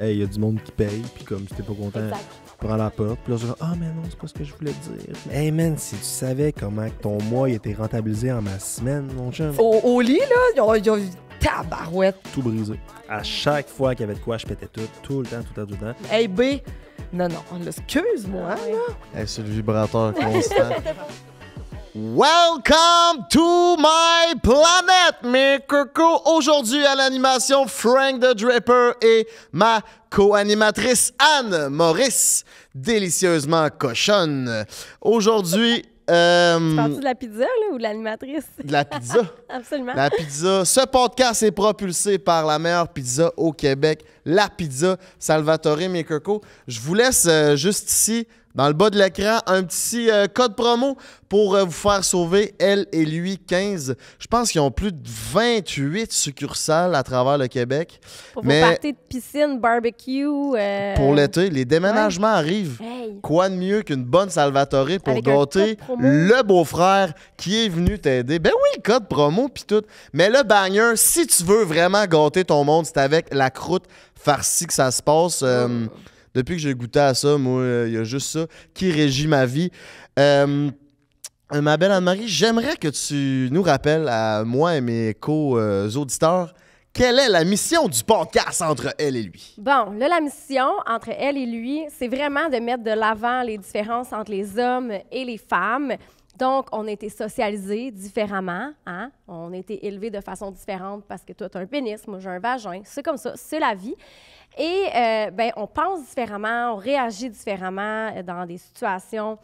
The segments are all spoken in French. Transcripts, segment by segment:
hey, il y a du monde qui paye, puis comme tu t'es pas content, tu prends la porte. Puis là, genre, ah, mais non, c'est pas ce que je voulais dire. Hey, man, si tu savais comment ton mois il était rentabilisé en ma semaine, mon chum. Au, lit, là, y y y eu tabarouette. Tout brisé. À chaque fois qu'il y avait de quoi, je pétais tout, tout le temps, tout le temps, tout le temps. Hey, B, non, non, excuse-moi. là. Hey, c'est le vibrateur constant. Welcome to my planet, mes cocos! Aujourd'hui à l'animation, Frank the Draper et ma co-animatrice Anne Maurice, délicieusement cochonne. Aujourd'hui, euh, tu de la pizza ou de l'animatrice? De la pizza. Absolument. La pizza. Ce podcast est propulsé par la meilleure pizza au Québec, la pizza Salvatore mes coco. Je vous laisse euh, juste ici dans le bas de l'écran, un petit euh, code promo pour euh, vous faire sauver elle et lui 15. Je pense qu'ils ont plus de 28 succursales à travers le Québec. Pour Mais vos de piscine, barbecue. Euh, pour l'été, les déménagements arrivent. Quoi de mieux qu'une bonne Salvatore pour gâter le beau-frère qui est venu t'aider? Ben oui, code promo puis tout. Mais le bagneur, si tu veux vraiment gâter ton monde, c'est avec la croûte farcie que ça se passe. Oh. Depuis que j'ai goûté à ça, moi, euh, il y a juste ça qui régit ma vie. Euh, euh, ma belle Anne-Marie, j'aimerais que tu nous rappelles à moi et mes co-auditeurs quelle est la mission du podcast entre elle et lui? Bon, là, la mission entre elle et lui, c'est vraiment de mettre de l'avant les différences entre les hommes et les femmes. Donc, on a été socialisés différemment, hein? on a été élevés de façon différente parce que toi, tu as un pénis, moi, j'ai un vagin. C'est comme ça, c'est la vie. Et euh, ben, on pense différemment, on réagit différemment euh, dans des situations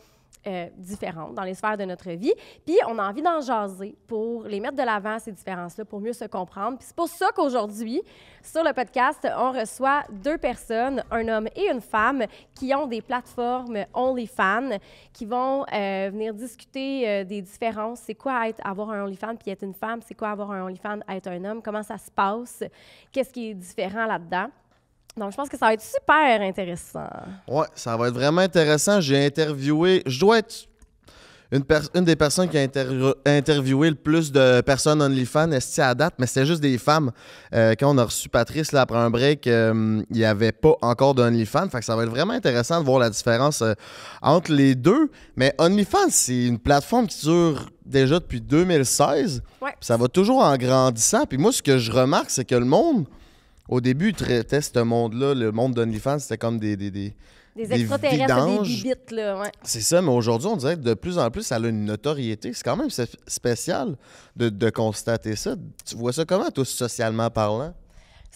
euh, différentes, dans les sphères de notre vie. Puis on a envie d'en jaser pour les mettre de l'avant, ces différences-là, pour mieux se comprendre. Puis c'est pour ça qu'aujourd'hui, sur le podcast, on reçoit deux personnes, un homme et une femme, qui ont des plateformes OnlyFans, qui vont venir discuter des différences. C'est quoi être, avoir un OnlyFans puis être une femme? C'est quoi avoir un OnlyFans, être un homme? Comment ça se passe? Qu'est-ce qui est différent là-dedans? Donc, je pense que ça va être super intéressant. Ouais, ça va être vraiment intéressant. J'ai interviewé, je dois être une, des personnes qui a interviewé le plus de personnes OnlyFans est à date, mais c'était juste des femmes. Euh, quand on a reçu Patrice là, après un break, euh, il n'y avait pas encore d'OnlyFans. Fait ça va être vraiment intéressant de voir la différence euh, entre les deux. Mais OnlyFans, c'est une plateforme qui dure déjà depuis 2016. Ça va toujours en grandissant. Puis moi, ce que je remarque, c'est que le monde au début, ils traitaient ce monde-là, le monde d'OnlyFans, c'était comme des. Des, des, extraterrestres, des, des là. C'est ça, mais aujourd'hui, on dirait que de plus en plus, ça a une notoriété. C'est quand même spécial de, de constater ça. Tu vois ça comment, tous socialement parlant?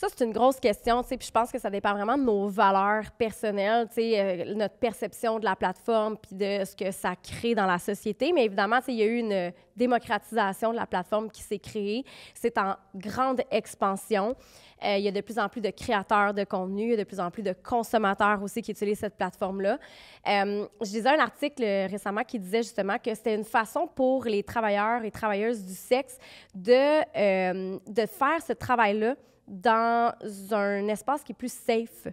Ça, c'est une grosse question, puis je pense que ça dépend vraiment de nos valeurs personnelles, sais, euh, notre perception de la plateforme, puis de ce que ça crée dans la société. Mais évidemment, il y a eu une démocratisation de la plateforme qui s'est créée. C'est en grande expansion. Euh, il y a de plus en plus de créateurs de contenu, il y a de plus en plus de consommateurs aussi qui utilisent cette plateforme-là. Euh, je lisais un article récemment qui disait justement que c'était une façon pour les travailleurs et travailleuses du sexe de, de faire ce travail-là dans un espace qui est plus safe.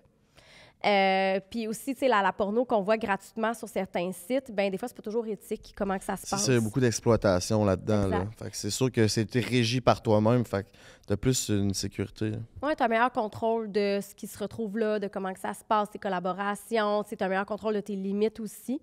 Euh, puis aussi, tu sais, la, la, porno qu'on voit gratuitement sur certains sites, ben des fois, c'est pas toujours éthique comment que ça se passe. C'est beaucoup d'exploitation là-dedans. c'est sûr que c'est régi par toi-même. Fait que t'as plus une sécurité. Oui, t'as un meilleur contrôle de ce qui se retrouve là, de comment que ça se passe, tes collaborations. T'as un meilleur contrôle de tes limites aussi.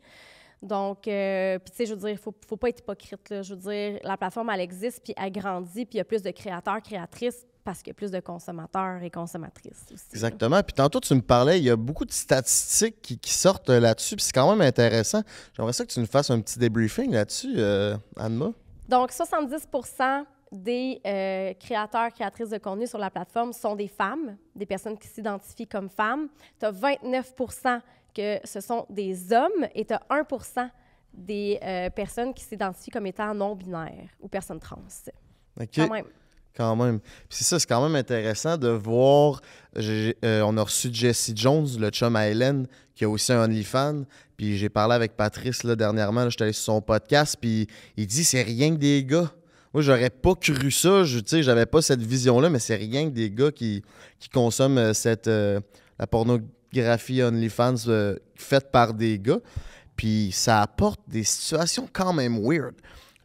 Donc, euh, puis tu sais, je veux dire, il faut, faut pas être hypocrite. Là. Je veux dire, la plateforme, elle existe, puis elle grandit, puis il y a plus de créateurs, créatrices parce qu'il y a plus de consommateurs et consommatrices aussi. Exactement. Puis tantôt, tu me parlais, il y a beaucoup de statistiques qui, sortent euh, là-dessus, puis c'est quand même intéressant. J'aimerais ça que tu nous fasses un petit débriefing là-dessus, euh, Anma. Donc, 70 des euh, créateurs, créatrices de contenu sur la plateforme sont des femmes, des personnes qui s'identifient comme femmes. Tu as 29 que ce sont des hommes et tu as 1 des personnes qui s'identifient comme étant non-binaires ou personnes trans. OK quand même. Puis c'est ça, c'est quand même intéressant de voir. Euh, on a reçu Jesse Jones, le chum à qui a aussi un OnlyFans. Puis j'ai parlé avec Patrice là, dernièrement, j'étais allé sur son podcast, puis il dit c'est rien que des gars. Moi, j'aurais pas cru ça, je sais, j'avais pas cette vision-là, mais c'est rien que des gars qui, consomment euh, cette euh, la pornographie OnlyFans faite par des gars. Puis ça apporte des situations quand même weird.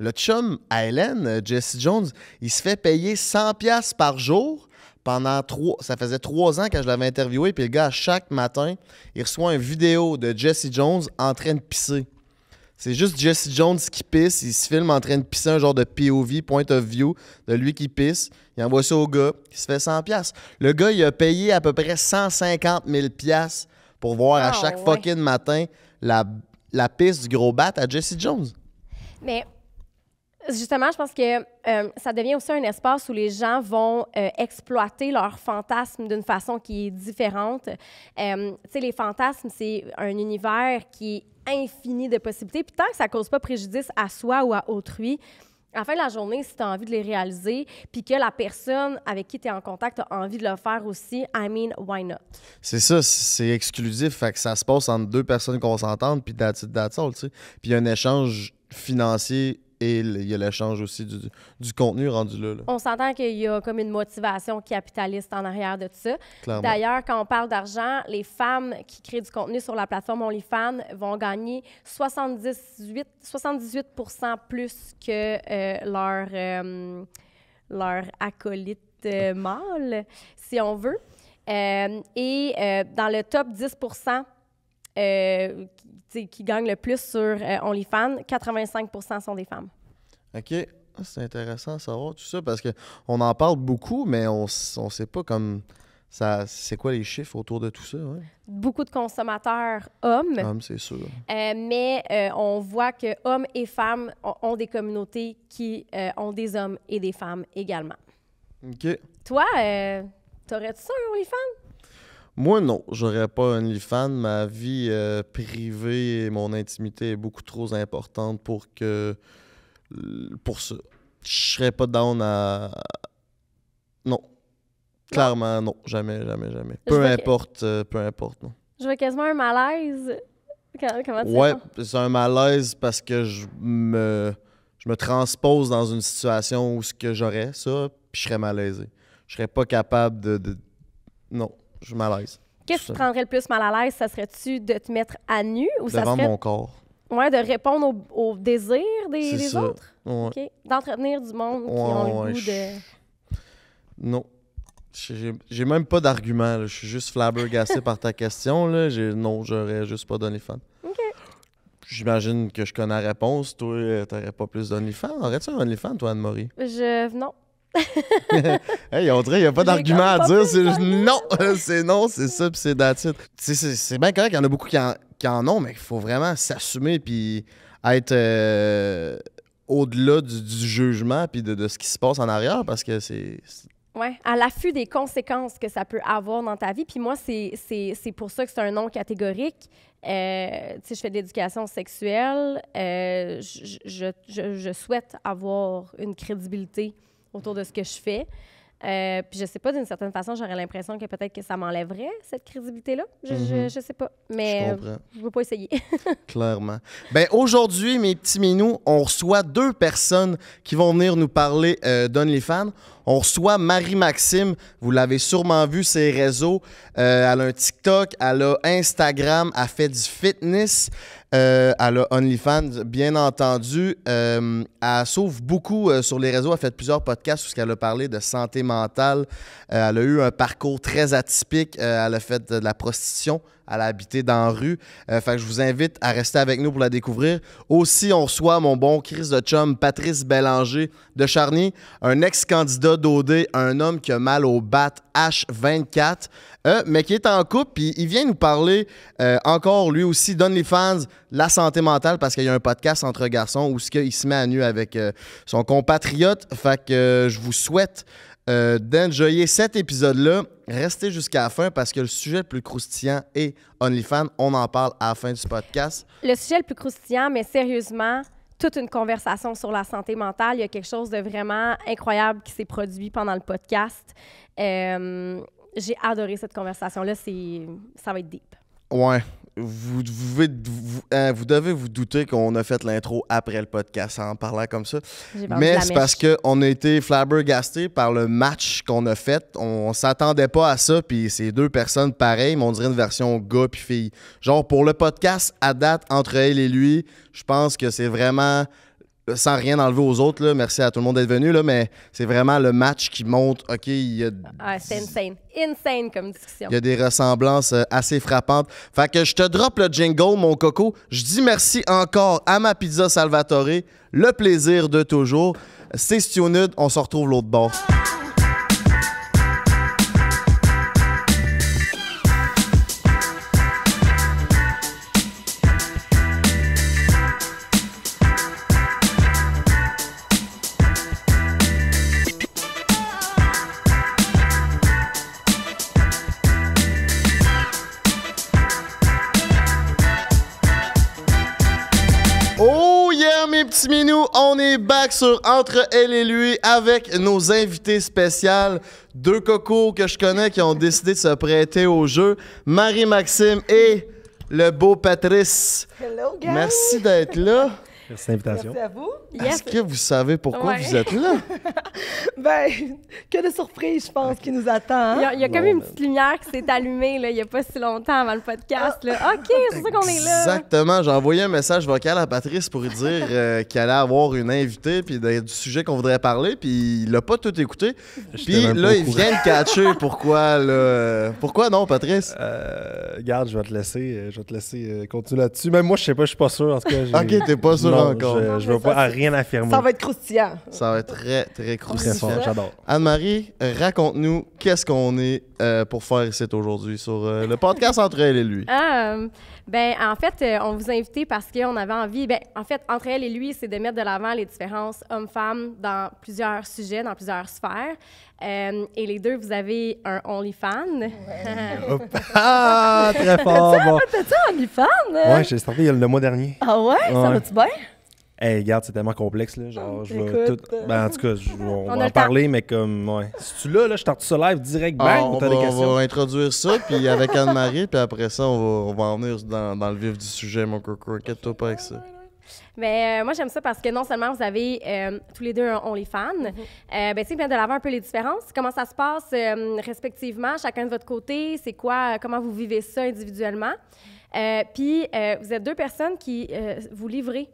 Le chum à Hélène, euh, Jesse Jones, il se fait payer 100 pièces par jour pendant trois. Ça faisait trois ans que je l'avais interviewé, puis le gars, chaque matin, il reçoit une vidéo de Jesse Jones en train de pisser. C'est juste Jesse Jones qui pisse. Il se filme en train de pisser un genre de POV, point of view, de lui qui pisse. Il envoie ça au gars, il se fait 100$. Le gars, il a payé à peu près 150 000$ pour voir à ah, chaque fucking matin la, la pisse du gros bat à Jesse Jones. Mais justement, je pense que euh, ça devient aussi un espace où les gens vont euh, exploiter leurs fantasmes d'une façon qui est différente. Euh, tu sais, les fantasmes, c'est un univers qui est infini de possibilités. Puis tant que ça ne cause pas préjudice à soi ou à autrui, à la fin de la journée, si tu as envie de les réaliser, puis que la personne avec qui tu es en contact a envie de le faire aussi, I mean, why not? C'est ça, c'est exclusif, fait que ça se passe entre deux personnes qu'on consentantes, puis that's, that's all, tu sais. Puis un échange financier et il y a l'échange aussi du, contenu rendu là. On s'entend qu'il y a comme une motivation capitaliste en arrière de tout ça. D'ailleurs, quand on parle d'argent, les femmes qui créent du contenu sur la plateforme OnlyFans vont gagner 78, 78 plus que euh, leur, euh, leur acolyte euh, mâle, si on veut. et dans le top 10 euh, qui, gagnent le plus sur euh, OnlyFans, 85 sont des femmes. OK. Ah, c'est intéressant de savoir tout ça parce qu'on en parle beaucoup, mais on ne sait pas comme ça, c'est quoi les chiffres autour de tout ça? Beaucoup de consommateurs hommes. Hommes, c'est sûr. Euh, mais on voit que hommes et femmes ont, des communautés qui ont des hommes et des femmes également. OK. Toi, t'aurais-tu ça, OnlyFans? Moi, non. J'aurais pas un fan. Ma vie euh, privée et mon intimité est beaucoup trop importante pour que. pour ça. Je serais pas down à. Non. Clairement, non. Jamais, jamais, jamais. Peu importe, euh, peu importe, non. Je quasiment un malaise. Comment, Ouais, c'est un malaise parce que je me. Je me transpose dans une situation où ce que j'aurais ça, puis je serais malaisé. Je serais pas capable de... Non je suis mal à l'aise. Qu'est-ce qui te rendrait le plus mal à l'aise? Ça serait-tu de te mettre à nu ou Devant ça serait... mon corps. Ouais, de répondre aux, désirs des, autres. D'entretenir du monde qui ont goût de. Non. J'ai même pas d'argument. Je suis juste flabbergassé par ta question. Là. Non, j'aurais juste pas donné OK. J'imagine que je connais la réponse. Toi, t'aurais pas plus d'OnlyFans. Aurais-tu un OnlyFans, toi, Anne-Marie? Je... Non. hey, on dirait il n'y a pas d'argument à dire. C'est non, c'est non, c'est ça, puis c'est d'attitude. C'est bien correct, il y en a beaucoup qui en, qui en ont, mais il faut vraiment s'assumer puis être euh, au-delà du, jugement puis de, de, ce qui se passe en arrière parce que c'est. Oui, à l'affût des conséquences que ça peut avoir dans ta vie. Puis moi, c'est pour ça que c'est un non catégorique. Euh, je fais de l'éducation sexuelle. Euh, je, je, souhaite avoir une crédibilité autour de ce que je fais. Euh, puis je sais pas, d'une certaine façon, j'aurais l'impression que peut-être que ça m'enlèverait cette crédibilité-là. Je, je, mhm. sais pas. Mais euh, je, ne veux pas essayer. Clairement. Ben aujourd'hui, mes petits minous, on reçoit deux personnes qui vont venir nous parler euh, d'OnlyFans. On reçoit Marie-Maxime. Vous l'avez sûrement vu, ses réseaux. Euh, elle a un TikTok, elle a Instagram, elle fait du fitness. Euh, elle a OnlyFans, bien entendu. Euh, elle sauve beaucoup euh, sur les réseaux. Elle a fait plusieurs podcasts où elle a parlé de santé mentale. Euh, elle a eu un parcours très atypique. elle a fait de la prostitution à l'habiter dans la rue. Euh, fait que je vous invite à rester avec nous pour la découvrir. Aussi, on reçoit mon bon Chris de chum, Patrice Bélanger de Charny, un ex-candidat d'OD, un homme qui a mal au bat H24, euh, mais qui est en couple. Puis il vient nous parler euh, encore, lui aussi, donne les fans la santé mentale parce qu'il y a un podcast entre garçons où il se met à nu avec son compatriote. Fait que je vous souhaite euh, d'enjoyer cet épisode-là. Restez jusqu'à la fin parce que le sujet le plus croustillant est OnlyFans. On en parle à la fin du podcast. Le sujet le plus croustillant, mais sérieusement, toute une conversation sur la santé mentale. Il y a quelque chose de vraiment incroyable qui s'est produit pendant le podcast. Euh, j'ai adoré cette conversation-là. Ça va être deep. Ouais. Vous, vous, euh, vous, devez vous douter qu'on a fait l'intro après le podcast en parlant comme ça. Mais c'est parce qu'on a été flabbergasté par le match qu'on a fait. On, s'attendait pas à ça, puis c'est deux personnes pareilles, mais on dirait une version gars puis fille. Genre, pour le podcast, à date, entre elle et lui, je pense que c'est vraiment sans rien enlever aux autres, merci à tout le monde d'être venu, mais c'est vraiment le match qui montre, OK, il y a... Ah, c'est insane. Insane comme discussion. Il y a des ressemblances euh, assez frappantes. Fait que je te drop le jingle, mon coco. Je dis merci encore à ma pizza Salvatore. Le plaisir de toujours. C'est nude, On se retrouve l'autre bord. on est back sur Entre elle et lui avec nos invités spéciales. Deux cocos que je connais qui ont décidé de se prêter au jeu. Marie-Maxime et le beau Patrice. Merci d'être là. Merci vous. Est-ce que vous savez pourquoi vous êtes là? ben, que de surprise, je pense, qui nous attend. Hein? Il y a, quand même comme une petite lumière qui s'est allumée là, il n'y a pas si longtemps avant le podcast. Ah. OK, c'est ça qu'on est là. Exactement. J'ai envoyé un message vocal à Patrice pour lui dire euh, qu'il allait avoir une invitée puis du sujet qu'on voudrait parler, puis il l'a pas tout écouté. Puis là, il vient le catcher pourquoi. Là... Pourquoi non, Patrice? Euh, regarde, je vais te laisser, euh, je te laisser euh, continuer là-dessus. Même moi, je sais pas, je suis pas sûr. En tu cas, OK, pas sûr. Je, ne veux pas rien affirmer. Ça va être croustillant. Ça va être très, très croustillant. j'adore. Anne-Marie, raconte-nous qu'est-ce qu'on est, euh, pour faire ici aujourd'hui sur euh, le podcast entre elle et lui. Ah, ben en fait, euh, on vous a invité parce qu'on avait envie, ben en fait, entre elle et lui, c'est de mettre de l'avant les différences hommes-femmes dans plusieurs sujets, dans plusieurs sphères. Euh, et les deux, vous avez un OnlyFans. ah, très fort! T'as-tu un OnlyFans? Oui, j'ai sorti le mois dernier. Ah ouais? Ça va-tu bien? Hey, regarde, c'est tellement complexe, là. Genre, oh, je ben, en tout cas, on, va en parler, mais comme, ouais. Si tu là, là, je t'en ça live direct, ah, on, va, introduire ça, puis avec Anne-Marie, puis après ça, on va, on en venir dans, le vif du sujet, mon coco. Inquiète-toi pas avec ça. Mais euh, moi, j'aime ça parce que non seulement vous avez euh, tous les deux on les fans. -hmm. c'est euh, ben, de l'avant un peu les différences. Comment ça se passe respectivement, chacun de votre côté? C'est quoi, comment vous vivez ça individuellement? Puis, vous êtes deux personnes qui vous livrez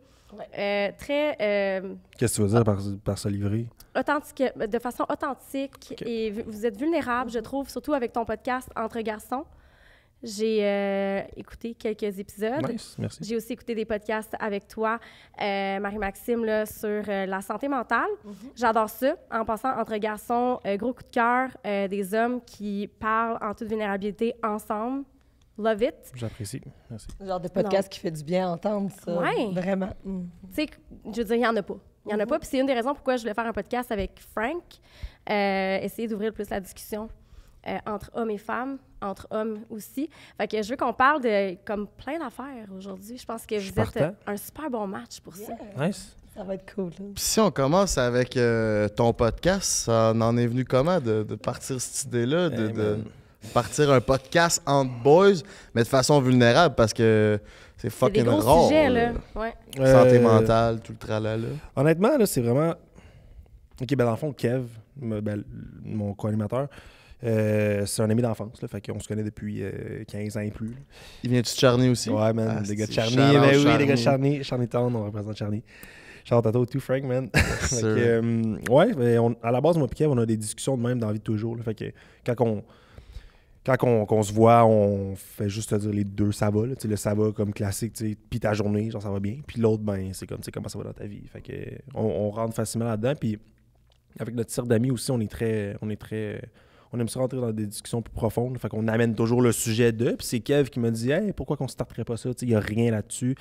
euh, très. Euh, Qu'est-ce que tu veux dire par, par se livrer? Authentique, euh, de façon authentique. Et vous êtes vulnérable, je trouve, surtout avec ton podcast Entre garçons. J'ai écouté quelques épisodes. merci. J'ai aussi écouté des podcasts avec toi, Marie-Maxime, sur la santé mentale. Mm-hmm. J'adore ça. En passant entre garçons, gros coup de cœur, des hommes qui parlent en toute vulnérabilité ensemble. Love it. J'apprécie. Merci. Le genre de podcast qui fait du bien à entendre, ça. Ouais. Vraiment. Mm. Tu sais, je veux dire, il n'y en a pas. Il n'y en a pas. Puis c'est une des raisons pourquoi je voulais faire un podcast avec Frank. Euh, essayer d'ouvrir plus la discussion euh, entre hommes et femmes, entre hommes aussi. Fait que je veux qu'on parle de comme plein d'affaires aujourd'hui. Je pense que vous êtes un super bon match pour ça. Nice. Ça va être cool. Hein. Puis si on commence avec euh, ton podcast, ça en est venu comment de, partir cette idée-là? de... Eh, partir un podcast entre boys, mais de façon vulnérable parce que c'est fucking des gros sujet là. Ouais. Santé euh, mentale, tout le tralala. Honnêtement, là, c'est vraiment. Ok, ben dans le fond, Kev, ben, mon co-animateur, euh, c'est un ami d'enfance, là, fait qu'on se connaît depuis 15 euh, ans et plus. Il vient de Charny aussi. Ouais, man, ah, ben des gars de Charny. oui, les gars de Charny. Charny Town, on représente Charny. Charles Toto tout, Frank, man. fait que, euh, ouais, ben, on, à la base, moi et Kev, on a des discussions de même dans la vie de toujours. fait que quand on quand on, se voit, on fait juste dire les deux ça va. le ça va comme classique, puis ta journée, genre ça va bien. Puis l'autre, ben, c'est comme comment ça va dans ta vie. Fait que on, rentre facilement là-dedans. Puis avec notre cercle d'amis aussi, on est très. On est très on aime se rentrer dans des discussions plus profondes. Fait qu'on amène toujours le sujet de. Puis c'est Kev qui me dit Hey, pourquoi qu'on ne tarterait pas ça Il n'y a rien là-dessus.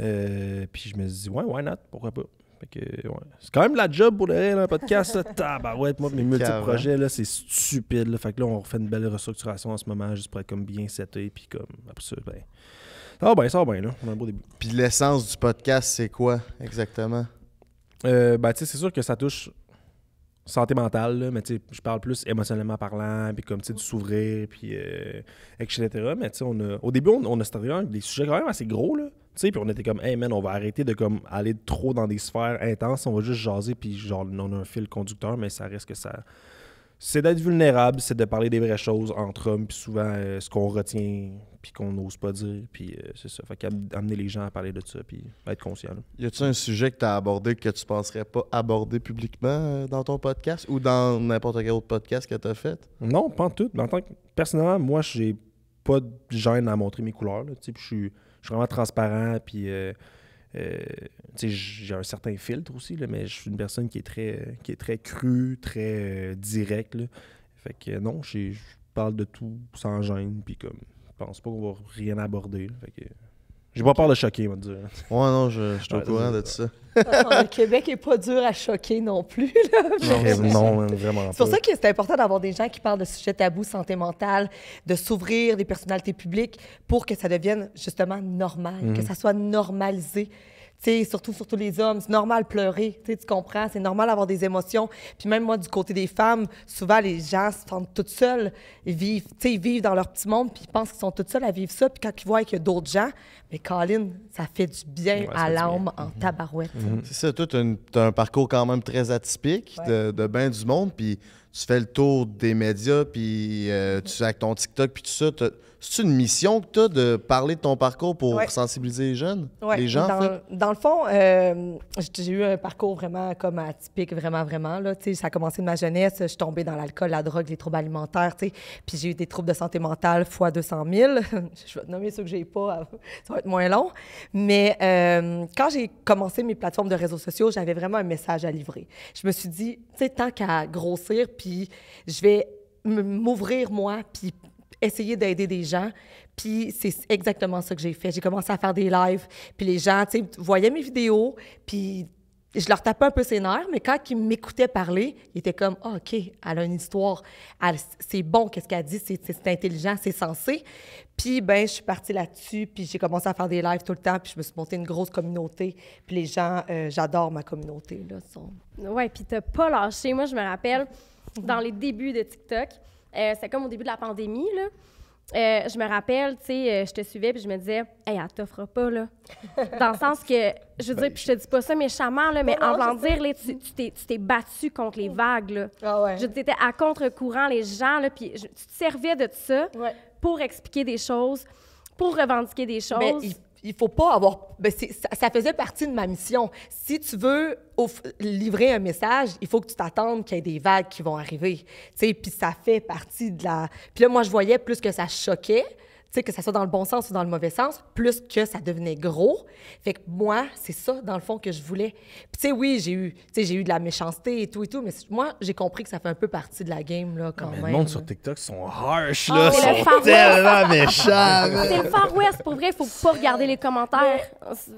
Euh, puis je me dis Ouais, why not Pourquoi pas c'est quand même la job pour le, un podcast. Tabarouette, moi, mes multiples projets, là, c'est stupide. Fait que là, on refait une belle restructuration en ce moment, juste pour être comme bien seté. Puis comme, après ça, ben. Ça va bien, ça va bien, là. On a un beau début. Puis l'essence du podcast, c'est quoi exactement? Euh, ben, tu sais, c'est sûr que ça touche santé mentale, mais tu sais, je parle plus émotionnellement parlant, puis comme, tu sais, du s'ouvrir, puis euh, etc. Mais tu sais, au début, on, on a des sujets quand même assez gros, là puis on était comme, hey man, on va arrêter de comme aller trop dans des sphères intenses, on va juste jaser, puis genre, on a un fil conducteur, mais ça risque que ça. C'est d'être vulnérable, c'est de parler des vraies choses entre hommes, puis souvent, euh, ce qu'on retient, puis qu'on n'ose pas dire, puis euh, c'est ça. Fait qu'amener les gens à parler de ça, puis être conscient. Y a-tu un sujet que tu as abordé que tu penserais pas aborder publiquement euh, dans ton podcast ou dans n'importe quel autre podcast que tu as fait? Non, pas en tout. Mais en tant que. Personnellement, moi, j'ai pas de gêne à montrer mes couleurs, tu je suis je suis vraiment transparent, puis euh, euh, j'ai un certain filtre aussi, là, mais je suis une personne qui est très, qui est très crue, très euh, directe. Fait que non, je parle de tout sans gêne, puis comme, je pense pas qu'on va rien aborder. fait que, vais pas peur de choquer, moi, dire. Ouais, non, je, suis au courant de tout ça. le Québec est pas dur à choquer non plus. Là. Non, vraiment C'est pour ça que c'est important d'avoir des gens qui parlent de sujets tabous, santé mentale, de s'ouvrir des personnalités publiques pour que ça devienne justement normal, que mm. ça soit normalisé surtout, surtout les hommes, c'est normal pleurer, tu comprends? C'est normal avoir des émotions. Puis même moi, du côté des femmes, souvent, les gens se sentent toutes seules, ils vivent, vivent dans leur petit monde, puis ils pensent qu'ils sont toutes seules à vivre ça. Puis quand ils voient qu'il y a d'autres gens, mais Colin, ça fait du bien à l'âme en mhm. tabarouette. Mhm. C'est ça, toi, tu as un parcours quand même très atypique de, de bain du monde, puis tu fais le tour des médias, puis euh, tu avec ton TikTok, puis tout ça. C'est une mission que tu as de parler de ton parcours pour sensibiliser les jeunes, les gens? dans le fond, euh, j'ai eu un parcours vraiment comme atypique, vraiment, vraiment. Là, ça a commencé de ma jeunesse. Je suis tombée dans l'alcool, la drogue, les troubles alimentaires. Puis j'ai eu des troubles de santé mentale fois 200 000. je vais nommer ceux que j'ai pas. Ça va être moins long. Mais euh, quand j'ai commencé mes plateformes de réseaux sociaux, j'avais vraiment un message à livrer. Je me suis dit, tu sais, tant qu'à grossir, puis je vais m'ouvrir moi, puis essayer d'aider des gens, puis c'est exactement ça que j'ai fait. J'ai commencé à faire des lives, puis les gens, tu sais, voyaient mes vidéos, puis je leur tapais un peu ses nerfs, mais quand ils m'écoutaient parler, ils étaient comme ah, OK, elle a une histoire, c'est bon, qu'est-ce qu'elle dit, c'est intelligent, c'est sensé. Puis, ben, je suis partie là-dessus, puis j'ai commencé à faire des lives tout le temps, puis je me suis montée une grosse communauté. Puis les gens, euh, j'adore ma communauté. Là, sont... Ouais, puis t'as pas lâché. Moi, je me rappelle, dans les débuts de TikTok, euh, c'était c'est comme au début de la pandémie, là. Euh, je me rappelle, tu sais, euh, je te suivais puis je me disais, hey, elle t'offre pas, là. Dans le sens que, je veux ben, dire, puis je te dis pas ça méchamment, là, mais en dire, tu t'es battu contre les vagues, là. Ah je t'étais à contre-courant, les gens, là, puis tu te servais de ça pour expliquer des choses, pour revendiquer des ben, choses il faut pas avoir. Ben, ça, faisait partie de ma mission. Si tu veux livrer un message, il faut que tu t'attendes qu'il y ait des vagues qui vont arriver. Puis ça fait partie de la. Puis là, moi, je voyais plus que ça choquait que ça soit dans le bon sens ou dans le mauvais sens, plus que ça devenait gros. Fait que moi, c'est ça, dans le fond, que je voulais. Puis, tu sais, oui, j'ai eu, j'ai eu de la méchanceté et tout et tout, mais moi, j'ai compris que ça fait un peu partie de la game, là, quand même. Le monde sur TikTok sont harsh, là. Oh, sont tellement méchants. C'est le Far West, pour vrai, il faut pas regarder les commentaires.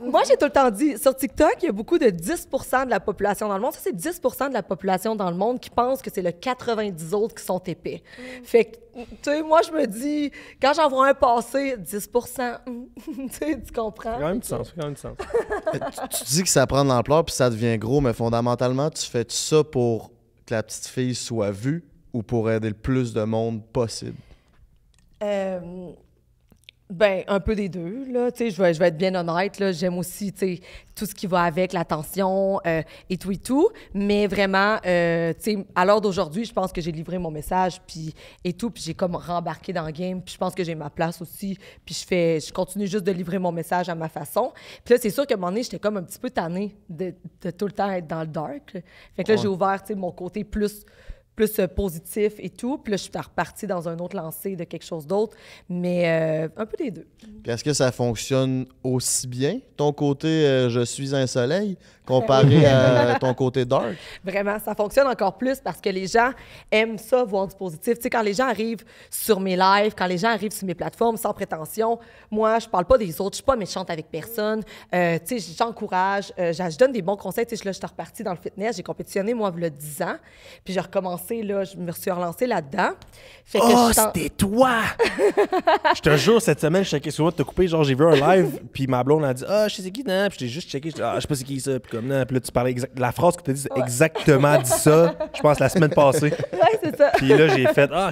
moi, j'ai tout le temps dit, sur TikTok, il y a beaucoup de 10 de la population dans le monde. Ça, c'est 10 de la population dans le monde qui pense que c'est le 90 autres qui sont épais. Mm. Fait que tu sais, moi, je me dis, quand j'en vois un passer, 10 tu tu comprends. Quand même du sens, quand même du sens. Euh, tu, dis que ça prend de l'ampleur puis ça devient gros, mais fondamentalement, tu fais -tu ça pour que la petite fille soit vue ou pour aider le plus de monde possible? Euh, ben, un peu des deux, là. Tu sais, je vais, je être bien honnête, là. J'aime aussi, tu sais, tout ce qui va avec, l'attention euh, et tout et tout. Mais vraiment, euh, tu sais, à l'heure d'aujourd'hui, je pense que j'ai livré mon message, puis et tout, puis j'ai comme rembarqué dans le game, puis je pense que j'ai ma place aussi, puis je fais, je continue juste de livrer mon message à ma façon. Puis là, c'est sûr qu'à un moment donné, j'étais comme un petit peu tannée de, tout le temps être dans le dark. Fait que là, j'ai ouvert, tu sais, mon côté plus plus euh, positif et tout. Puis là, je suis repartie dans un autre lancé de quelque chose d'autre, mais euh, un peu des deux. est-ce que ça fonctionne aussi bien, ton côté euh, Je suis un soleil, comparé à ton côté dark. Vraiment, ça fonctionne encore plus parce que les gens aiment ça, voir du positif. Tu sais, quand les gens arrivent sur mes lives, quand les gens arrivent sur mes plateformes sans prétention, moi, je parle pas des autres, je suis pas méchante avec personne. Euh, tu sais, j'encourage, euh, je donne des bons conseils. Tu sais, là, je suis repartie dans le fitness, j'ai compétitionné, moi, il y a 10 ans. Puis j'ai recommencé, là, je me suis relancée là-dedans. oh, c'était toi! je te jure, cette semaine, je checkais sur moi, te couper, genre, j'ai vu un live, puis ma blonde a dit, ah, oh, je sais qui, non, puis j'ai juste checké, ah, je sais pas c'est qui ça, tu parlais exact... la phrase que tu as dit, exactement dit ça, je pense, la semaine passée. Ouais, c'est ça. Puis là, j'ai fait, ah,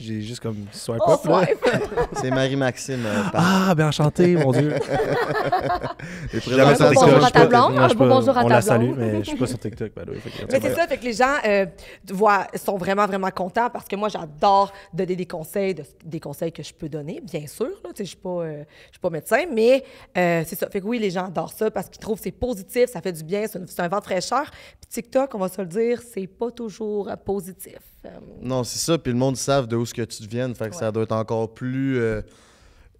j'ai juste comme swipe c'est Marie-Maxime. Euh, ah, bien, enchanté, mon Dieu. Jamais sur TikTok. Bonjour à ta bonjour à ta On la salue, mais je suis pas sur TikTok. mais c'est ça, fait que les gens euh, voient, sont vraiment, vraiment contents parce que moi, j'adore donner des conseils, des conseils que je peux donner, bien sûr. Je ne euh, suis pas, médecin, mais c'est ça. Fait que oui, les gens adorent ça parce qu'ils trouvent que c'est positif, ça fait du bien, c'est un vent très cher. Puis TikTok, on va se le dire, c'est pas toujours positif. Non, c'est ça. Puis le monde savent de ce que tu deviennes. que ça doit être encore plus intrigant euh,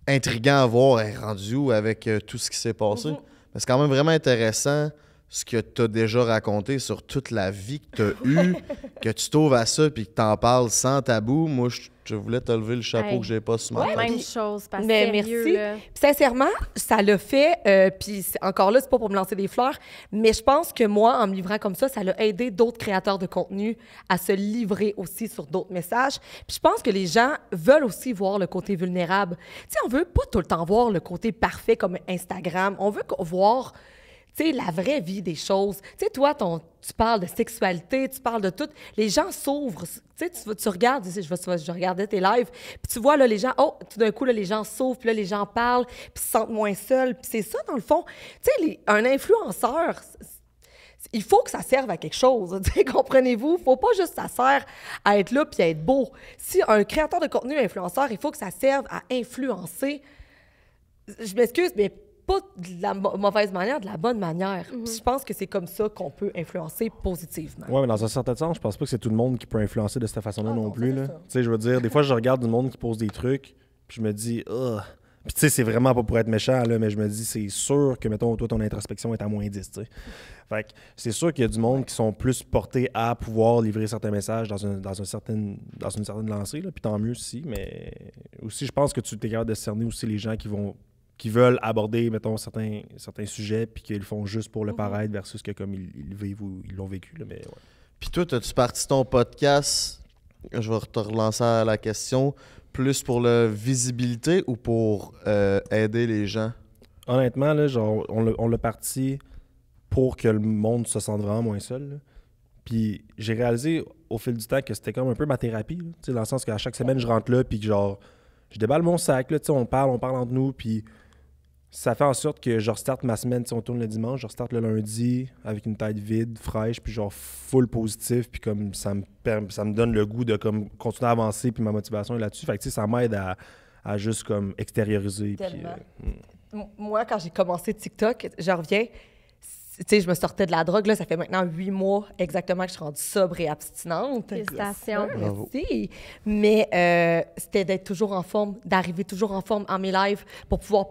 intriguant à voir, rendu où avec euh, tout ce qui s'est passé. Mhm. c'est quand même vraiment intéressant ce que tu as déjà raconté sur toute la vie que tu as eue, que tu t'ouvres à ça puis que tu en parles sans tabou, moi, je, voulais te lever le chapeau que que j'ai pas ce matin. Ouais, même chose, parce Mais merci. sincèrement, ça l'a fait. Euh, puis encore là, c'est pas pour me lancer des fleurs, mais je pense que moi, en me livrant comme ça, ça l'a aidé d'autres créateurs de contenu à se livrer aussi sur d'autres messages. Puis je pense que les gens veulent aussi voir le côté vulnérable. Tu sais, on veut pas tout le temps voir le côté parfait comme Instagram. On veut voir tu la vraie vie des choses. Tu sais, toi, ton, tu parles de sexualité, tu parles de tout. Les gens s'ouvrent. Tu sais, tu, regardes, je, je, regardais tes lives, puis tu vois, là, les gens, oh, tout d'un coup, là, les gens s'ouvrent, puis les gens parlent, puis se sentent moins seuls. Puis c'est ça, dans le fond. Tu sais, un influenceur, il faut que ça serve à quelque chose. Comprenez-vous? Il faut pas juste ça sert à être là puis à être beau. Si un créateur de contenu influenceur, il faut que ça serve à influencer. Je m'excuse, mais pas de la mauvaise manière, de la bonne manière. Mhm. Je pense que c'est comme ça qu'on peut influencer positivement. Oui, mais dans un certain sens, je pense pas que c'est tout le monde qui peut influencer de cette façon-là ah non, plus. Tu sais, je veux dire, des fois, je regarde du monde qui pose des trucs, puis je me dis, Ah! » Puis tu sais, c'est vraiment pas pour être méchant, là, mais je me dis, c'est sûr que, mettons, toi, ton introspection est à moins 10, tu sais. Fait que c'est sûr qu'il y a du monde qui sont plus portés à pouvoir livrer certains messages dans, un, certain, dans une certaine lancée, là, puis tant mieux si, mais aussi, je pense que tu t'es capable de cerner aussi les gens qui vont qui veulent aborder, mettons, certains, certains sujets, puis qu'ils font juste pour le mhm. paraître, versus que comme ils, vivent ou ils l'ont vécu. Là, mais Puis toi, as-tu parti ton podcast, je vais te relancer à la question, plus pour la visibilité ou pour euh, aider les gens? Honnêtement, là, genre, on l'a parti pour que le monde se sente vraiment moins seul. Puis j'ai réalisé au fil du temps que c'était comme un peu ma thérapie, là, dans le sens qu'à chaque semaine, je rentre là, puis que genre, je déballe mon sac, là, on parle, on parle entre nous, puis ça fait en sorte que je restarte ma semaine, si on tourne le dimanche, je restarte le lundi avec une tête vide, fraîche, puis genre full positif, puis comme ça me, ça me donne le goût de comme continuer à avancer, puis ma motivation est là-dessus. Fait que ça m'aide à, juste comme extérioriser. Puis, euh, hmm. moi, quand j'ai commencé TikTok, je reviens, sais, je me sortais de la drogue. Là, ça fait maintenant huit mois exactement que je suis rendue sobre et abstinente. Félicitations. Merci. Mais euh, c'était d'être toujours en forme, d'arriver toujours en forme en mes lives pour pouvoir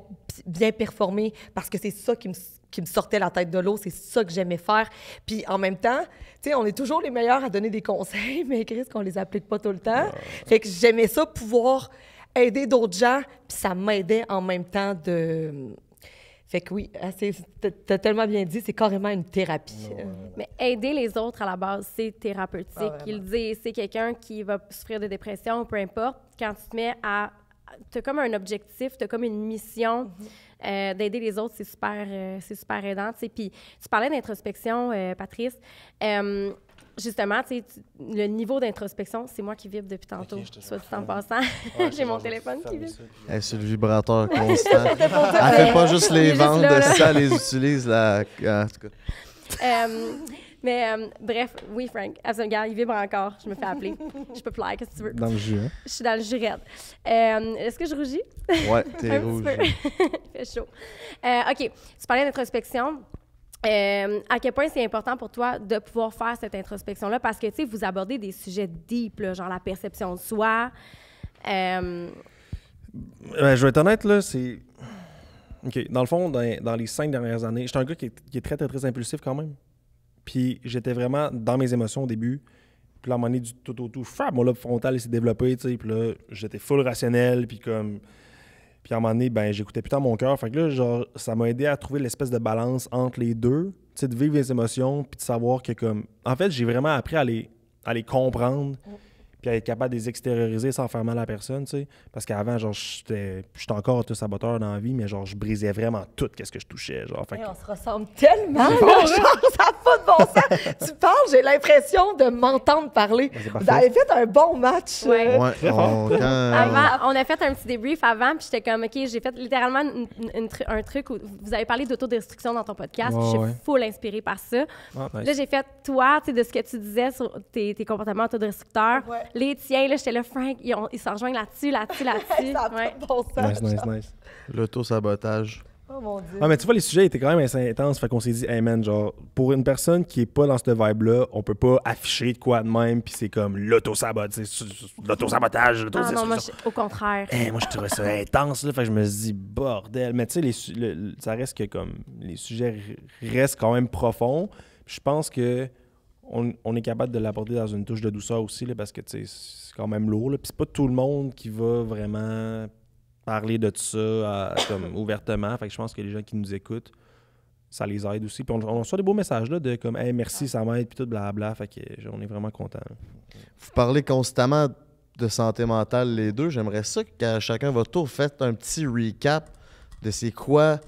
bien performer parce que c'est ça qui me, qui me sortait la tête de l'eau. C'est ça que j'aimais faire. Puis en même temps, tu sais, on est toujours les meilleurs à donner des conseils, mais Chris, qu'on les applique pas tout le temps. Fait que j'aimais ça pouvoir aider d'autres gens, puis ça m'aidait en même temps de fait que oui, ah, t'as tellement bien dit, c'est carrément une thérapie. Euh, Mais aider les autres à la base, c'est thérapeutique. Ah, Il dit, c'est quelqu'un qui va souffrir de dépression, peu importe. Quand tu te mets à... T'as comme un objectif, t'as comme une mission. Mhm. Euh, d'aider les autres, c'est super, euh, super aidant. Puis tu parlais d'introspection, Patrice justement, le niveau d'introspection, c'est moi qui vibre depuis tantôt, soit tout en passant. J'ai mon téléphone qui vibre. c'est le vibrateur constant. Elle fait pas juste les ventes de ça, elle les utilise. Là, ah, en tout cas. Euh, mais euh, bref, oui, Frank, absolument, il vibre encore. Je me fais appeler. je peux plaire, qu'est-ce que tu veux. Dans le jus, hein? Je suis dans le jus raide. Euh, est-ce que je rougis? Ouais, es rouge. Il fait chaud. OK, tu parlais d'introspection. Euh, à quel point c'est important pour toi de pouvoir faire cette introspection-là? Parce que, tu sais, vous abordez des sujets deep, genre la perception de soi. Euh, je vais être honnête, là, c'est... OK, dans le fond, dans, les cinq dernières années, j'étais un gars qui est, très, très, très impulsif quand même. Puis j'étais vraiment dans mes émotions au début. Puis là, à un moment donné, du tout au tout, tout, mon lobe frontal s'est développé, tu sais. Puis là, j'étais full rationnel, puis comme... Puis à un moment donné, ben, j'écoutais plus mon cœur. Fait que là, genre, ça m'a aidé à trouver l'espèce de balance entre les deux, tu sais, de vivre les émotions, puis de savoir que, comme. En fait, j'ai vraiment appris à les, à les comprendre puis être capable de les extérioriser sans faire mal à la personne, tu sais. Parce qu'avant, genre, j'étais encore tout saboteur dans la vie, mais genre, je brisais vraiment tout quest ce que je touchais, genre. On se ressemble tellement, ah, genre, ça fout de bon sens. tu parles, j'ai l'impression de m'entendre parler. Vous avez fait un bon match. Euh. Ouais. on, euh, on a fait un petit débrief avant, puis j'étais comme, OK, j'ai fait littéralement un truc où vous avez parlé d'autodestruction dans ton podcast, je suis full inspirée par ça. Ah, là, j'ai fait, toi, tu sais, de ce que tu disais sur tes, comportements autodestructeurs, les tiens, là, j'étais là, Frank, ils, s'en rejoignent là-dessus, là-dessus, là-dessus. Nice, nice, nice. L'auto-sabotage. Oh mon Dieu. Ah, mais tu vois, les sujets étaient quand même assez intenses. Fait qu'on s'est dit, hey man, genre, pour une personne qui est pas dans cette vibe-là, on peut pas afficher de quoi de même, puis c'est comme l'auto-sabotage, ah, l'auto-sabotage, l'auto Ah non, moi, au contraire. Hey, eh, moi, je trouvais ça intense, là. Fait que je me dis, bordel. Mais tu sais, ça reste que comme, les sujets restent quand même profonds. Je pense que on, est capable de l'apporter dans une touche de douceur aussi, là, parce que c'est quand même lourd. Puis c'est pas tout le monde qui va vraiment parler de ça ouvertement. Fait que je pense que les gens qui nous écoutent, ça les aide aussi. Puis on, reçoit des beaux messages là, de comme merci, ça m'aide, puis tout, blabla. Fait que on est vraiment content. Vous parlez constamment de santé mentale, les deux. J'aimerais ça que chacun va tout faire un petit recap de c'est quoi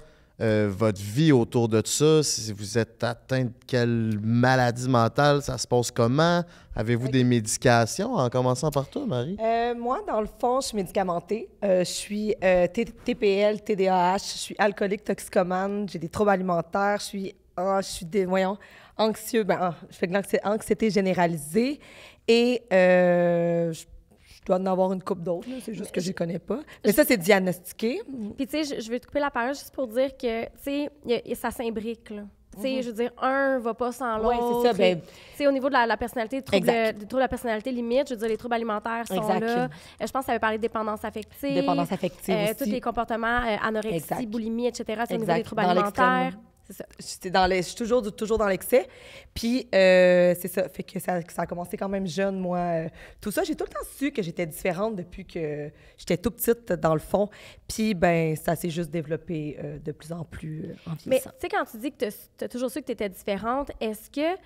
euh, votre vie autour de ça. Si vous êtes atteint de quelle maladie mentale, ça se passe comment? Avez-vous des médications? En commençant par toi, Marie. Euh, moi, dans le fond, je suis médicamentée. Euh, je suis TPL, TDAH, je suis alcoolique, toxicomane, j'ai des troubles alimentaires, je suis, ah, je suis des, voyons, anxieux, ben, ah, je fais de l'anxiété généralisée et je dois en avoir une coupe d'autres, c'est juste que je les connais pas. Mais ça, c'est diagnostiqué. Puis, tu sais, je, vais te couper la parole juste pour dire que, tu sais, ça s'imbrique, là. sais, mhm. Je veux dire, un va pas sans l'autre. Oui, c'est ça. Ben tu sais, Au niveau de la, personnalité, des la personnalité limite, je veux dire, les troubles alimentaires sont là. Euh, je pense que ça veut parler de dépendance affective. Dépendance affective euh, aussi. Tous les comportements, euh, anorexie, boulimie, etc. C'est au niveau des troubles alimentaires. C'est ça. dans je suis toujours, toujours dans l'excès. Puis, euh, c'est ça. Fait que ça, a commencé quand même jeune, moi. Euh, tout ça, j'ai tout le temps su que j'étais différente depuis que j'étais tout petite, dans le fond. Puis, ben ça s'est juste développé euh, de plus en plus en Mais tu sais, quand tu dis que tu as toujours su que tu étais différente, est-ce que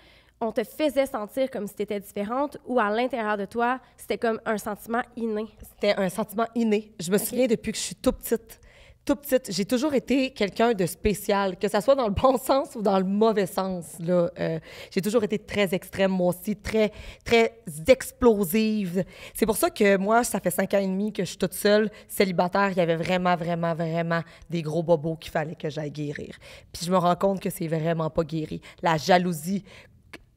on te faisait sentir comme si tu étais différente ou à l'intérieur de toi, c'était comme un sentiment inné? C'était un sentiment inné. Je me souviens depuis que je suis tout petite tout petite, j'ai toujours été quelqu'un de spécial, que ça soit dans le bon sens ou dans le mauvais sens. Là, euh, j'ai toujours été très extrême, moi aussi, très, très explosive. C'est pour ça que moi, ça fait cinq ans et demi que je suis toute seule, célibataire. Il y avait vraiment, vraiment, vraiment des gros bobos qu'il fallait que j'aille guérir. Puis je me rends compte que c'est vraiment pas guéri. La jalousie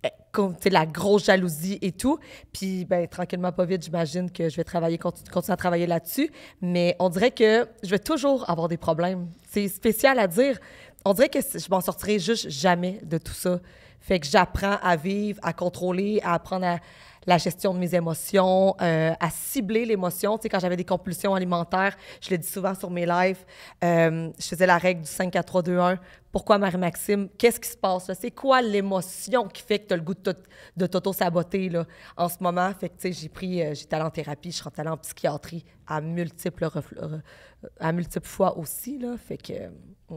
euh, comme la grosse jalousie et tout. Puis ben tranquillement pas vite, j'imagine que je vais travailler continuer à travailler là-dessus, mais on dirait que je vais toujours avoir des problèmes. C'est spécial à dire. On dirait que je m'en sortirai juste jamais de tout ça. Fait que j'apprends à vivre, à contrôler, à apprendre à la gestion de mes émotions, euh, à cibler l'émotion. Tu sais, quand j'avais des compulsions alimentaires, je le dis souvent sur mes lives, euh, je faisais la règle du 5 à 3 2 1 pourquoi Marie-Maxime, qu'est-ce qui se passe? C'est quoi l'émotion qui fait que tu as le goût de t'auto-saboter en ce moment? Fait j'ai pris, euh, j'étais en thérapie, je suis rentrée en psychiatrie à multiples, euh, à multiples fois aussi. Là, fait que. Euh, mm.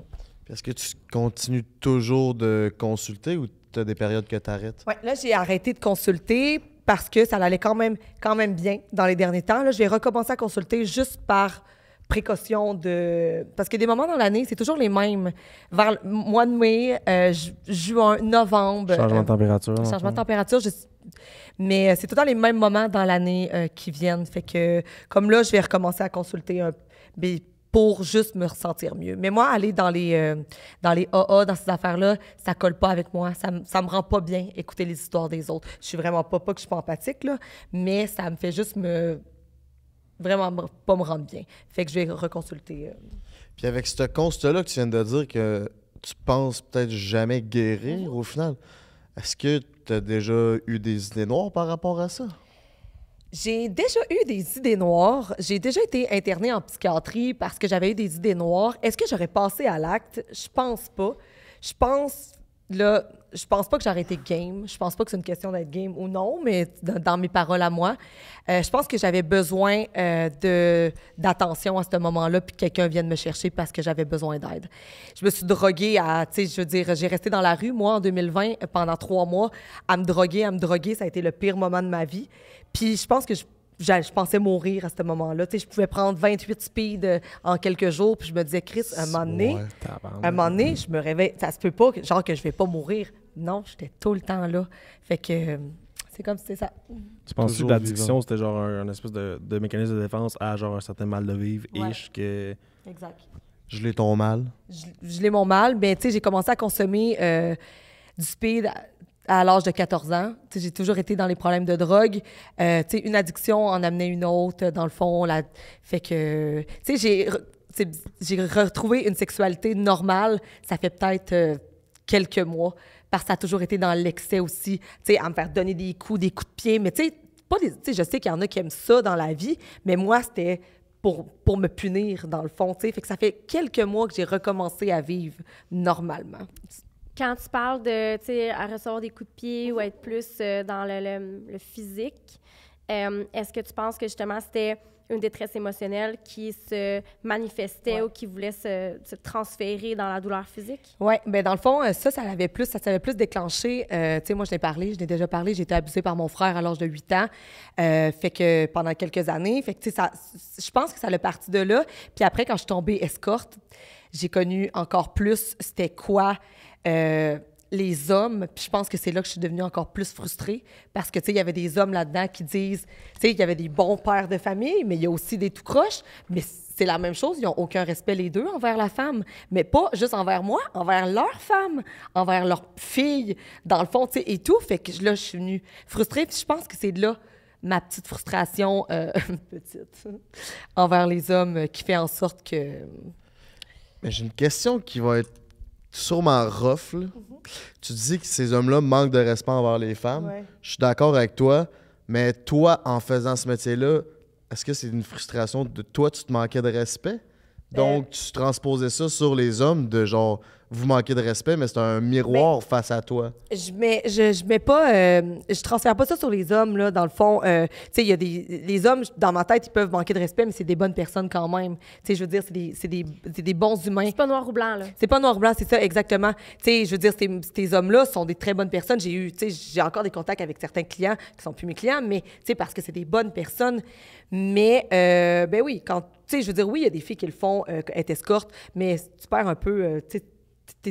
est-ce que tu continues toujours de consulter ou tu as des périodes que tu arrêtes? Oui, là, j'ai arrêté de consulter parce que ça allait quand même, quand même bien dans les derniers temps. Là, je vais à consulter juste par précaution de. Parce que des moments dans l'année, c'est toujours les mêmes. Vers le mois de mai, euh, juin, novembre. Changement de euh, température. Changement de température. Mais euh, c'est tout les mêmes moments dans l'année qui viennent. Fait que, comme là, je vais recommencer à consulter un. Ben, pour juste me ressentir mieux. Mais moi, aller dans les, dans les AA, dans ces affaires-là, ça colle pas avec moi. Ça, ça me rend pas bien écouter les histoires des autres. Je suis vraiment pas, pas que je suis pas empathique, là, mais ça me fait juste me vraiment pas me rendre bien. Fait que je vais reconsulter. Euh. Puis avec ce constat-là que tu viens de dire que tu penses peut-être jamais guérir mhm. au final, est-ce que tu as déjà eu des idées noires par rapport à ça? J'ai déjà eu des idées noires. J'ai déjà été internée en psychiatrie parce que j'avais eu des idées noires. Est-ce que j'aurais passé à l'acte? Je pense pas. Je pense, là, je pense pas que j'aurais été game. Je pense pas que c'est une question d'être game ou non, mais dans, mes paroles à moi, euh, je pense que j'avais besoin euh, de d'attention à ce moment-là, puis quelqu'un vienne me chercher parce que j'avais besoin d'aide. Je me suis droguée à, tu sais, je veux dire, j'ai resté dans la rue, moi, en 2020, euh, pendant trois mois, à me droguer, à me droguer. Ça a été le pire moment de ma vie. Puis je pense que je je pensais mourir à ce moment-là. Tu sais, je pouvais prendre 28 speed euh, en quelques jours, puis je me disais, Chris, un moment donné, un moment donné, je me réveille, ça se peut pas, genre que je vais pas mourir. Non, j'étais tout le temps là. Fait que euh, c'est comme si c'était ça. Tu penses que l'addiction, c'était genre un, espèce de, mécanisme de défense à genre un certain mal de vivre, et que... Exact. Je l'ai ton mal. Je, l'ai mon mal, mais tu sais, j'ai commencé à consommer... Euh, du speed à l'âge de 14 ans. J'ai toujours été dans les problèmes de drogue. Euh, une addiction en amenait une autre, dans le fond. La... Fait que, j'ai retrouvé une sexualité normale, ça fait peut-être euh, quelques mois, parce que ça a toujours été dans l'excès aussi, tu à me faire donner des coups, des coups de pied. Mais pas des... je sais qu'il y en a qui aiment ça dans la vie, mais moi, c'était... Pour, pour, me punir, dans le fond. Fait que ça fait quelques mois que j'ai recommencé à vivre normalement. Quand tu parles de, tu sais, à recevoir des coups de pied ou être plus euh, dans le, physique, euh, est-ce que tu penses que justement c'était une détresse émotionnelle qui se manifestait ou qui voulait se, transférer dans la douleur physique? Oui, mais ben, dans le fond, euh, ça, ça l'avait plus, ça s'avait plus déclenché. tu sais, moi, je t'ai parlé, je t'ai déjà parlé, j'ai été abusée par mon frère à l'âge de 8 ans, fait que pendant quelques années, fait que tu sais, ça, je pense que ça l'a parti de là. Puis après, quand je suis tombée escorte, j'ai connu encore plus c'était quoi euh, les hommes, puis je pense que c'est là que je suis devenue encore plus frustrée, parce que, tu sais, il y avait des hommes là-dedans qui disent, tu sais, qu'il y avait des bons pères de famille, mais il y a aussi des tout croches, mais c'est la même chose, ils n'ont aucun respect les deux envers la femme, mais pas juste envers moi, envers leur femme, envers leur fille, dans le fond, tu sais, et tout, fait que là, je suis venue frustrée, puis je pense que c'est de là ma petite frustration, euh, petite, envers les hommes euh, qui fait en sorte que... Mais j'ai une question qui va être sûrement rough. Mhm. Tu dis que ces hommes-là manquent de respect envers les femmes. Je suis d'accord avec toi, mais toi, en faisant ce métier-là, est-ce que c'est une frustration de toi, tu te manquais de respect? Euh, Donc, tu transposais ça sur les hommes de genre, vous manquez de respect, mais c'est un miroir face à toi. Je mets, je, je mets pas, euh, je transfère pas ça sur les hommes là. Dans le fond, euh, tu sais, il y a des, les hommes dans ma tête, ils peuvent manquer de respect, mais c'est des bonnes personnes quand même. Tu sais, je veux dire, c'est des, bons humains. C'est pas noir ou blanc là. C'est pas noir ou blanc, c'est ça exactement. Tu sais, je veux dire, ces, ces hommes là sont des très bonnes personnes. J'ai eu, tu sais, j'ai encore des contacts avec certains clients qui sont plus mes clients, mais tu sais, parce que c'est des bonnes personnes. Mais euh, ben oui, quand tu sais, je veux dire, oui, il y a des filles qui le font, être escorte, mais tu perds un peu, tu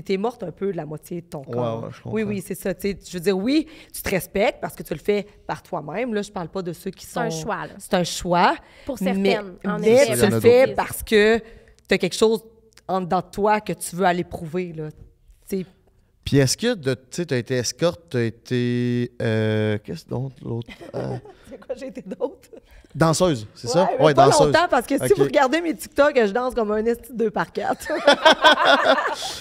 t'es morte un peu de la moitié de ton corps. oui, oui, c'est ça. je veux dire, oui, tu te respectes parce que tu le fais par toi-même. Là, je parle pas de ceux qui sont. C'est un choix. C'est un choix. Pour certaines, mais, en mais tu le fais parce que tu as quelque chose en dedans de toi que tu veux aller prouver. Là. puis est-ce que tu as été escorte, tu as été. Euh, qu'est-ce d'autre l'autre euh? C'est quoi, j'ai été d'autre Danseuse, c'est ça Oui, pas longtemps parce que si vous regardez mes TikTok, je danse comme un esti deux par 4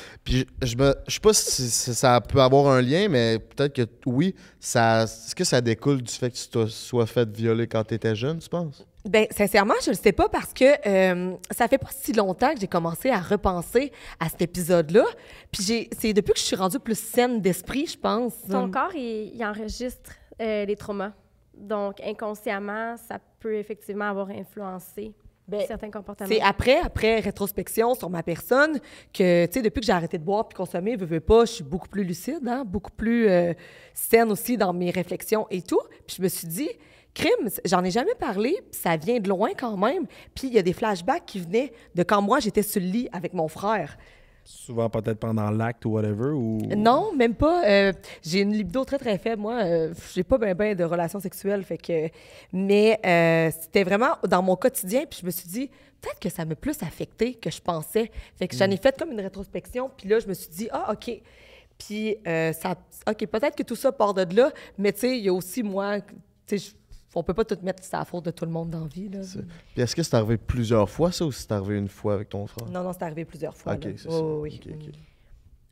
Puis je me, je sais pas si ça peut avoir un lien, mais peut-être que oui. Ça, est-ce que ça découle du fait que tu te sois fait violer quand tu étais jeune, tu penses? Ben sincèrement, je ne le sais pas parce que ça euh, ça fait pas si longtemps que j'ai commencé à repenser à cet épisode-là. Puis c'est depuis que je suis rendue plus saine d'esprit, je pense. Ton corps, il, enregistre euh, les traumas. Donc, inconsciemment, ça peut effectivement avoir influencé ben, certains comportements. C'est après, après rétrospection sur ma personne, que, tu sais, depuis que j'ai arrêté de boire puis consommer, veux, veux pas, je suis beaucoup plus lucide, hein, beaucoup plus euh, saine aussi dans mes réflexions et tout. Puis je me suis dit, crime, j'en ai jamais parlé, ça vient de loin quand même. Puis il y a des flashbacks qui venaient de quand moi j'étais sur le lit avec mon frère. Souvent peut-être pendant l'acte ou whatever ou... Non, même pas. Euh, j'ai une libido très très faible. Moi, euh, j'ai pas bien ben de relations sexuelles, fait que. Mais euh, c'était vraiment dans mon quotidien, puis je me suis dit peut-être que ça m'a plus affecté que je pensais. Fait que j'en ai mm. fait comme une rétrospection, puis là je me suis dit ah ok. Puis ça, ok peut-être que tout ça part de là, mais tu sais il y a aussi moi, on peut pas tout mettre, ça la faute de tout le monde dans la vie. Là. Est... Puis est-ce que c'est arrivé plusieurs fois, ça, ou c'est arrivé une fois avec ton frère? Non, non, c'est arrivé plusieurs fois. OK, c'est oh,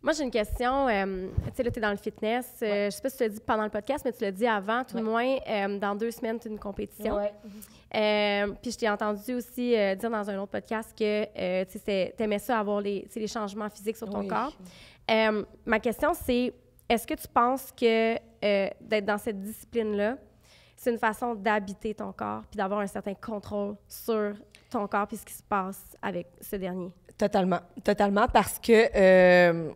Moi, j'ai une question. Euh, tu sais, là, tu es dans le fitness. Je euh, ne Je sais pas si tu l'as dit pendant le podcast, mais tu l'as dit avant, tout au moins, euh, dans deux semaines, tu as une compétition. Ouais. puis je t'ai entendu aussi dire dans un autre podcast que tu aimais ça, avoir les, les changements physiques sur ton corps. ma question, c'est est-ce que tu penses que d'être dans cette discipline-là, c'est une façon d'habiter ton corps puis d'avoir un certain contrôle sur ton corps puis ce qui se passe avec ce dernier. Totalement, totalement, parce que euh,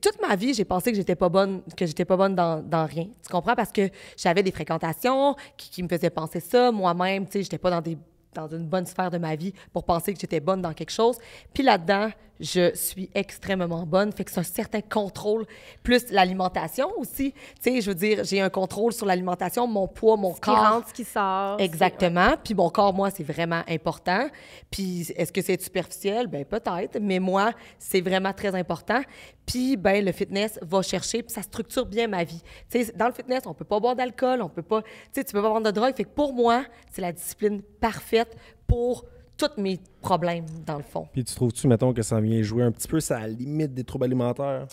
toute ma vie, j'ai pensé que j'étais pas bonne, que j'étais pas bonne dans, rien. Tu comprends? Parce que j'avais des fréquentations qui, me faisaient penser ça. Moi-même, tu sais, j'étais pas dans des dans une bonne sphère de ma vie pour penser que j'étais bonne dans quelque chose. Puis là-dedans, je suis extrêmement bonne. Fait que c'est un certain contrôle, plus l'alimentation aussi. Tu sais, je veux dire, j'ai un contrôle sur l'alimentation, mon poids, mon ce corps. Qui rentre, ce qui sort. Exactement. Puis mon corps, moi, c'est vraiment important. Puis est-ce que c'est superficiel? Ben peut-être, mais moi, c'est vraiment très important. Puis ben le fitness va chercher, puis ça structure bien ma vie. Tu sais, dans le fitness, on peut pas boire d'alcool, on peut pas, tu sais, tu peux pas vendre de drogue. Fait que pour moi, c'est la discipline parfaite pour tous mes problèmes, dans le fond. Puis tu trouves-tu, mettons, que ça vient jouer un petit peu à limite des troubles alimentaires?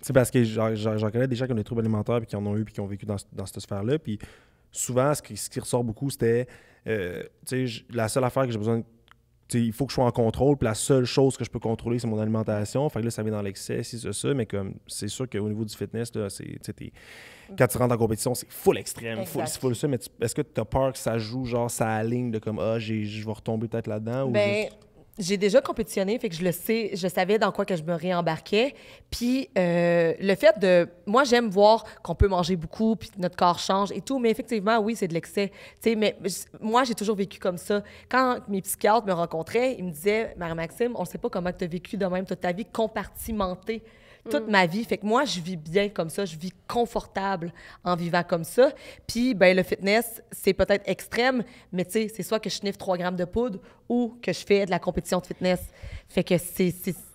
C'est parce que j'en connais des gens qui ont des troubles alimentaires, puis qui en ont eu, puis qui ont vécu dans, cette sphère-là. Puis souvent, ce qui, ressort beaucoup, c'était, euh, tu sais, la seule affaire que j'ai besoin il faut que je sois en contrôle, puis la seule chose que je peux contrôler, c'est mon alimentation. Fait que là, ça vient dans l'excès, c'est ça, ça. Mais comme c'est sûr qu'au niveau du fitness, là, quand tu rentres en compétition, c'est full extrême, full, full, ça. Mais est-ce que tu as peur que ça joue, genre, ça aligne de comme, ah, je vais retomber peut-être là-dedans? Ben, j'ai déjà compétitionné, fait que je le sais, je savais dans quoi que je me réembarquais. Puis euh, le fait de, moi j'aime voir qu'on peut manger beaucoup, puis notre corps change et tout, mais effectivement oui c'est de l'excès. Tu sais, mais moi j'ai toujours vécu comme ça. Quand mes psychiatres me rencontraient, ils me disaient, Marie Maxime, on sait pas comment tu as vécu de même toute ta vie compartimentée toute mm. ma vie. Fait que moi, je vis bien comme ça, je vis confortable en vivant comme ça. Puis, ben le fitness, c'est peut-être extrême, mais tu sais, c'est soit que je sniffe 3 grammes de poudre ou que je fais de la compétition de fitness. Fait que c'est...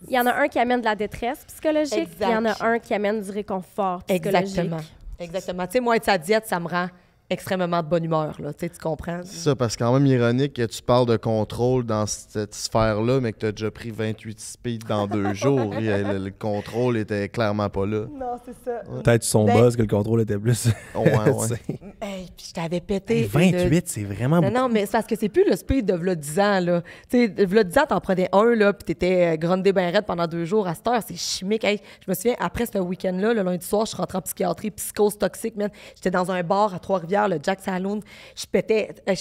Il y en a un qui amène de la détresse psychologique, il y en a un qui amène du réconfort psychologique. Exactement. Exactement. Tu sais, moi, être sa diète, ça me rend extrêmement de bonne humeur, là, tu comprends? C'est ça, parce que quand même ironique que tu parles de contrôle dans cette sphère-là, mais que tu as déjà pris 28 speed dans deux jours. Et le, contrôle était clairement pas là. Non, c'est ça. Peut-être son boss ben buzz que le contrôle était plus. ouais, ouais. je t'avais pété. 28, c'est vraiment Non, non, mais c'est parce que c'est plus le speed de v'là 10 là. Tu sais, t'en prenais un, là, puis t'étais euh, grande ben raide pendant deux jours. À cette heure, c'est chimique. je me souviens, après ce week-end-là, le lundi soir, je suis rentrée en psychiatrie, psychose toxique, J'étais dans un bar à Trois-Rivières le Jack Saloon, je pétais. Euh,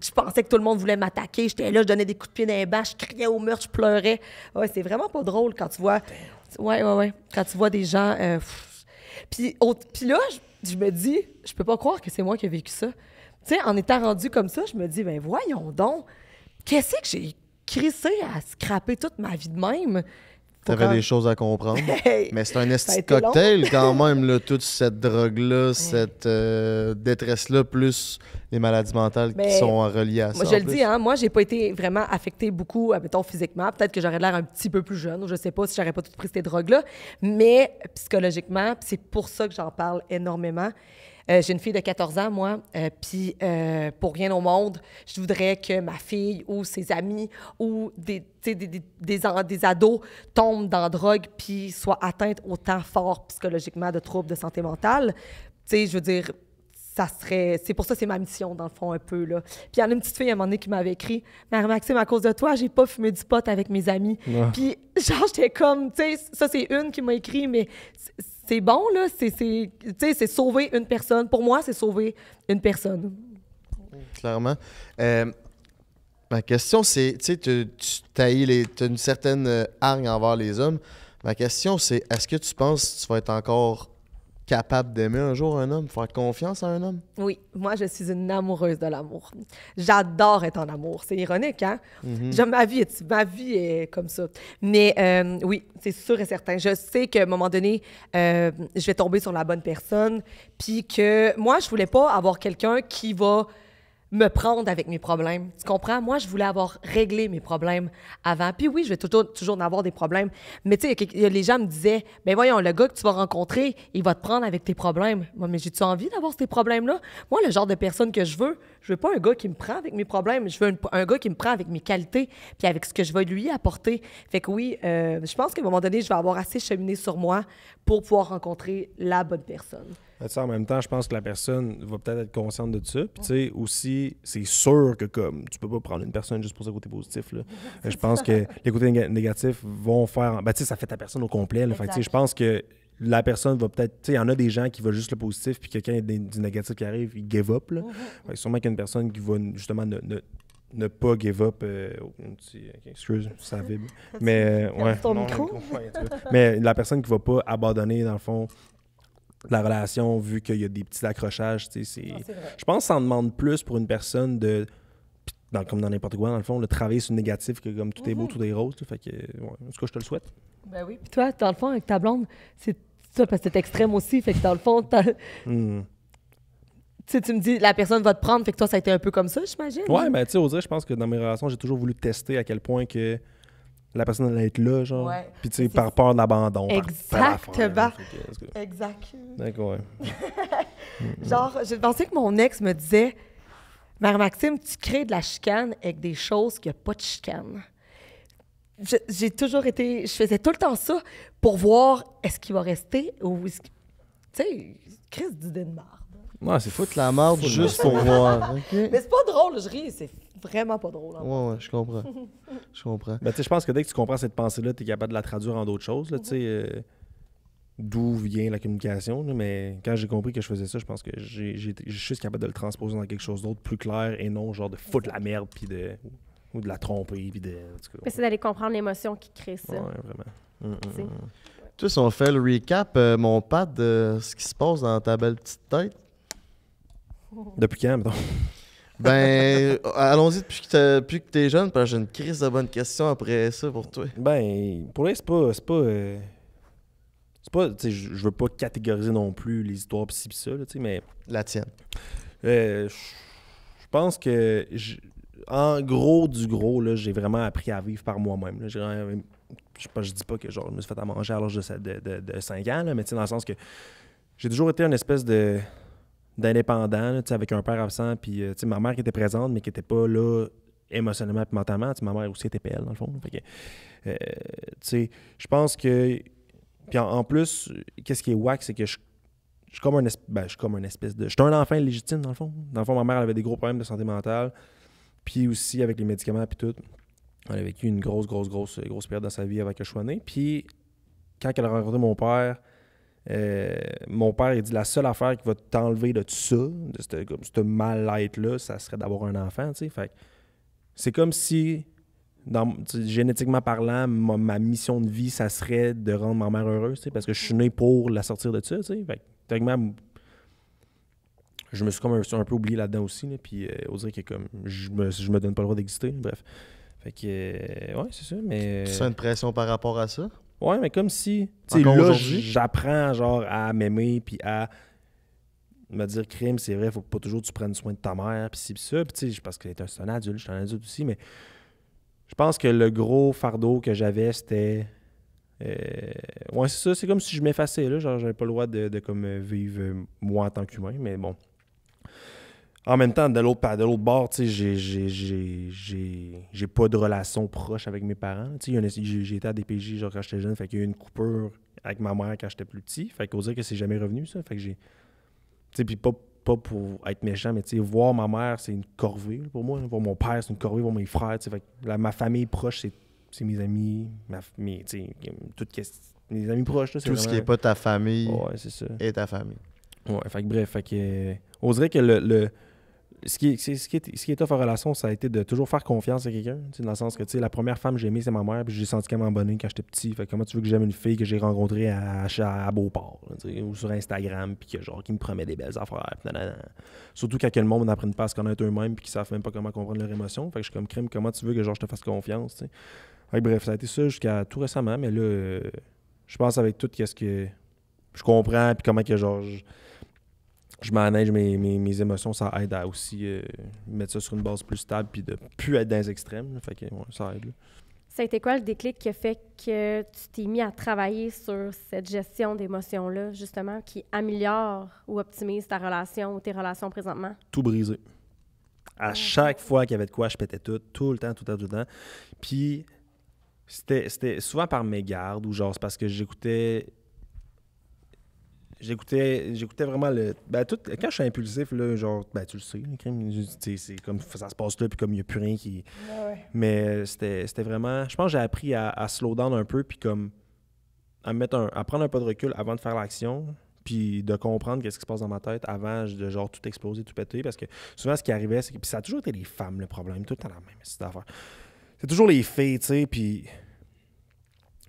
je, pensais que tout le monde voulait m'attaquer. J'étais là, je donnais des coups de pied dans les bas, je criais au mur, je pleurais. Ouais, c'est vraiment pas drôle quand tu vois. Ouais, ouais, ouais. Quand tu vois des gens. Euh, puis, puis là, je, me dis, je peux pas croire que c'est moi qui ai vécu ça. Tu sais, en étant rendu comme ça, je me dis, ben voyons donc, qu'est-ce que j'ai crissé à scraper toute ma vie de même? T'avais des choses à comprendre. mais c'est un esti cocktail quand même, le toute cette drogue-là, cette euh, détresse-là, plus les maladies mentales qui sont reliées à ça. Moi, je le dis, hein, moi, j'ai pas été vraiment affectée beaucoup, mettons, physiquement. Peut-être que j'aurais l'air un petit peu plus jeune, ou je sais pas si j'aurais pas tout pris ces drogues-là. Mais psychologiquement, c'est pour ça que j'en parle énormément. Euh, j'ai une fille de 14 ans, moi, euh, puis euh, pour rien au monde, je voudrais que ma fille ou ses amis ou des, des, des, des, des ados tombent dans la drogue puis soient atteintes autant fort psychologiquement de troubles de santé mentale. Tu sais, je veux dire, ça serait. C'est pour ça c'est ma mission, dans le fond, un peu. Là. Puis il y en a une petite fille à un moment donné qui m'avait écrit Mère maxime à cause de toi, j'ai pas fumé du pot avec mes amis. Puis genre, j'étais comme, tu sais, ça c'est une qui m'a écrit, mais c'est bon, là. C'est sauver une personne. Pour moi, c'est sauver une personne. Clairement. Euh, ma question, c'est, tu sais, tu as une certaine euh, hargne envers les hommes. Ma question, c'est, est-ce que tu penses que tu vas être encore capable d'aimer un jour un homme, faire confiance à un homme? Oui, moi, je suis une amoureuse de l'amour. J'adore être en amour. C'est ironique, hein? Mhm. Ma, vie ma vie est comme ça. Mais euh, oui, c'est sûr et certain. Je sais qu'à un moment donné, euh, je vais tomber sur la bonne personne, puis que moi, je voulais pas avoir quelqu'un qui va me prendre avec mes problèmes. Tu comprends? Moi, je voulais avoir réglé mes problèmes avant. Puis oui, je vais toujours, toujours avoir des problèmes. Mais tu sais, les gens me disaient, mais ben voyons, le gars que tu vas rencontrer, il va te prendre avec tes problèmes. Moi, mais j'ai-tu envie d'avoir ces problèmes-là? Moi, le genre de personne que je veux, je veux pas un gars qui me prend avec mes problèmes. Je veux un gars qui me prend avec mes qualités, puis avec ce que je vais lui apporter. Fait que oui, euh, je pense qu'à un moment donné, je vais avoir assez cheminé sur moi pour pouvoir rencontrer la bonne personne en même temps, je pense que la personne va peut-être être consciente de ça. Puis, tu sais, aussi, c'est sûr que comme tu peux pas prendre une personne juste pour ses côté positif Là. je pense que les côtés négatifs vont faire. Ben, tu sais, ça fait ta personne au complet. je pense que la personne va peut-être. Tu sais, il y en a des gens qui veulent juste le positif, puis quelqu'un du négatif qui arrive, il give up. Là. Mm-hmm. sûrement qu'il y a une personne qui va justement ne, ne pas give up. Euh, oh, excuse, ça Mais, euh, ouais, mais la personne qui va pas abandonner, dans le fond, la relation, vu qu'il y a des petits accrochages. Tu sais, c'est... Ah, je pense que ça en demande plus pour une personne de. comme dans n'importe quoi, dans le fond, le travail sur le négatif, que comme tout est beau, mhm. tout est rose. Fait que, ouais. En tout je te le souhaite. Ben oui. Puis toi, dans le fond, avec ta blonde, c'est ça parce que c'est extrême aussi. Fait que dans le fond, mm. Tu me dis, la personne va te prendre, fait que toi, ça a été un peu comme ça, j'imagine. Ouais, mais ben, tu sais, je pense que dans mes relations, j'ai toujours voulu tester à quel point que la personne allait être là, genre. Puis tu sais, par peur de l'abandon. Exactement. Exact. D'accord, Genre, j'ai pensé que mon ex me disait Mère maxime tu crées de la chicane avec des choses qu'il n'y a pas de chicane. J'ai toujours été. Je faisais tout le temps ça pour voir est-ce qu'il va rester ou. est-ce Tu sais, Chris du de marde. Ouais, c'est foutre la marde juste pour voir. Mais c'est pas drôle, je ris, c'est vraiment pas drôle. Ouais, ouais, je comprends. je comprends. Ben, sais je pense que dès que tu comprends cette pensée-là, tu es capable de la traduire en d'autres choses. tu sais euh, D'où vient la communication. mais quand j'ai compris que je faisais ça, je pense que j'étais juste capable de le transposer dans quelque chose d'autre plus clair et non genre de foutre la merde puis de, ou de la tromper. Puis c'est d'aller comprendre l'émotion qui crée ça. Ouais, vraiment. Mm, mm, tu mm. on fait le recap, euh, mon pad, de euh, ce qui se passe dans ta belle petite tête. Depuis quand, mettons? Ben, euh, allons-y depuis que, que t'es jeune, parce que j'ai une crise de bonnes questions après ça pour toi. Ben, pour l'instant c'est pas. C'est pas. Euh, c'est pas. je veux pas catégoriser non plus les histoires pis ci pis ça, tu sais, mais. La tienne. Euh, je pense que. En gros, du gros, là, j'ai vraiment appris à vivre par moi-même. je, dis pas que genre, je me suis fait à manger à l'âge de, 5 ans, là, mais dans le sens que j'ai toujours été une espèce de d'indépendant, avec un père absent, puis euh, ma mère qui était présente, mais qui n'était pas là émotionnellement et mentalement. ma mère aussi était PL, dans le fond. Euh, je pense que. Puis en, plus, qu'est-ce qui est wack, c'est que je suis comme un ben, comme une espèce de. Je un enfant légitime, dans le fond. Dans le fond, ma mère avait des gros problèmes de santé mentale. Puis aussi avec les médicaments puis tout. Elle a vécu une grosse, grosse, grosse, grosse période dans sa vie avec un Puis quand elle a rencontré mon père, euh, mon père, il dit la seule affaire qui va t'enlever de tout ça, de ce, mal-être-là, ça serait d'avoir un enfant. Fait c'est comme si, génétiquement parlant, ma, mission de vie, ça serait de rendre ma mère heureuse, parce que je suis né pour la sortir de ça. Fait je me suis comme un, peu oublié là-dedans aussi. puis, euh, que comme, je me, me donne pas le droit d'exister. Bref. Fait que, euh, c'est ça. Mais... Tu sens une pression par rapport à ça? Ouais, mais comme si. Tu là, j'apprends genre à m'aimer puis à me dire crime, c'est vrai, faut pas toujours que tu prennes soin de ta mère, puis si puis ça. Puis parce que c'est un adulte, je suis un adulte aussi, mais je pense que le gros fardeau que j'avais, c'était. Euh... Ouais, c'est ça, c'est comme si je m'effaçais, là. Genre, j'avais pas le droit de, comme vivre moi en tant qu'humain, mais bon en même temps, de l'autre, de l'autre bord, j'ai pas de relation proche avec mes parents. J'ai été à DPJ genre, quand j'étais jeune, fait y a eu une coupure avec ma mère quand j'étais plus petit. Fait qu'au que c'est jamais revenu, ça. Fait que j'ai. Puis pas, pas pour être méchant, mais voir ma mère, c'est une corvée pour moi. Hein. Voir mon père, c'est une corvée. Voir mes frères, fait que, là, ma famille proche, c'est mes amis, ma, mes, toutes mes amis proches. Tout ce qui n'est pas ta famille ouais, est, ta famille. Ouais, fait que, bref, fait que, euh, on dirait que le, ce qui, est, ce, en relation, ça a été de toujours faire confiance à quelqu'un. Dans le sens que la première femme que j'ai aimée, c'est ma mère, puis j'ai senti qu'elle m'a abonné quand j'étais petit. Fait comment tu veux que j'aime une fille que j'ai rencontrée à, à, Beauport ou sur Instagram, puis genre, qui me promet des belles affaires. Surtout quand quel le monde n'apprend pas à se connaître eux-mêmes, puis qu'ils savent même pas comment comprendre leurs émotions. Fait que je suis comme crime, comment tu veux que genre, je te fasse confiance? bref, ça a été ça jusqu'à tout récemment, mais là, euh, je pense avec tout qu'est-ce que je comprends, puis comment que genre. Je, je manage mes, mes, émotions, ça aide à aussi euh, mettre ça sur une base plus stable puis de plus être dans les extrêmes. ça aide. Ça a été quoi le déclic qui a fait que tu t'es mis à travailler sur cette gestion d'émotions-là, justement, qui améliore ou optimise ta relation ou tes relations présentement? Tout brisé. À ah, chaque fois qu'il y avait de quoi, je pétais tout, tout le temps, tout le temps, tout le temps. Puis c'était souvent par mes gardes ou genre, c'est parce que j'écoutais J'écoutais, j'écoutais vraiment le. Ben, tout, quand je suis impulsif, là, genre, ben, tu le sais, c'est comme ça se passe là, puis comme il n'y a plus rien qui. Mais euh, c'était, c'était vraiment. Je pense que j'ai appris à, à slow down un peu, puis comme. à, mettre à prendre un pas de recul avant de faire l'action, puis de comprendre qu'est-ce qui se passe dans ma tête avant de genre tout exploser, tout péter. Parce que souvent, ce qui arrivait, c'est que. Puis ça a toujours été les femmes le problème, tout à la même, C'est toujours les filles, tu sais, puis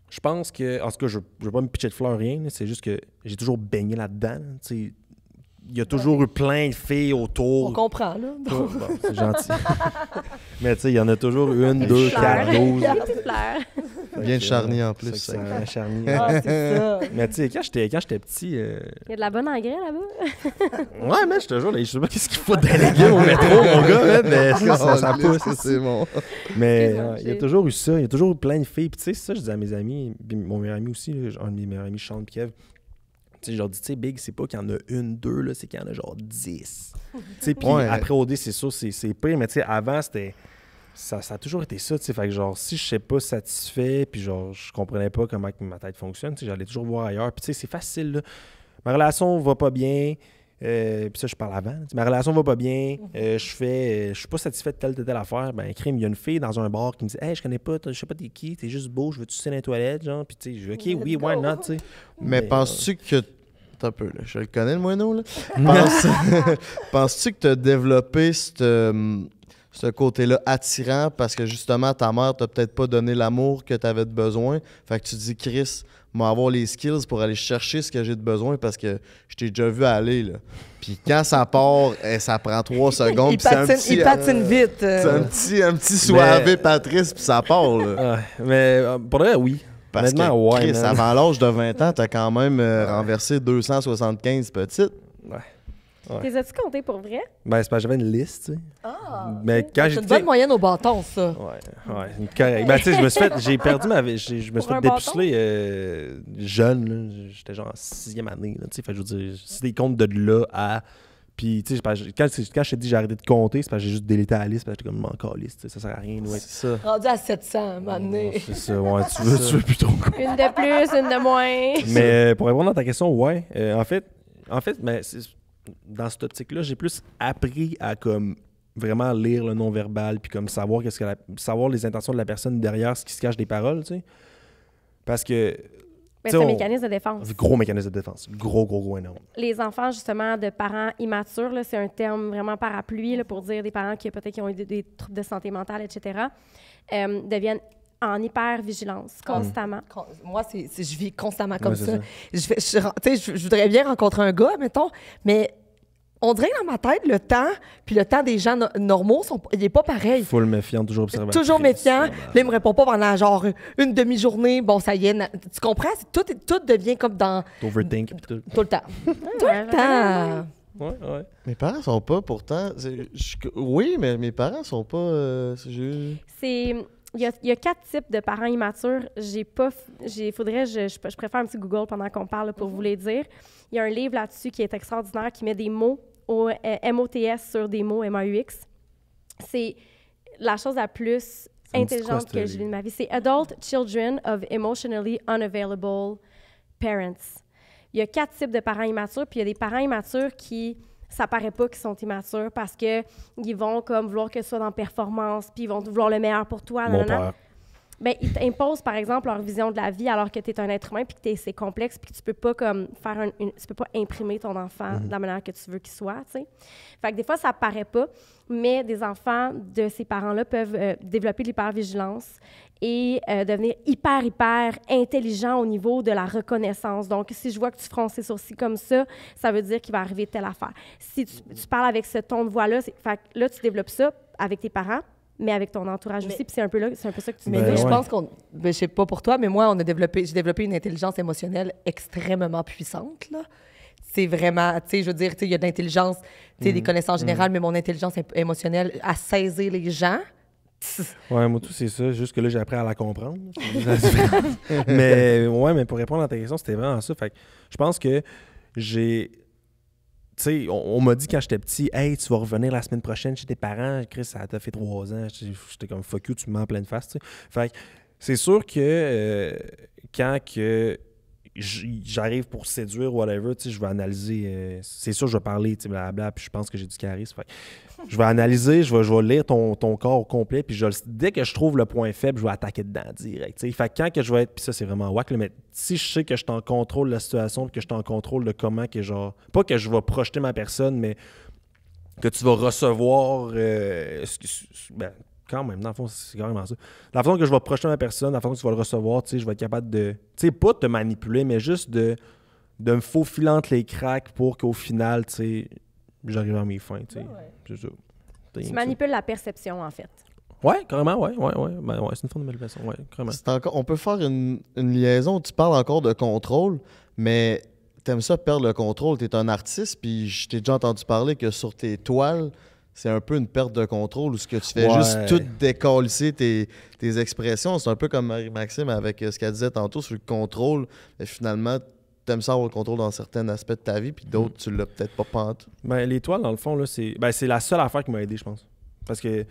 je pense que. En tout cas, je ne veux pas me pitcher de fleurs, rien. C'est juste que j'ai toujours baigné là-dedans. Il y a toujours eu plein de filles autour. On comprend, là. c'est gentil. Mais tu sais, il y en a toujours une, deux, quatre, douze. Bien de en plus. Ça, ah, ça. Mais tu sais, quand j'étais petit. Euh, il y a de la bonne engrais là-bas. ouais, mais je te jure, là, je sais pas qu'est-ce qu'il faut déléguer au métro, mon gars, mais ça, ça pousse. C'est bon. Mais il y a toujours eu ça. Il y a toujours eu plein de filles. Puis tu sais, ça, je dis à mes amis, mon meilleur ami aussi, un de mes meilleurs amis, Sean Piev, tu sais, genre, tu sais, Big, c'est pas qu'il y en a une, deux, là, c'est qu'il y en a genre dix. tu sais, puis après après OD, c'est sûr, c'est pire, mais tu sais, avant, c'était ça, a toujours été ça, tu sais. Fait que genre, si je ne suis pas satisfait, puis genre, je comprenais pas comment ma tête fonctionne, tu j'allais toujours voir ailleurs. Puis tu sais, c'est facile, là. Ma relation va pas bien, euh, puis ça, je parle avant. ma relation va pas bien, euh, mhm. je fais, euh, je suis pas satisfait de telle ou telle affaire. Ben, crime, il y a une fille dans un bar qui me dit, hey, je connais pas, je sais pas t'es qui, t'es juste beau, je veux-tu sais dans les toilettes, genre, puis tu sais, je dis, ok, oui, why not, tu sais. Mais, ben, penses-tu que peu, je le connais le moineau. Là. Penses-tu que tu as développé cette, ce côté-là attirant parce que justement, ta mère t'a peut-être pas donné l'amour que tu avais de besoin. Fait que tu dis, Chris, moi avoir les skills pour aller chercher ce que j'ai de besoin parce que je t'ai déjà vu aller. Là. Puis quand ça part, eh, ça prend trois secondes. il, patine, euh, vite. Euh. C'est un petit, un petit Patrice, puis ça part. mais euh, pour vrai, oui. Parce que, Chris, avant l'âge de 20 ans, t'as quand même renversé 275 petites. Ouais. T'es as-tu compté pour vrai? Ben, c'est parce que j'avais une liste, tu sais. Ah! Mais quand j'ai. C'est une bonne moyenne au bâton, ça. Ouais, ouais, ben, tu sais, je me suis fait. J'ai perdu ma. Je me suis fait dépuceler euh, jeune, J'étais genre en sixième année, tu sais. Fait je veux dire, c'est des comptes de là à. Puis, tu sais, quand, quand je t'ai dit j'ai arrêté de compter, c'est parce que j'ai juste délété la liste, parce que j'étais comme, la liste, ça sert à rien, ouais. C'est ça. Rendu à 700, à c'est ça, ouais, tu veux, tu veux plutôt. une de plus, une de moins. Mais euh, pour répondre à ta question, ouais. Euh, en fait, en fait, mais ben, dans cette optique-là, j'ai plus appris à comme vraiment lire le non-verbal puis comme savoir qu'est-ce que savoir les intentions de la personne derrière ce qui se cache des paroles, tu sais. Parce que ben, c'est un mécanisme de défense. Gros mécanisme de défense. Gros, gros, gros énorme. Les enfants, justement, de parents immatures, c'est un terme vraiment parapluie pour dire des parents qui peut-être qui ont des, troubles de santé mentale, etc., euh, deviennent en hyper-vigilance, ah. constamment. moi, je vis constamment comme ça. Je, voudrais bien rencontrer un gars, mettons, mais on dirait dans ma tête, le temps, puis le temps des gens normaux, sont, il n'est pas pareil. faut le méfiant, toujours observer. Toujours méfiant. Là, il me répond pas pendant genre une demi-journée. Bon, ça y est. Tu comprends? tout, devient comme dans. Overthink. Tout. le temps. tout le temps. Ouais, ouais. Mes parents sont pas pourtant. oui, mais mes parents sont pas. Euh, c'est. Il y, a, quatre types de parents immatures. J'ai pas, j'ai, faudrait, je, préfère un petit Google pendant qu'on parle pour vous mhm. les dire. Il y a un livre là-dessus qui est extraordinaire, qui met des mots au euh, MOTS sur des mots MAUX. C'est la chose la plus intelligente que j'ai vue de ma vie. C'est Adult Children of Emotionally Unavailable Parents. Il y a quatre types de parents immatures, puis il y a des parents immatures qui ça paraît pas qu'ils sont immatures parce que ils vont comme vouloir que tu soit dans performance, puis ils vont vouloir le meilleur pour toi ben, ils t'imposent, par exemple, leur vision de la vie alors que tu es un être humain, puis que c'est complexe, puis que tu peux pas comme faire tu peux pas imprimer ton enfant mm-hmm. de la manière que tu veux qu'il soit, tu des fois, ça paraît pas, mais des enfants de ces parents-là peuvent euh, développer de l'hypervigilance et euh, devenir hyper, hyper intelligent au niveau de la reconnaissance. Donc, si je vois que tu fronces les sourcils comme ça, ça veut dire qu'il va arriver telle affaire. Si tu, tu, parles avec ce ton de voix-là, là, tu développes ça avec tes parents, mais avec ton entourage aussi. Puis c'est un, peu là, un peu ça que tu m'as ben Je pense qu'on. Ben, je sais pas pour toi, mais moi, on a développé, j'ai développé une intelligence émotionnelle extrêmement puissante. Là c'est vraiment, tu sais, je veux dire, il y a de l'intelligence, tu sais, des mm. connaissances mm. générales, mais mon intelligence émotionnelle à saisir les gens. ouais, moi tout c'est ça, juste que là j'ai appris à la comprendre. mais ouais, mais pour répondre à ta question, c'était vraiment ça. Fait je pense que j'ai tu sais, on, m'a dit quand j'étais petit, hey, tu vas revenir la semaine prochaine chez tes parents. Chris, ça t'a fait trois ans. J'étais comme fuck you, tu me mens en pleine face. c'est sûr que euh, quand que j'arrive pour séduire ou whatever, tu sais, je vais analyser. Euh, c'est sûr, je vais parler, tu sais, bla puis je pense que j'ai du charisme. Je vais analyser, je vais, je lire ton, ton, corps au complet, puis je, dès que je trouve le point faible, je vais attaquer dedans direct. Tu sais. Fait quand que je vais être, puis ça, c'est vraiment wack, mais si je sais que je suis en contrôle de la situation, que je suis en contrôle de comment que genre. Pas que je vais projeter ma personne, mais que tu vas recevoir euh, ben, quand même, dans le fond, c'est carrément ça. La façon que je vais projeter ma personne, la façon que tu vas le recevoir, tu sais, je vais être capable de. Tu sais, pas de te manipuler, mais juste de, de me faufiler entre les cracks pour qu'au final, tu sais, j'arrive à mes fins, tu sais. Tu manipules la perception, en fait. Ouais, carrément, ouais, ouais, ouais. Ben, ouais c'est une forme de manipulation, ouais, carrément. on peut faire une, une liaison, tu parles encore de contrôle, mais t'aimes ça perdre le contrôle, t'es un artiste, puis je t'ai déjà entendu parler que sur tes toiles, c'est un peu une perte de contrôle où ce que tu fais juste tout décoller tes, tes expressions. C'est un peu comme Marie-Maxime avec euh, ce qu'elle disait tantôt sur le contrôle. Mais finalement, aimes ça avoir le contrôle dans certains aspects de ta vie, puis mm. d'autres, tu l'as peut-être pas pente. Ben, l'étoile, dans le fond, là, c'est, ben, c'est la seule affaire qui m'a aidé, je pense. Parce que, tu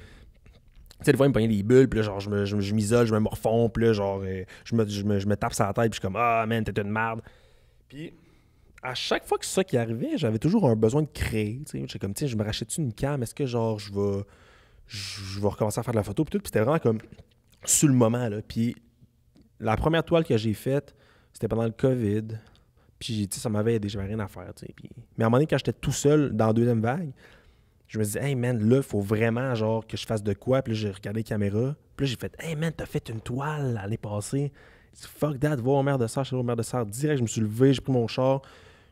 sais, des fois, il me prenait des bulles, puis là, genre, je, je, m'isole, je me morfonds, puis là, genre, euh, je me, je me, tape sur la tête, puis je suis comme, ah, man, t'es une merde. Puis, à chaque fois que ça qui arrivait, j'avais toujours un besoin de créer. J'étais comme, tiens, je me rachète une cam, est-ce que genre je vais, je recommencer à faire de la photo? Puis, c'était vraiment comme sur le moment. Là. Puis la première toile que j'ai faite, c'était pendant le COVID. Puis ça m'avait aidé, j'avais rien à faire. Puis... Mais à un moment donné, quand j'étais tout seul dans la deuxième vague, je me disais, hey man, là, il faut vraiment genre que je fasse de quoi. Puis j'ai regardé la caméra, Puis j'ai fait, hey man, t'as fait une toile l'année passée. Fuck that, va au maire de je voir au maire de Sartre. » Direct, je me suis levé, j'ai pris mon char,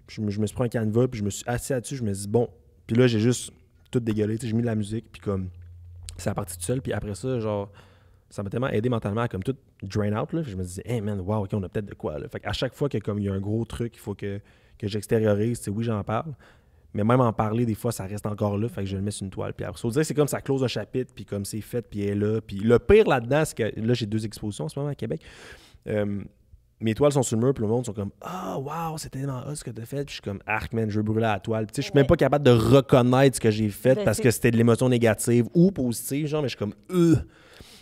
je, me suis pris un canevas, puis je me suis assis là-dessus, je me suis dit, bon. Puis là, j'ai juste tout dégueulé. J'ai mis de la musique, puis comme, c'est à partir tout seul. Puis après ça, genre, ça m'a tellement aidé mentalement à comme tout drain out. Là, je me dit, hey man, wow, OK, on a peut-être de quoi. Là. Fait à chaque fois qu'il y a un gros truc, il faut que, que j'extériorise, c'est oui, j'en parle. Mais même en parler, des fois, ça reste encore là. Fait que je le mets sur une toile. Puis après, ça, c'est comme ça close un chapitre, puis comme c'est fait, puis elle est là. Puis le pire là-dedans, c'est que là, j'ai deux expositions en ce moment à Québec. Euh, mes toiles sont sur le mur, puis le monde sont comme Ah, oh, wow, c'était tellement hot ce que t'as fait. Puis je suis comme Arc, man, je veux brûler la toile. Puis, je suis même pas capable de reconnaître ce que j'ai fait ben, parce que c'était de l'émotion négative ou positive, genre, mais je suis comme Euh,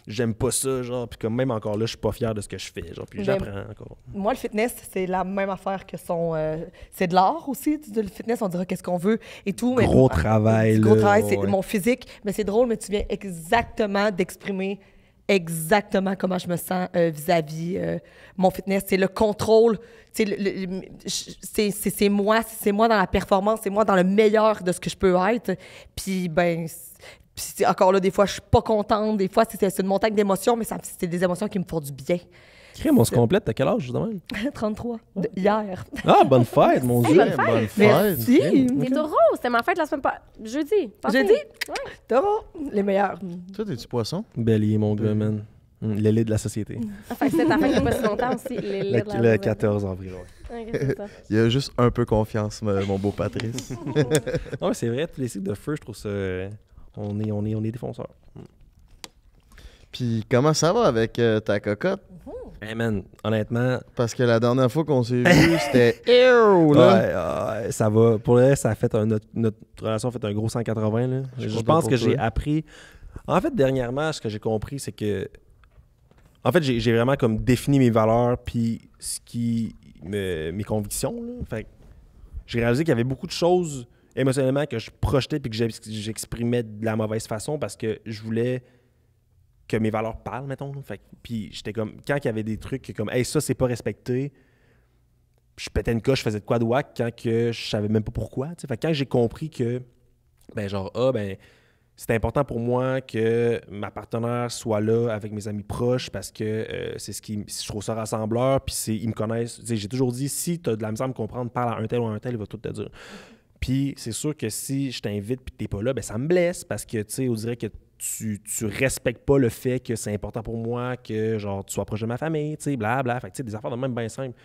j'aime pas ça, genre. Puis, comme même encore là, je suis pas fier de ce que je fais, genre, puis ben, j'apprends encore. Moi, le fitness, c'est la même affaire que son. Euh, c'est de l'art aussi, du fitness, on dira qu'est-ce qu'on veut et tout. Mais, gros, travail, gros Gros travail, c'est mon physique. Mais c'est drôle, mais tu viens exactement d'exprimer exactement comment je me sens euh, vis-à-vis euh, mon fitness. C'est le contrôle. C'est moi, c'est moi dans la performance, c'est moi dans le meilleur de ce que je peux être. Puis, ben, encore là, des fois, je suis pas contente. Des fois, c'est une montagne d'émotions, mais c'est des émotions qui me font du bien. Crime, on se complète. T'as quel âge, justement? 33. Ah. hier. Ah, bonne fête, mon Dieu. bonne fête. Merci. T'es taureau, c'était ma fête la semaine passée. Jeudi. Jeudi? Ouais. Taureau, les meilleurs. Toi, tes du poisson? Bélier, mon gars, man. Hum, de la société. Enfin, mm. c'était ta fête pas si longtemps aussi. de Le, le 14 avril, Il y Il a juste un peu confiance, mon beau Patrice. Non, mais c'est vrai, tous les cycles de feu, je trouve ça. Euh, on est, on est, on est défonceurs. Puis comment ça va avec euh, ta cocotte? Hey man, honnêtement. Parce que la dernière fois qu'on s'est vu, c'était Ew, là. Ouais, ça va. Pour le ça a fait notre, relation a fait un gros 180. Je, pense que j'ai appris. En fait, dernièrement, ce que j'ai compris, c'est que. En fait, j'ai vraiment comme défini mes valeurs puis ce qui. mes, convictions. Là. Fait j'ai réalisé qu'il y avait beaucoup de choses émotionnellement que je projetais puis que j'exprimais de la mauvaise façon parce que je voulais que mes valeurs parlent, mettons. Fait, puis j'étais comme, quand il y avait des trucs comme, hey, ça, c'est pas respecté, je pétais une coche, je faisais de quoi de whack quand que je savais même pas pourquoi. T'sais. Fait quand j'ai compris que, ben, genre, ah, ben, c'est important pour moi que ma partenaire soit là avec mes amis proches parce que euh, c'est ce qui je trouve ça rassembleur puis c'est ils me connaissent j'ai toujours dit si t'as de la misère à me comprendre parle à un tel ou un tel il va tout te dire puis c'est sûr que si je t'invite puis t'es pas là ben ça me blesse parce que tu sais on dirait que tu, respectes pas le fait que c'est important pour moi que genre tu sois proche de ma famille, tu sais, Fait des affaires de même bien simples.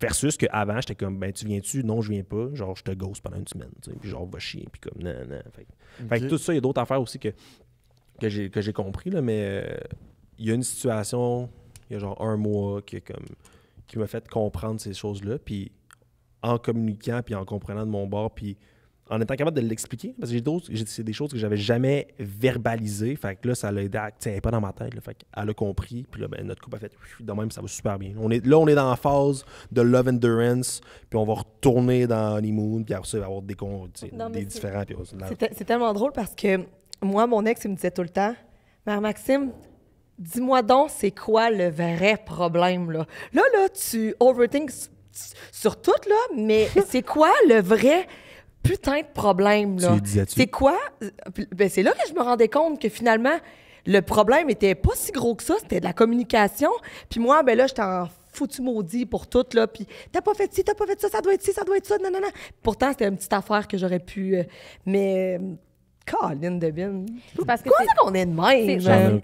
Versus qu'avant, j'étais comme, ben, tu viens-tu? Non, je viens pas. Genre, je te gosse pendant une semaine. Tu sais, puis genre, va chier. Puis comme, non, non. Fait, tout ça, il y a d'autres affaires aussi que, que j'ai compris, là, mais euh, il y a une situation, il y a genre un mois qui, comme, qui m'a fait comprendre ces choses-là. Puis en communiquant, puis en comprenant de mon bord, puis en étant capable de l'expliquer, parce que c'est des choses que j'avais jamais verbalisées. Fait que là, ça l'a aidé pas dans ma tête. elle a compris. Puis ben, notre couple a fait. De même, ça va super bien. On est, là, on est dans la phase de Love Endurance. Puis on va retourner dans Honeymoon. Puis après ça, il va y avoir des, différents. C'est tellement drôle parce que moi, mon ex, il me disait tout le temps Mère Maxime, dis-moi donc, c'est quoi le vrai problème, là? Là, là, tu overthinks sur tout, là, mais c'est quoi le vrai putain de problème, là. C'est quoi? Ben, c'est là que je me rendais compte que finalement, le problème était pas si gros que ça, c'était de la communication. Puis moi, ben là, j'étais en foutu maudit pour tout, là. Puis t'as pas fait ci, t'as pas fait ça, ça doit être ci, ça doit être ça, non, non, non. Pourtant, c'était une petite affaire que j'aurais pu. Euh, mais. Euh, de Parce que qu'on est de même?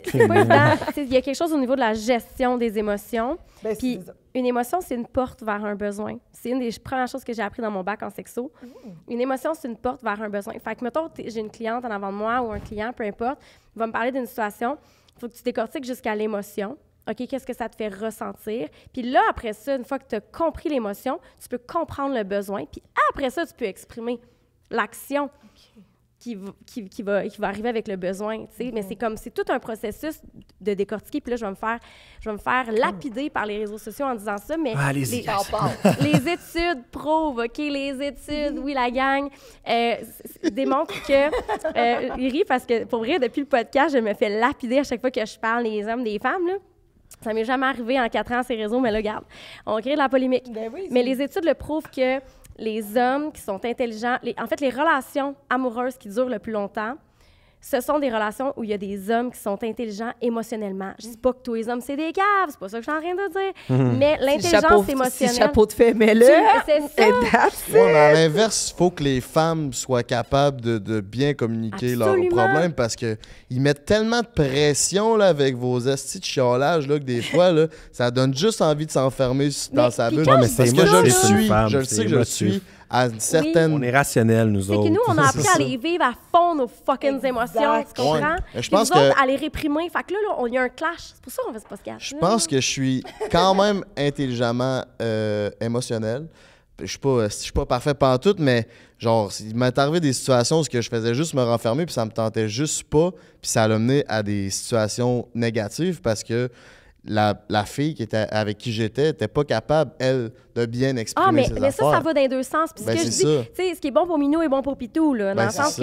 Il y a quelque chose au niveau de la gestion des émotions. Ben, Puis une émotion, c'est une porte vers un besoin. C'est une des premières choses que j'ai appris dans mon bac en sexo. Mm. Une émotion, c'est une porte vers un besoin. Fait que, mettons, j'ai une cliente en avant de moi ou un client, peu importe, va me parler d'une situation. Il faut que tu décortiques jusqu'à l'émotion. OK, qu'est-ce que ça te fait ressentir? Puis là, après ça, une fois que tu as compris l'émotion, tu peux comprendre le besoin. Puis après ça, tu peux exprimer l'action qui, va, arriver avec le besoin, tu sais. Mais mm. c'est comme, c'est tout un processus de décortiquer. Puis là, je vais me faire, je vais me faire mm. lapider par les réseaux sociaux en disant ça, mais ah, les, les, études prouvent, OK, les études, oui, la gang, euh, démontrent que... Euh, il rit parce que, pour vrai, depuis le podcast, je me fais lapider à chaque fois que je parle des hommes, des femmes, là. Ça m'est jamais arrivé en quatre ans, ces réseaux, mais là, regarde, on crée de la polémique. Ben mais les études le prouvent que les hommes qui sont intelligents, les, en fait, les relations amoureuses qui durent le plus longtemps, ce sont des relations où il y a des hommes qui sont intelligents émotionnellement. Je dis pas que tous les hommes c'est des caves, n'est pas ça que j'ai rien de dire. Mhm. Mais l'intelligence émotionnelle. Si chapeau de fait, mais c'est ça. à l'inverse, il faut que les femmes soient capables de, bien communiquer leurs problèmes parce que mettent tellement de pression là avec vos astis de chiolage là que des fois là, ça donne juste envie de s'enfermer dans sa bulle. parce que je le suis, je sais que je le suis à une On est rationnel, nous autres. C'est nous, on a appris à les vivre à fond, nos fucking émotions, tu comprends? Je pense à les réprimer. Fait que là, on y a un clash. C'est pour ça qu'on fait ce gâcher. Je pense que je suis quand même intelligemment euh, émotionnel. Je suis euh, suis pas parfait tout, mais genre, il m'est arrivé des situations où je faisais juste me renfermer, puis ça me tentait juste pas, puis ça l'a mené à des situations négatives parce que la, fille avec qui j'étais n'était pas capable, elle, de bien exprimer ah, mais, ça, ça va dans deux sens. Ben, ce qui est bon pour Minou est bon pour Pitou, là, dans ben, le sens que,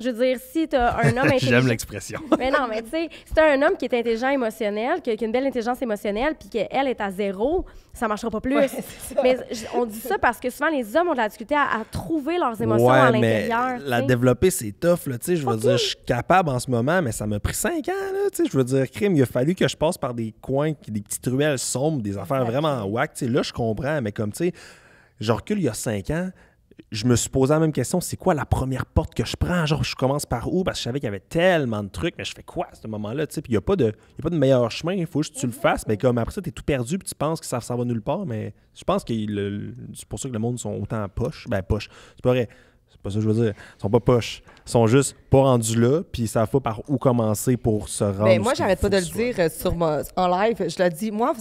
je veux dire, si tu as un homme intelligent... J'aime l'expression. mais non, mais tu sais, si tu as un homme qui est intelligent émotionnel, qui a, une belle intelligence émotionnelle, puis qu'elle est à zéro, ça ne marchera pas plus. mais on dit ça parce que souvent, les hommes ont de la difficulté à, trouver leurs émotions à l'intérieur. la développer, c'est tough, là, tu Je veux dire, je suis capable en ce moment, mais ça m'a pris cinq ans, Je veux dire, crime, il a fallu que je passe par des coins, des petites ruelles sombres, des affaires vraiment whack, Là, je comprends, mais comme, tu sais, recule il y a cinq ans, je me suis posé la même question, c'est quoi la première porte que je prends? Genre, je commence par où? Parce que je savais qu'il y avait tellement de trucs, mais je fais quoi à ce moment-là? Puis il n'y a, pas de, meilleur chemin, il faut juste que tu le fasses. Mais comme après ça, tu es tout perdu, puis tu penses que ça, ça va nulle part. Mais je pense que c'est pour ça que le monde sont autant poche. Ben, poche. C'est pas vrai pas ça que je veux dire. Ils sont pas poches. Ils sont juste pas rendus là, puis ça savent pas par où commencer pour se rendre. Mais ben, moi, j'arrête pas de le dire euh, sur en live. Je le dis, moi,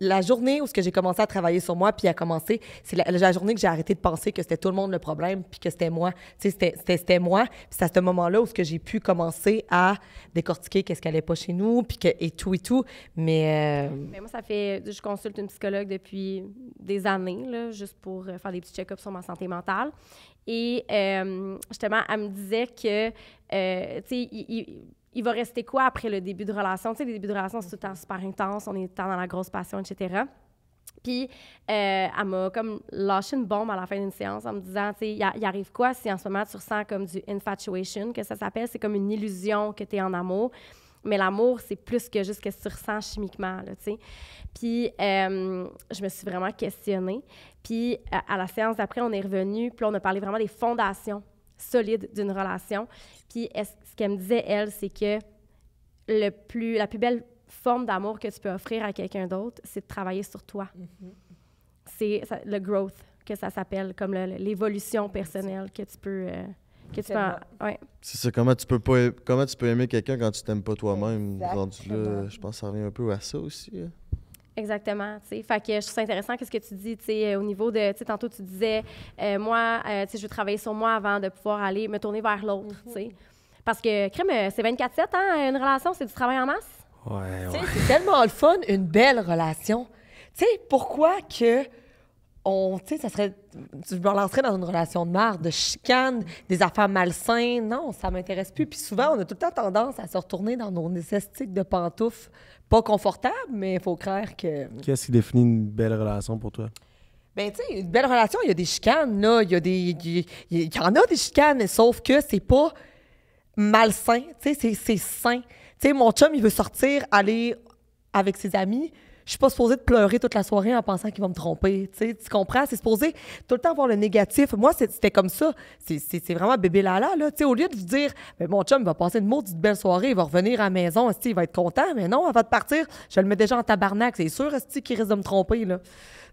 la journée où j'ai commencé à travailler sur moi, puis à commencer, c'est la, journée que j'ai arrêté de penser que c'était tout le monde le problème, puis que c'était moi. c'était moi. c'est à ce moment-là où j'ai pu commencer à décortiquer qu'est-ce qui allait pas chez nous, puis que, et tout et tout. Mais, euh, moi, ça fait. Je consulte une psychologue depuis des années, là, juste pour euh, faire des petits check-ups sur ma santé mentale. Et euh, justement, elle me disait que, euh, tu sais, il, va rester quoi après le début de relation? Tu sais, les débuts de relation, c'est tout le temps super intense, on est dans la grosse passion, etc. Puis, euh, elle m'a comme lâché une bombe à la fin d'une séance en me disant, tu sais, il arrive quoi si en ce moment tu ressens comme du infatuation, que ça s'appelle, c'est comme une illusion que tu es en amour. Mais l'amour, c'est plus que juste ce que tu ressens chimiquement, tu sais. Puis, je me suis vraiment questionnée. Puis à, la séance d'après, on est revenu, puis on a parlé vraiment des fondations solides d'une relation. Puis -ce, qu'elle me disait, elle, c'est que le plus, la plus belle forme d'amour que tu peux offrir à quelqu'un d'autre, c'est de travailler sur toi. Mm-hmm. C'est le growth que ça s'appelle, comme l'évolution personnelle que tu peux. Euh, c'est ça, comment tu peux comment tu peux aimer quelqu'un quand tu t'aimes pas toi-même? Je pense que ça revient un peu à ça aussi. Hein. Exactement, tu Fait que je trouve ça intéressant qu'est-ce que tu dis, tu au niveau de, tu tantôt tu disais, euh, moi, euh, tu je veux travailler sur moi avant de pouvoir aller me tourner vers l'autre, mhm. Parce que, crème, euh, c'est 24-7, hein, une relation, c'est du travail en masse. Ouais, ouais. C'est tellement le fun, une belle relation. Tu sais, pourquoi que on, tu ça serait, tu me lancerais dans une relation de marre, de chicane, des affaires malsaines. Non, ça m'intéresse plus. Puis souvent, on a tout le temps tendance à se retourner dans nos nécessités de pantoufles pas confortable, mais il faut croire que. Qu'est-ce qui définit une belle relation pour toi? Ben, tu sais, une belle relation, il y a des chicanes, là. Il y des. Il y, en a des chicanes, sauf que c'est pas malsain. Tu sais, c'est sain. Tu sais, mon chum, il veut sortir, aller avec ses amis je suis pas supposée de pleurer toute la soirée en pensant qu'il va me tromper. sais, tu comprends? C'est supposé tout le temps avoir le négatif. Moi, c'était comme ça. C'est vraiment bébé lala. Là. sais, au lieu de vous dire, mais ben, mon chum va passer une maudite belle soirée, il va revenir à la maison, il va être content. Mais non, avant de partir, je le mets déjà en tabarnak. C'est sûr qu'il risque de me tromper. Là.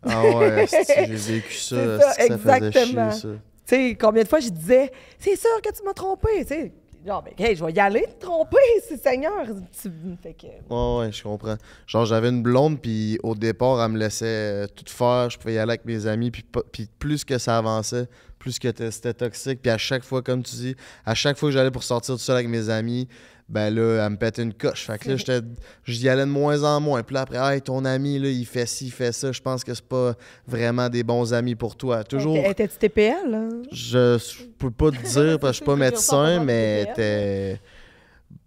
Ah ouais, j'ai vécu ça. ça, exactement. ça. Tu sais, combien de fois je disais, c'est sûr que tu m'as trompé. sais ben, hey, je vais y aller te tromper, c'est Seigneur. Fait ouais, je comprends. Genre, j'avais une blonde, puis au départ, elle me laissait euh, toute faire. Je pouvais y aller avec mes amis, puis, puis plus que ça avançait, plus que c'était toxique. Puis à chaque fois, comme tu dis, à chaque fois que j'allais pour sortir tout seul avec mes amis, ben là, elle me pète une coche. Fait que là, j'étais, j'y allais de moins en moins. Puis après, ton ami, là, il fait ci, il fait ça. Je pense que c'est pas vraiment des bons amis pour toi. Toujours. était tu TPL? Hein? Je, peux pas te dire parce que je suis pas médecin, mais t'es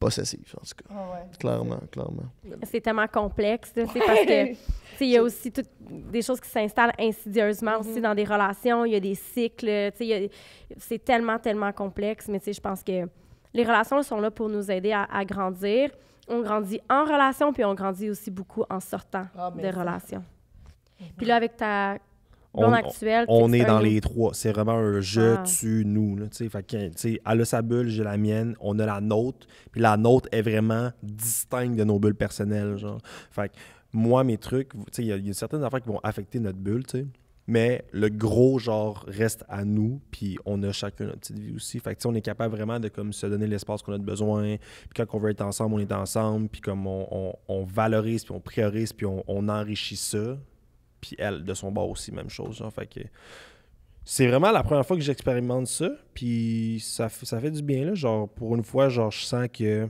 possessive, en tout cas. Ah clairement, clairement. C'est tellement complexe, c'est parce que il y a aussi toutes des choses qui s'installent insidieusement aussi mm-hmm. dans des relations, il y a des cycles, c'est tellement, tellement complexe, mais je pense que les relations sont là pour nous aider à, grandir. On grandit en relation, puis on grandit aussi beaucoup en sortant ah, des relations. Eh ben. Puis là, avec ta on, actuelle, on, est dans les trois. C'est vraiment un je, ah. tu, nous. Là, t'sais, fait elle a sa bulle, j'ai la mienne, on a la nôtre. Puis la nôtre est vraiment distincte de nos bulles personnelles. Genre. Fait moi, mes trucs, il y, a certaines affaires qui vont affecter notre bulle. sais mais le gros genre reste à nous, puis on a chacun notre petite vie aussi. Fait que on est capable vraiment de comme se donner l'espace qu'on a de besoin. Puis quand on veut être ensemble, on est ensemble. Puis comme on, valorise, puis on priorise, puis on, enrichit ça. Puis elle, de son bord aussi, même chose. Genre. Fait que c'est vraiment la première fois que j'expérimente ça. Puis ça, ça fait du bien, là. Genre, pour une fois, genre, je sens que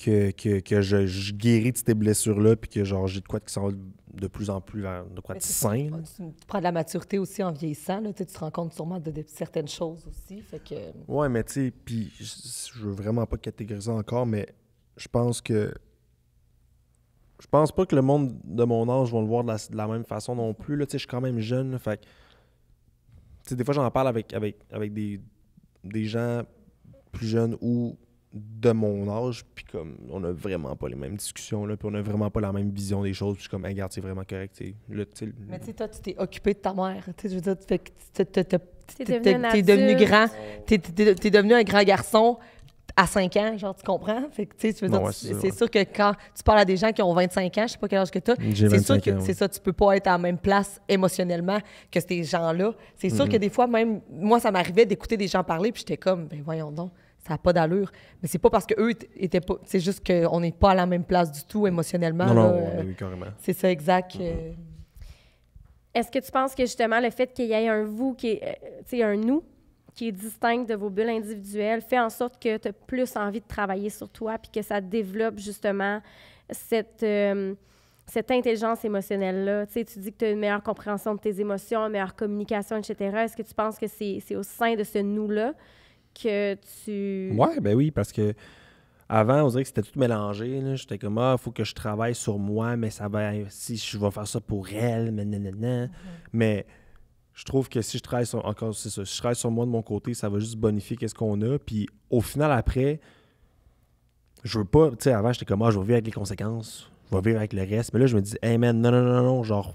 que, que, que je, guéris de ces blessures-là, puis que genre j'ai de quoi qui va de plus en plus de quoi de sain. Tu, prends de la maturité aussi en vieillissant, là, tu te rends compte sûrement de, certaines choses aussi. Fait que... Ouais, mais tu sais, puis je, veux vraiment pas catégoriser encore, mais je pense que je pense pas que le monde de mon âge va le voir de la, même façon non plus. Là, je suis quand même jeune. fait des fois, j'en parle avec, avec, avec des, des gens plus jeunes ou de mon âge, puis comme on a vraiment pas les mêmes discussions, là, puis on n'a vraiment pas la même vision des choses, puis comme, regarde, c'est vraiment correct. T'sais, là, Mais tu sais, toi, tu t'es occupé de ta mère. Tu veux dire, tu T'es devenu, devenu, grand, t'es es, devenu un grand garçon à 5 ans, genre, tu comprends? Fait tu veux dire, c'est sûr que quand tu parles à des gens qui ont 25 ans, je sais pas quel âge que toi c'est sûr que, c'est ça, tu peux pas être à la même place émotionnellement que ces gens-là. C'est sûr que des fois, même, moi, ça m'arrivait d'écouter des gens parler, puis j'étais comme, ben voyons donc, pas d'allure. Mais c'est pas parce qu'eux étaient pas. C'est juste qu'on n'est pas à la même place du tout émotionnellement. Non, non, oui, carrément. C'est ça, exact. Mm-hmm. Euh, est-ce que tu penses que justement le fait qu'il y ait un vous, qui est, euh, un nous, qui est distinct de vos bulles individuelles, fait en sorte que tu as plus envie de travailler sur toi puis que ça développe justement cette euh, cette intelligence émotionnelle-là? Tu dis que tu as une meilleure compréhension de tes émotions, une meilleure communication, etc. Est-ce que tu penses que c'est au sein de ce nous-là que tu. Ouais, ben oui, parce que avant, on dirait que c'était tout mélangé. J'étais comme, ah, faut que je travaille sur moi, mais ça va. Si je vais faire ça pour elle, mais non, mm-hmm. Mais je trouve que si je travaille sur. Encore, c'est ça. je travaille sur moi de mon côté, ça va juste bonifier qu'est-ce qu'on a. Puis au final, après, je veux pas. Tu sais, avant, j'étais comme, ah, je vais vivre avec les conséquences. Je vais vivre avec le reste. Mais là, je me dis, hey man, non, non, non, non. Genre,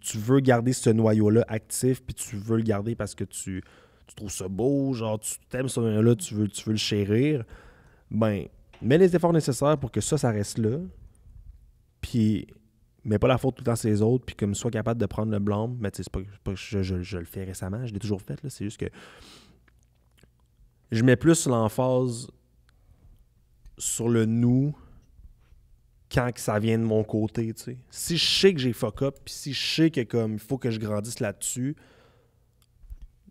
tu veux garder ce noyau-là actif, puis tu veux le garder parce que tu tu trouves ça beau, genre tu t'aimes ce là tu veux, tu veux le chérir, ben, mets les efforts nécessaires pour que ça, ça reste là. Puis, mets pas la faute tout le temps sur autres, puis comme sois capable de prendre le blanc. Mais tu sais, pas, pas je, le fais récemment, je l'ai toujours fait, C'est juste que je mets plus l'emphase sur le nous quand que ça vient de mon côté, tu sais. Si je sais que j'ai fuck up, puis si je sais que comme il faut que je grandisse là-dessus,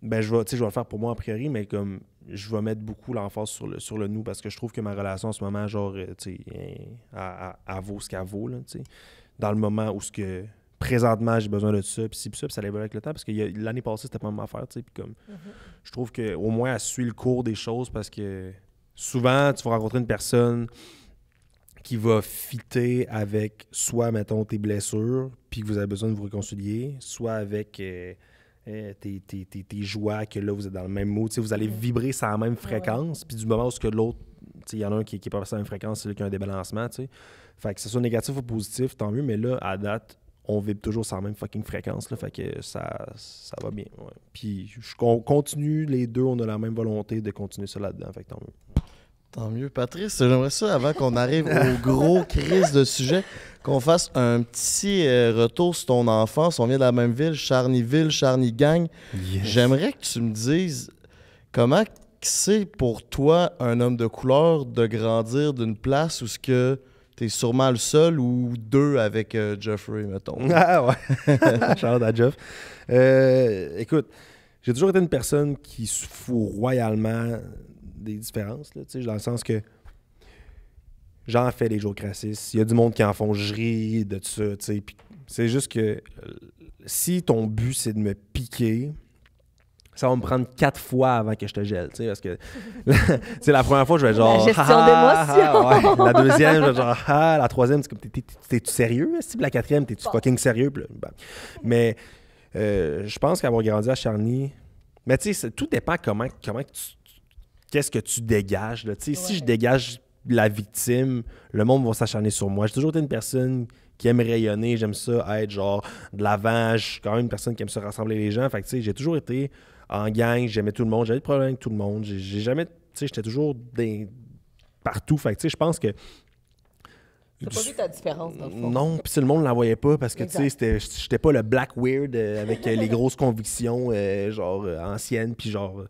ben je vais, je vais le faire pour moi a priori, mais comme je vais mettre beaucoup l'emphase sur le, sur le nous parce que je trouve que ma relation en ce moment, genre, euh, tu elle, vaut ce qu'elle vaut, Dans le moment où ce que présentement j'ai besoin de ça, puis si puis ça, puis ça avec le temps, parce que l'année passée, c'était pas ma affaire, tu comme, mm-hmm. je trouve que au moins, elle suit le cours des choses parce que souvent, tu vas rencontrer une personne qui va fitter avec soit, mettons, tes blessures, puis que vous avez besoin de vous réconcilier, soit avec. Euh, eh, tes, joies, que là, vous êtes dans le même mot. Vous allez vibrer sur la même fréquence. Puis du moment où l'autre, il y en a un qui est pas passé à la même fréquence, c'est lui qui a un débalancement. Fait que ce soit négatif ou positif, tant mieux. Mais là, à date, on vibre toujours sur la même fucking fréquence. Là, fait que ça, ça va bien. Puis on continue, les deux, on a la même volonté de continuer ça là-dedans. Fait tant mieux. Tant mieux. Patrice, j'aimerais ça, avant qu'on arrive au gros crise de sujet, qu'on fasse un petit euh, retour sur ton enfance. On vient de la même ville, charnyville Charny-gang. J'aimerais que tu me dises comment c'est pour toi, un homme de couleur, de grandir d'une place où ce que t'es sûrement le seul ou deux avec euh, Geoffrey, Jeffrey, mettons. Ah ouais. à Jeff. Euh, écoute, j'ai toujours été une personne qui fout royalement des différences, là, dans le sens que j'en fais des jours racistes. Il y a du monde qui en font, je de tout ça. C'est juste que euh, si ton but c'est de me piquer, ça va me prendre quatre fois avant que je te gèle, parce que c'est la première fois je vais genre ah, ah, la deuxième, je vais genre ah, la troisième c'est comme t'es tu sérieux, la quatrième t'es tu fucking sérieux, mais euh, je pense qu'avoir grandi à Charny, mais tu sais, tout dépend comment comment tu, qu'est-ce que tu dégages. Si je dégage la victime, le monde va s'acharner sur moi. J'ai toujours été une personne qui aime rayonner, j'aime ça être genre de l'avant, je quand même une personne qui aime se rassembler les gens. Fait j'ai toujours été en gang, j'aimais tout le monde, j'avais des problèmes avec tout le monde, j'ai jamais, tu j'étais toujours des... partout. Fait je pense que T'as pas vu ta différence, dans le fond. Non, puis le monde ne la voyait pas, parce que, tu sais, j'étais pas le black weird euh, avec euh, les grosses convictions, euh, genre, anciennes, puis genre,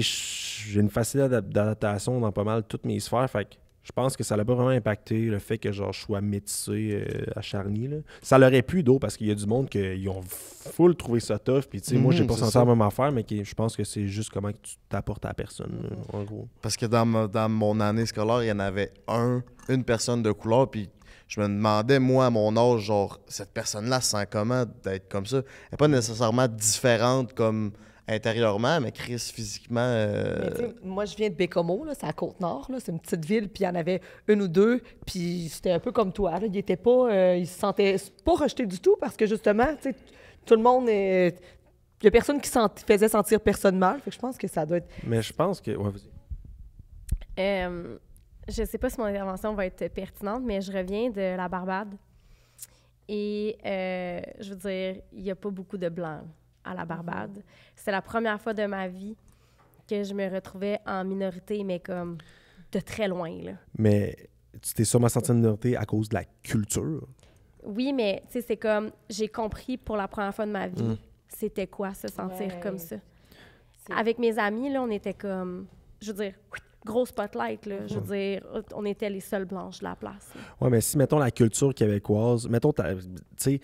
j'ai une facilité d'adaptation dans pas mal toutes mes sphères. Fait je pense que ça l'a pas vraiment impacté le fait que genre, je sois métissé euh, à Charny. Là. Ça l'aurait pu d'eau parce qu'il y a du monde qui ont full trouvé ça tough. Puis, tu mmh, moi, j'ai mm, pas senti à même mais je pense que c'est juste comment tu t'apportes à personne, Parce que dans, mon année scolaire, il y en avait un, une personne de couleur. Puis, je me demandais, moi, à mon âge, genre, cette personne-là sans comment d'être comme ça? Elle n'est pas nécessairement différente comme intérieurement, mais Chris, physiquement. Euh, moi, je viens de Bécomo, c'est à Côte-Nord, c'est une petite ville, puis il y en avait une ou deux, puis c'était un peu comme toi. Là. Il était pas, euh, il se sentait pas rejeté du tout parce que justement, tout le monde est. Il n'y a personne qui ne faisait sentir personne mal, fait que je pense que ça doit être. Mais je pense que. Ouais, vas euh, je sais pas si mon intervention va être pertinente, mais je reviens de la Barbade. Et je veux dire, il n'y a pas beaucoup de blancs à la mhm. Barbade. C'est la première fois de ma vie que je me retrouvais en minorité, mais comme de très loin. Là. Mais tu t'es sûrement sentie en minorité à cause de la culture. Oui, mais tu sais, c'est comme j'ai compris pour la première fois de ma vie, mhm. c'était quoi se sentir comme ça. Avec mes amis, là, on était comme, je veux dire, gros spotlight, là. Je veux dire, on était les seules blanches de la place. Oui, mais si, mettons, la culture québécoise, mettons, tu sais,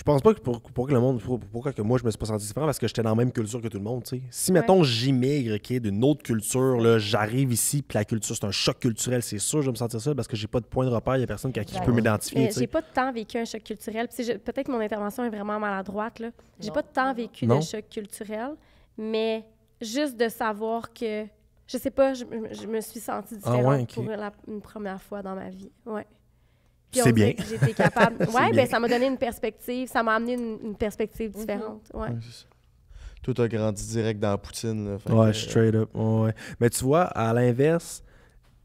je pense pas que le monde pourquoi que moi je me suis pas senti différent parce que j'étais dans la même culture que tout le monde si mettons j'immigre qui est d'une autre culture là j'arrive ici puis la culture c'est un choc culturel c'est sûr je vais me sentir seul parce que j'ai pas de point de repère il y a personne à qui je peux m'identifier j'ai pas de temps vécu un choc culturel peut-être que mon intervention est vraiment maladroite là j'ai pas de temps vécu d'un choc culturel mais juste de savoir que je sais pas je, me suis senti ah différente pour la, une première fois dans ma vie ouais c'est bien. J'étais capable. Oui, ben, ça m'a donné une perspective, ça m'a amené une, perspective mhm. différente. ouais. tout a grandi direct dans Poutine. ouais, straight up. Mais tu vois, à l'inverse,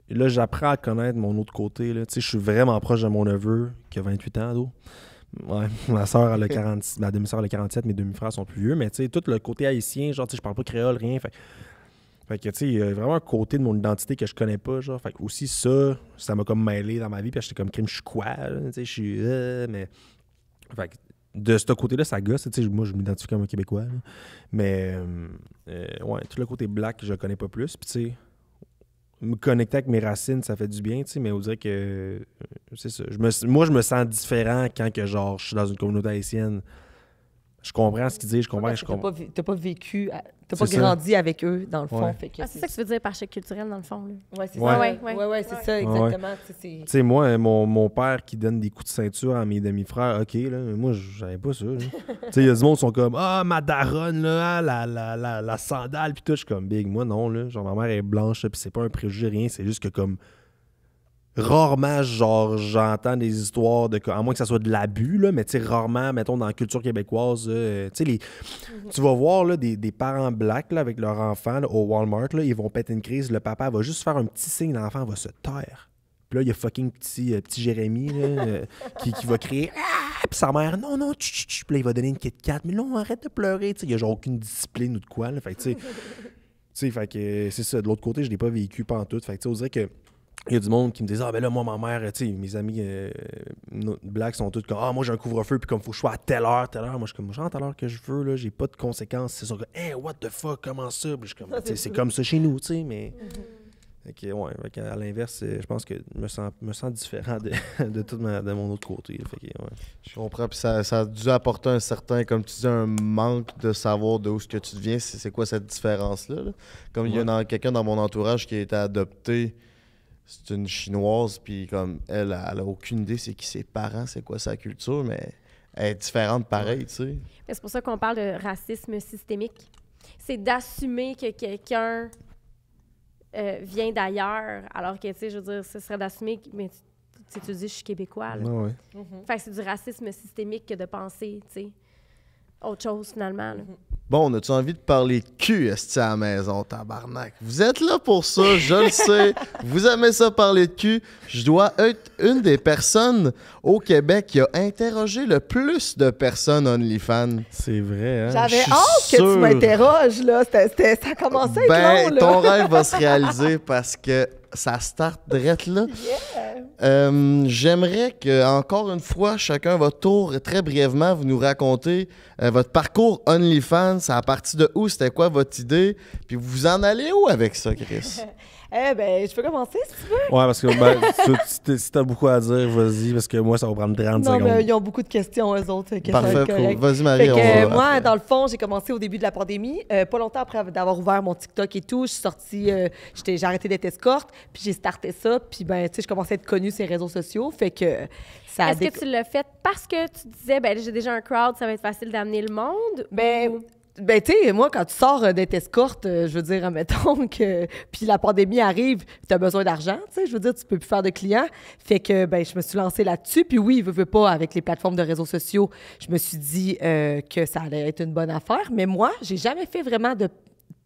là, j'apprends à connaître mon autre côté. Tu sais, je suis vraiment proche de mon neveu qui a 28 ans, d'eau. Ouais, ma soeur a le 46, ma demi-soeur a le 47, mes demi-frères sont plus vieux, mais tu sais, tout le côté haïtien, genre, tu sais, je parle pas créole, rien. Fait fait que, tu sais, il y a vraiment un côté de mon identité que je connais pas, genre. Fait aussi, ça, ça m'a comme mêlé dans ma vie, puis j'étais comme, crime, je suis quoi, tu sais, je suis, euh, mais. Fait de ce côté-là, ça gosse. Moi, je m'identifie comme un Québécois. Mais, euh, euh, ouais, tout le côté black, je connais pas plus. Puis, tu sais, me connecter avec mes racines, ça fait du bien, tu sais, mais on dirait que. c'est Je me, moi, je me sens différent quand que, genre, je suis dans une communauté haïtienne je comprends ce qu'ils disent, je comprends, je comprends. Tu n'as pas vécu, tu pas grandi avec eux, dans le fond. ah, c'est ça que tu veux dire par chèque culturel, dans le fond. Oui, c'est ça. Oui, ouais, ouais, c'est ça, exactement. Tu sais, moi, mon, mon, père qui donne des coups de ceinture à mes demi-frères, OK, là, moi, j'avais pas ça. tu sais, il y a du monde qui sont comme Ah, ma daronne, là, hein, la, la, la, la sandale, puis tout. Je suis comme Big. Moi, non, là. Genre, ma mère est blanche, puis c'est pas un préjugé, rien. C'est juste que, comme, rarement, genre, j'entends des histoires de. À moins que ça soit de l'abus, là, mais tu sais, rarement, mettons, dans la culture québécoise, euh, tu sais, mhm. tu vas voir là, des, parents blacks avec leur enfant au Walmart, ils vont péter une crise, le papa va juste faire un petit signe, l'enfant va se taire. Puis là, il y a fucking petit, euh, petit Jérémy euh, qui, va crier ah! Puis sa mère, non, non, tu, il va donner une Kit 4, Mais là, arrête de pleurer. Tu sais, il n'y a genre aucune discipline ou de quoi. Là. Fait que, tu sais, c'est ça. De l'autre côté, je ne l'ai pas vécu pendant tout. Fait que, tu sais, on dirait que il y a du monde qui me disait Ah, ben là, moi, ma mère, mes amis euh, blacks sont tous comme Ah, moi, j'ai un couvre-feu, puis comme faut que je sois à telle heure, telle heure. Moi, je suis comme Je rentre à l'heure que je veux, là, j'ai pas de conséquences. C'est sont comme « Hey, what the fuck, comment ça Puis je comme C'est comme ça chez nous, tu sais, mais. Mhm. ok ouais, à, l'inverse, euh, je pense que je me sens, me sens différent de, de tout de mon autre côté. Je comprends. Puis ça, ça, a dû apporter un certain, comme tu dis, un manque de savoir d'où ce que tu deviens. C'est quoi cette différence-là? Comme il y a quelqu'un dans mon entourage qui a été adopté c'est une chinoise, puis comme elle, elle, a aucune idée c'est qui ses parents, c'est quoi sa culture, mais elle est différente pareil, tu sais. C'est pour ça qu'on parle de racisme systémique. C'est d'assumer que quelqu'un euh, vient d'ailleurs, alors que, tu sais, je veux dire, ce serait d'assumer, mais tu, tu dis, je suis québécois, là. Ouais. Mm-hmm. Fait que c'est du racisme systémique que de penser, tu sais autre chose finalement. Mhm. Bon, on a-tu envie de parler de cul, esti, à la maison, tabarnak? Vous êtes là pour ça, je le sais. Vous aimez ça parler de cul. Je dois être une des personnes au Québec qui a interrogé le plus de personnes OnlyFans. C'est vrai, hein? J'avais hâte que tu m'interroges, là. ça commençait à ben, là. ton rêve va se réaliser parce que ça start direct là. Euh, j'aimerais que, encore une fois, chacun votre tour, très brièvement, vous nous racontez euh, votre parcours OnlyFans, à partir de où, c'était quoi votre idée, puis vous en allez où avec ça, Chris? Eh ben, je peux commencer si tu veux. Ouais, parce que ben, tu, si beaucoup à dire, vas-y, parce que moi, ça va prendre 30 secondes. Non, mais ils ont beaucoup de questions, eux autres. Que Parfait, Vas-y, Marie. on moi, dans le fond, j'ai commencé au début de la pandémie. Euh, pas longtemps après d'avoir ouvert mon TikTok et tout, je suis sortie, euh, j'ai arrêté d'être escorte, puis j'ai starté ça, puis ben, tu sais, je commençais à être connue sur les réseaux sociaux. Fait que Est-ce que tu l'as fait parce que tu disais, ben, j'ai déjà un crowd, ça va être facile d'amener le monde? Ben, ben, tu sais, moi, quand tu sors euh, d'être escorte, euh, je veux dire, mettons, que. Puis la pandémie arrive, tu as besoin d'argent, tu sais, je veux dire, tu peux plus faire de clients. Fait que, ben, je me suis lancée là-dessus. Puis oui, veut veux pas, avec les plateformes de réseaux sociaux, je me suis dit euh, que ça allait être une bonne affaire. Mais moi, j'ai jamais fait vraiment de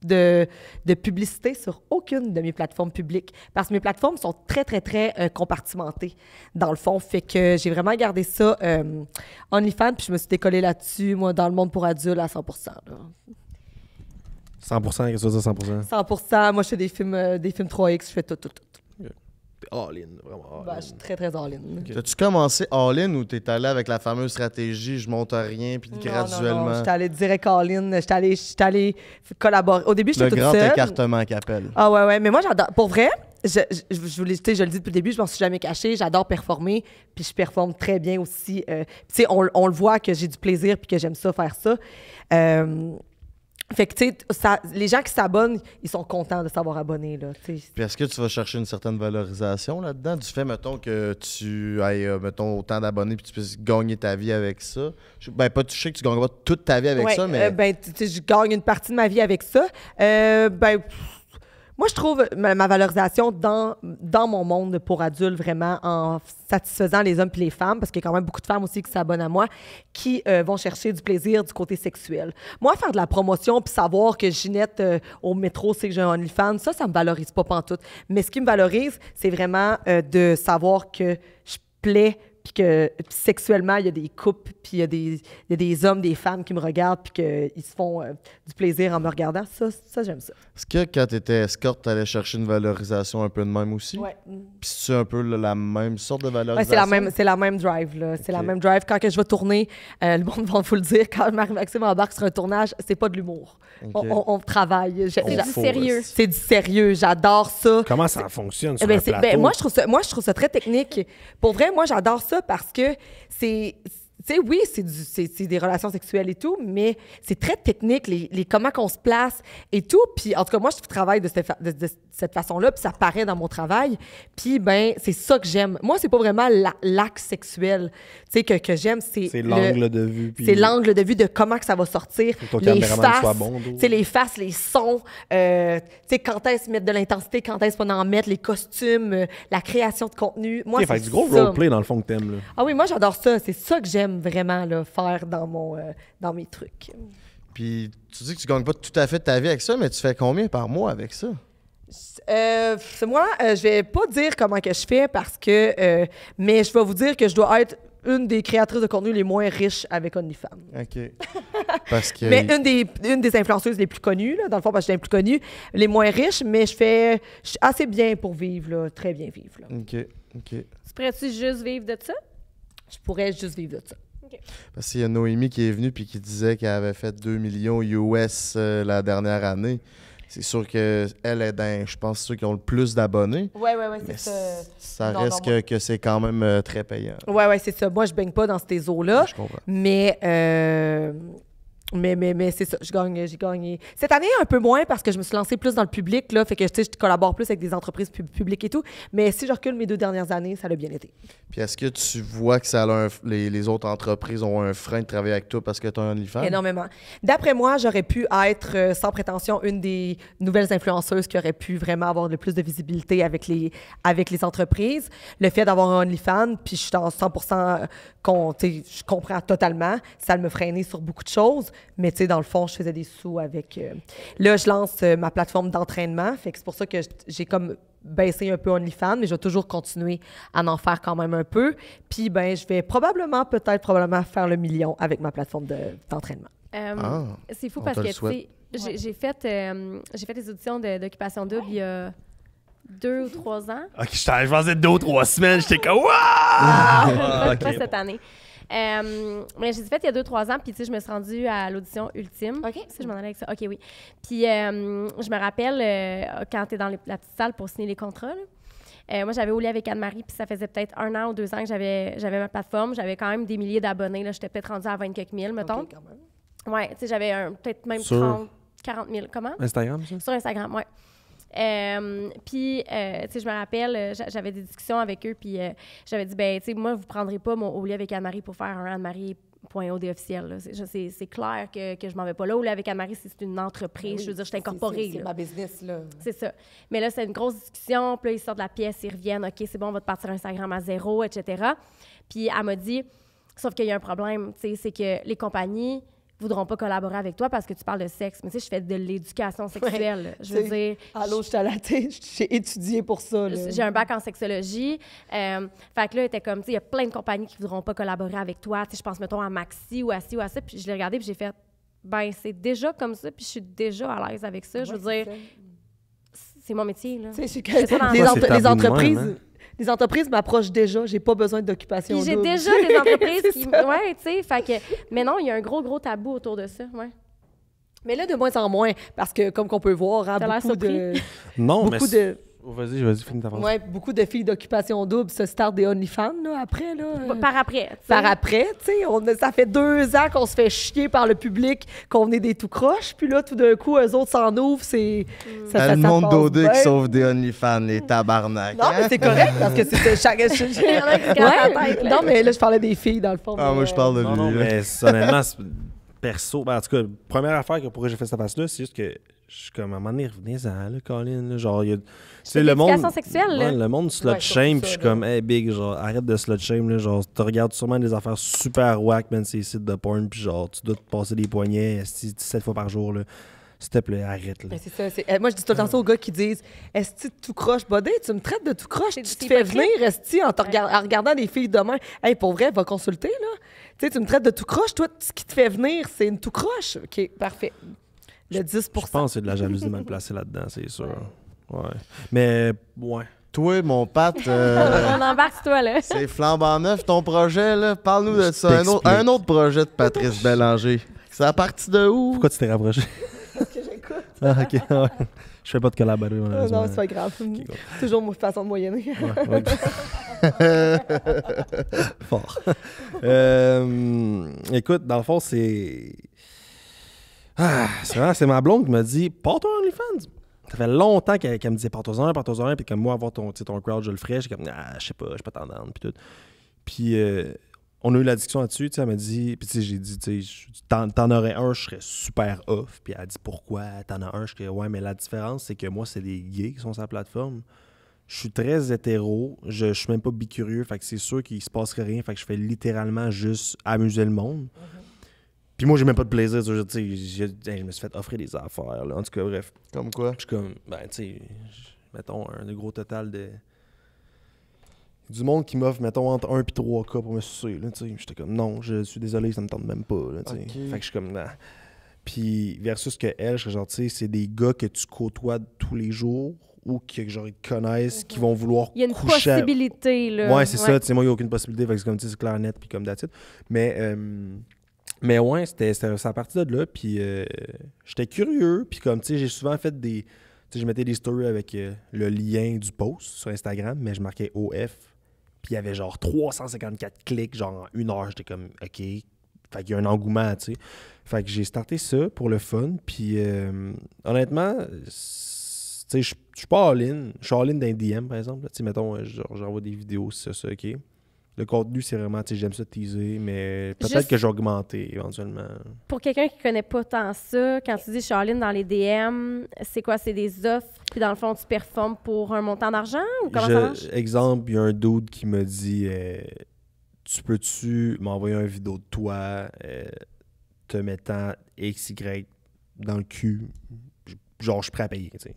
de, de, publicité sur aucune de mes plateformes publiques parce que mes plateformes sont très, très, très euh, compartimentées, dans le fond. Fait que j'ai vraiment gardé ça euh, OnlyFans, puis je me suis décollée là-dessus, moi, dans le monde pour adultes à 100 là. 100 qu'est-ce que ça 100 100 Moi, je fais des films, euh, des films 3X, je fais tout, tout, tout all-in, vraiment all ben, je suis très, très all-in. Okay. T'as-tu commencé all-in ou t'es allé avec la fameuse stratégie je monte à rien puis non, graduellement? Non, non, j'étais allé direct all-in, j'étais allé, allé collaborer. Au début, j'étais toute seule. Le grand écartement qu'appelle. Ah ouais, ouais, mais moi j'adore. Pour vrai, je, je, je, je, le dis depuis le début, je m'en suis jamais cachée. J'adore performer, puis je performe très bien aussi. Euh, tu sais, on, on, le voit que j'ai du plaisir, puis que j'aime ça faire ça. Euh, fait que, tu sais, les gens qui s'abonnent, ils sont contents de s'avoir abonné, là. Puis est-ce que tu vas chercher une certaine valorisation là-dedans? Du fait, mettons, que tu ailles, euh, mettons, autant d'abonnés puis tu puisses gagner ta vie avec ça. ben, pas toucher que tu gagnes toute ta vie avec ça, euh, mais. ben, tu sais, je gagne une partie de ma vie avec ça. Euh, ben. Moi, je trouve ma, valorisation dans, dans mon monde pour adultes vraiment en satisfaisant les hommes et les femmes, parce qu'il y a quand même beaucoup de femmes aussi qui s'abonnent à moi, qui euh, vont chercher du plaisir du côté sexuel. Moi, faire de la promotion puis savoir que Ginette euh, au métro, c'est que j'ai un OnlyFans, ça, ça me valorise pas pantoute. Mais ce qui me valorise, c'est vraiment euh, de savoir que je plais puis que sexuellement, il y a des couples, puis il y, a des, hommes, des femmes qui me regardent, puis qu'ils se font euh, du plaisir en me regardant. Ça, j'aime ça. Est-ce que quand tu étais escorte, tu allais chercher une valorisation un peu de même aussi? Oui. Puis c'est un peu la même sorte de valorisation? c'est la même, la même drive. Là. C'est la même drive. Quand que je vais tourner, euh, le monde va vous le dire, quand Marie-Maxime embarque sur un tournage, c'est pas de l'humour. On, travaille. C'est du sérieux. C'est du sérieux. J'adore ça. Comment ça fonctionne eh ben, ben, moi, je trouve ça, moi, je trouve ça très technique. Pour vrai, moi, j'adore ça parce que c'est tu sais, oui, c'est des relations sexuelles et tout, mais c'est très technique, les, les comment qu'on se place et tout. Puis, en tout cas, moi, je travaille de cette, de, cette façon-là, puis ça paraît dans mon travail. Puis, ben, c'est ça que j'aime. Moi, c'est pas vraiment l'axe sexuel, tu sais, que, que j'aime, c'est... C'est l'angle de vue. C'est l'angle de vue de comment que ça va sortir, les faces, tu sais, les faces, les sons, euh, tu sais, quand est-ce mettre de l'intensité, quand est-ce qu'on en mettre, les costumes, euh, la création de contenu. Moi, c'est du gros roleplay, dans le fond, que t'aimes, Ah oui, moi, j'adore ça. C'est ça que j'aime vraiment là, faire dans, mon, euh, dans mes trucs. Puis tu dis que tu gagnes pas tout à fait ta vie avec ça, mais tu fais combien par mois avec ça? Euh, moi, je euh, je vais pas dire comment que je fais parce que, euh, mais je vais vous dire que je dois être une des créatrices de contenu les moins riches avec OnlyFans. OK. Parce que... mais une des, une des influenceuses les plus connues, là, dans le fond, parce que je suis la plus connue, les moins riches, mais je fais assez bien pour vivre, très bien vivre. OK. OK. Tu pourrais-tu juste vivre de ça? Je pourrais juste vivre de ça. Parce qu'il y a Noémie qui est venue puis qui disait qu'elle avait fait 2 millions US euh, la dernière année. C'est sûr qu'elle est dans, je pense, ceux qui ont le plus d'abonnés. Oui, oui, oui, c'est ça. Ça reste que, c'est quand même euh, très payant. Oui, oui, c'est ça. Moi, je baigne pas dans ces eaux-là. Je comprends. Mais euh, mais, mais, mais c'est ça, je gagne, j'ai gagné. Cette année, un peu moins parce que je me suis lancée plus dans le public, là, fait que je collabore plus avec des entreprises publiques et tout. Mais si je recule mes deux dernières années, ça l'a bien été. Puis est-ce que tu vois que ça les, autres entreprises ont un frein de travailler avec toi parce que tu as un OnlyFans? Énormément. D'après moi, j'aurais pu être, euh, sans prétention, une des nouvelles influenceuses qui aurait pu vraiment avoir le plus de visibilité avec les, avec les entreprises. Le fait d'avoir un OnlyFans, puis je suis en 100 euh, je comprends totalement, ça me freinait sur beaucoup de choses. Mais tu sais, dans le fond, je faisais des sous avec. Euh, là, je lance euh, ma plateforme d'entraînement. Fait que c'est pour ça que j'ai comme baissé un peu OnlyFans, mais je vais toujours continuer à en faire quand même un peu. Puis, ben, je vais probablement, peut-être, probablement faire le million avec ma plateforme d'entraînement. Euh, ah, c'est fou parce que, tu sais, j'ai fait, fait des auditions d'Occupation de, Double il y a deux ou trois ans. Ok, je pensais deux ou trois semaines, j'étais comme Wow! Pas cette année. Euh, mais je l'ai fait il y a deux, trois ans, puis tu sais, je me suis rendue à l'audition ultime. OK. Si je m'en allais avec ça. OK, oui. Puis euh, je me rappelle euh, quand tu es dans la petite salle pour signer les contrats, moi, j'avais au avec Anne-Marie, puis ça faisait peut-être un an ou deux ans que j'avais, j'avais ma plateforme. J'avais quand même des milliers d'abonnés. Là. J'étais peut-être rendue à 20 quelques mille, mettons. quand même. Ouais, tu sais, j'avais peut-être même 30, 40 000. Comment? Instagram, Sur Instagram, ouais. Euh, puis, euh, tu sais, je me rappelle, euh, j'avais des discussions avec eux, puis j'avais dit, ben, tu sais, moi, vous prendrez pas mon au avec Anne-Marie pour faire un Anne-Marie point OD officiel. C'est clair que, que je m'en vais pas là. Ou avec Anne-Marie, c'est une entreprise. je veux dire, je suis C'est ma business, là. C'est ça. Mais là, c'est une grosse discussion. Puis là, ils sortent de la pièce, ils reviennent. OK, c'est bon, on va te partir Instagram à zéro, etc. Puis elle m'a dit, sauf qu'il y a un problème, tu sais, c'est que les compagnies voudront pas collaborer avec toi parce que tu parles de sexe. Mais tu sais, je fais de l'éducation sexuelle. je veux dire. Allô, je suis à la j'ai étudié pour ça. J'ai un bac en sexologie. Euh, fait que là, était comme, tu sais, il y a plein de compagnies qui voudront pas collaborer avec toi. Tu sais, je pense, mettons, à Maxi ou à ci ou à ça. Puis je l'ai regardé, puis j'ai fait, ben, c'est déjà comme ça, puis je suis déjà à l'aise avec ça. je veux dire, c'est mon métier, là. Tu sais, je entreprises. Hein? les entreprises m'approchent déjà, j'ai pas besoin d'occupation J'ai déjà des entreprises qui ouais, tu sais, fait que mais non, il y a un gros gros tabou autour de ça, ouais. Mais là de moins en moins parce que comme qu'on peut voir, hein, beaucoup de Non, de Oh, vas-y, vas-y, finis ta phrase. Ouais, beaucoup de filles d'occupation double se startent des OnlyFans, là, après, là. Par bah, après. Par après, tu sais. ça fait deux ans qu'on se fait chier par le public, qu'on est des tout croches, puis là, tout d'un coup, eux autres s'en ouvrent, c'est. Mm. Ça, ça, le monde dodé qui sauve des OnlyFans, les tabarnak. Non, mais hein? c'est correct, parce que c'est chaque. ouais, non, mais là, je parlais des filles, dans le fond. Ah, moi, je parle de non, lui. Non, mais honnêtement, perso, ben, en tout cas, première affaire que pourquoi j'ai fait cette face-là, c'est juste que je suis comme, à un moment donné, revenez-en, là, Colin. genre, il y le monde. sexuelle, là. le monde slut shame, puis je suis comme, hey, big, genre, arrête de slut shame, là. Genre, tu regardes sûrement des affaires super whack, man, ces sites de porn, puis genre, tu dois te passer des poignets 7 fois par jour, là s'il te plaît, arrête. Là. c'est ça, eh, moi, je dis tout le temps ça aux gars qui disent Est-ce que tout croche, body? Tu me traites de tout croche. Tu te fais venir, est en, en regardant des filles demain. Hey, pour vrai, va consulter, là. Tu sais, tu me traites de tout croche. Toi, ce qui te fait venir, c'est une tout croche. OK, parfait le 10 Je pense que c'est de la jalousie mal placée là-dedans, c'est sûr. Ouais. Mais, ouais. Toi, mon pâte, euh, On embarque toi, là. c'est flambant neuf ton projet, là. Parle-nous de ça. Un autre, projet de Patrice Bélanger. C'est à partir de où? Pourquoi tu t'es rapproché? Parce que j'écoute. ah, ok. Je fais pas de collaborer, oh, non, c'est pas grave. Toujours ma façon de moyenner. Ouais, Fort. Euh, écoute, dans le fond, c'est ah, c'est ma blonde qui m'a dit Porte-toi OnlyFans. Ça fait longtemps qu'elle me disait Porte-toi un, porte-toi un. Puis comme moi, avoir ton, ton crowd, je le ferais. J'ai comme Ah, je sais pas, je suis pas tendance. Puis tout. Puis euh, on a eu la discussion là-dessus. Elle m'a dit Puis j'ai dit T'en aurais un, je serais super off. Puis elle a dit Pourquoi T'en as un Je serais Ouais, mais la différence, c'est que moi, c'est des gays qui sont sur la plateforme je suis très hétéro, je, je suis même pas bicurieux, fait que c'est sûr qu'il se passerait rien, fait que je fais littéralement juste amuser le monde. Mm-hmm. Puis moi, j'ai même pas de plaisir. Tu sais, je, me suis fait offrir des affaires. Là. En tout cas, bref. Comme quoi? Je suis comme, ben, tu sais, mettons, un gros total de. Du monde qui m'offre, mettons, entre 1 et 3 cas pour me sucer. J'étais comme, non, je suis désolé, ça me tente même pas. Là, sais. Fait que je suis comme, non. Puis versus que elle, je genre, tu sais, c'est des gars que tu côtoies tous les jours ou que genre ils connaissent, qui vont vouloir Il y a une possibilité, là. Ouais, c'est ça. Tu sais, moi, il n'y a aucune possibilité. Fait que c'est comme, tu sais, c'est clair net, puis comme d'attitude. Mais. Euh, mais ouais, c'était à partir de là. Puis euh, j'étais curieux. Puis comme, tu sais, j'ai souvent fait des. Tu sais, je mettais des stories avec euh, le lien du post sur Instagram, mais je marquais OF. Puis il y avait genre 354 clics, genre en une heure. J'étais comme, OK. Fait qu'il y a un engouement, tu sais. Fait que j'ai starté ça pour le fun. Puis euh, honnêtement, tu sais, je suis pas all-in. Je suis all-in d'un DM, par exemple. Tu sais, mettons, j'envoie des vidéos, c'est ça, OK le contenu, c'est vraiment, tu sais, j'aime ça teaser, mais peut-être que j'ai augmenté éventuellement. Pour quelqu'un qui connaît pas tant ça, quand tu dis Charline dans les DM, c'est quoi? C'est des offres, puis dans le fond, tu performes pour un montant d'argent ou comment ça marche? Exemple, il y a un dude qui me dit euh, Tu peux-tu m'envoyer une vidéo de toi euh, te mettant XY dans le cul? Genre, je suis prêt à payer, tu sais.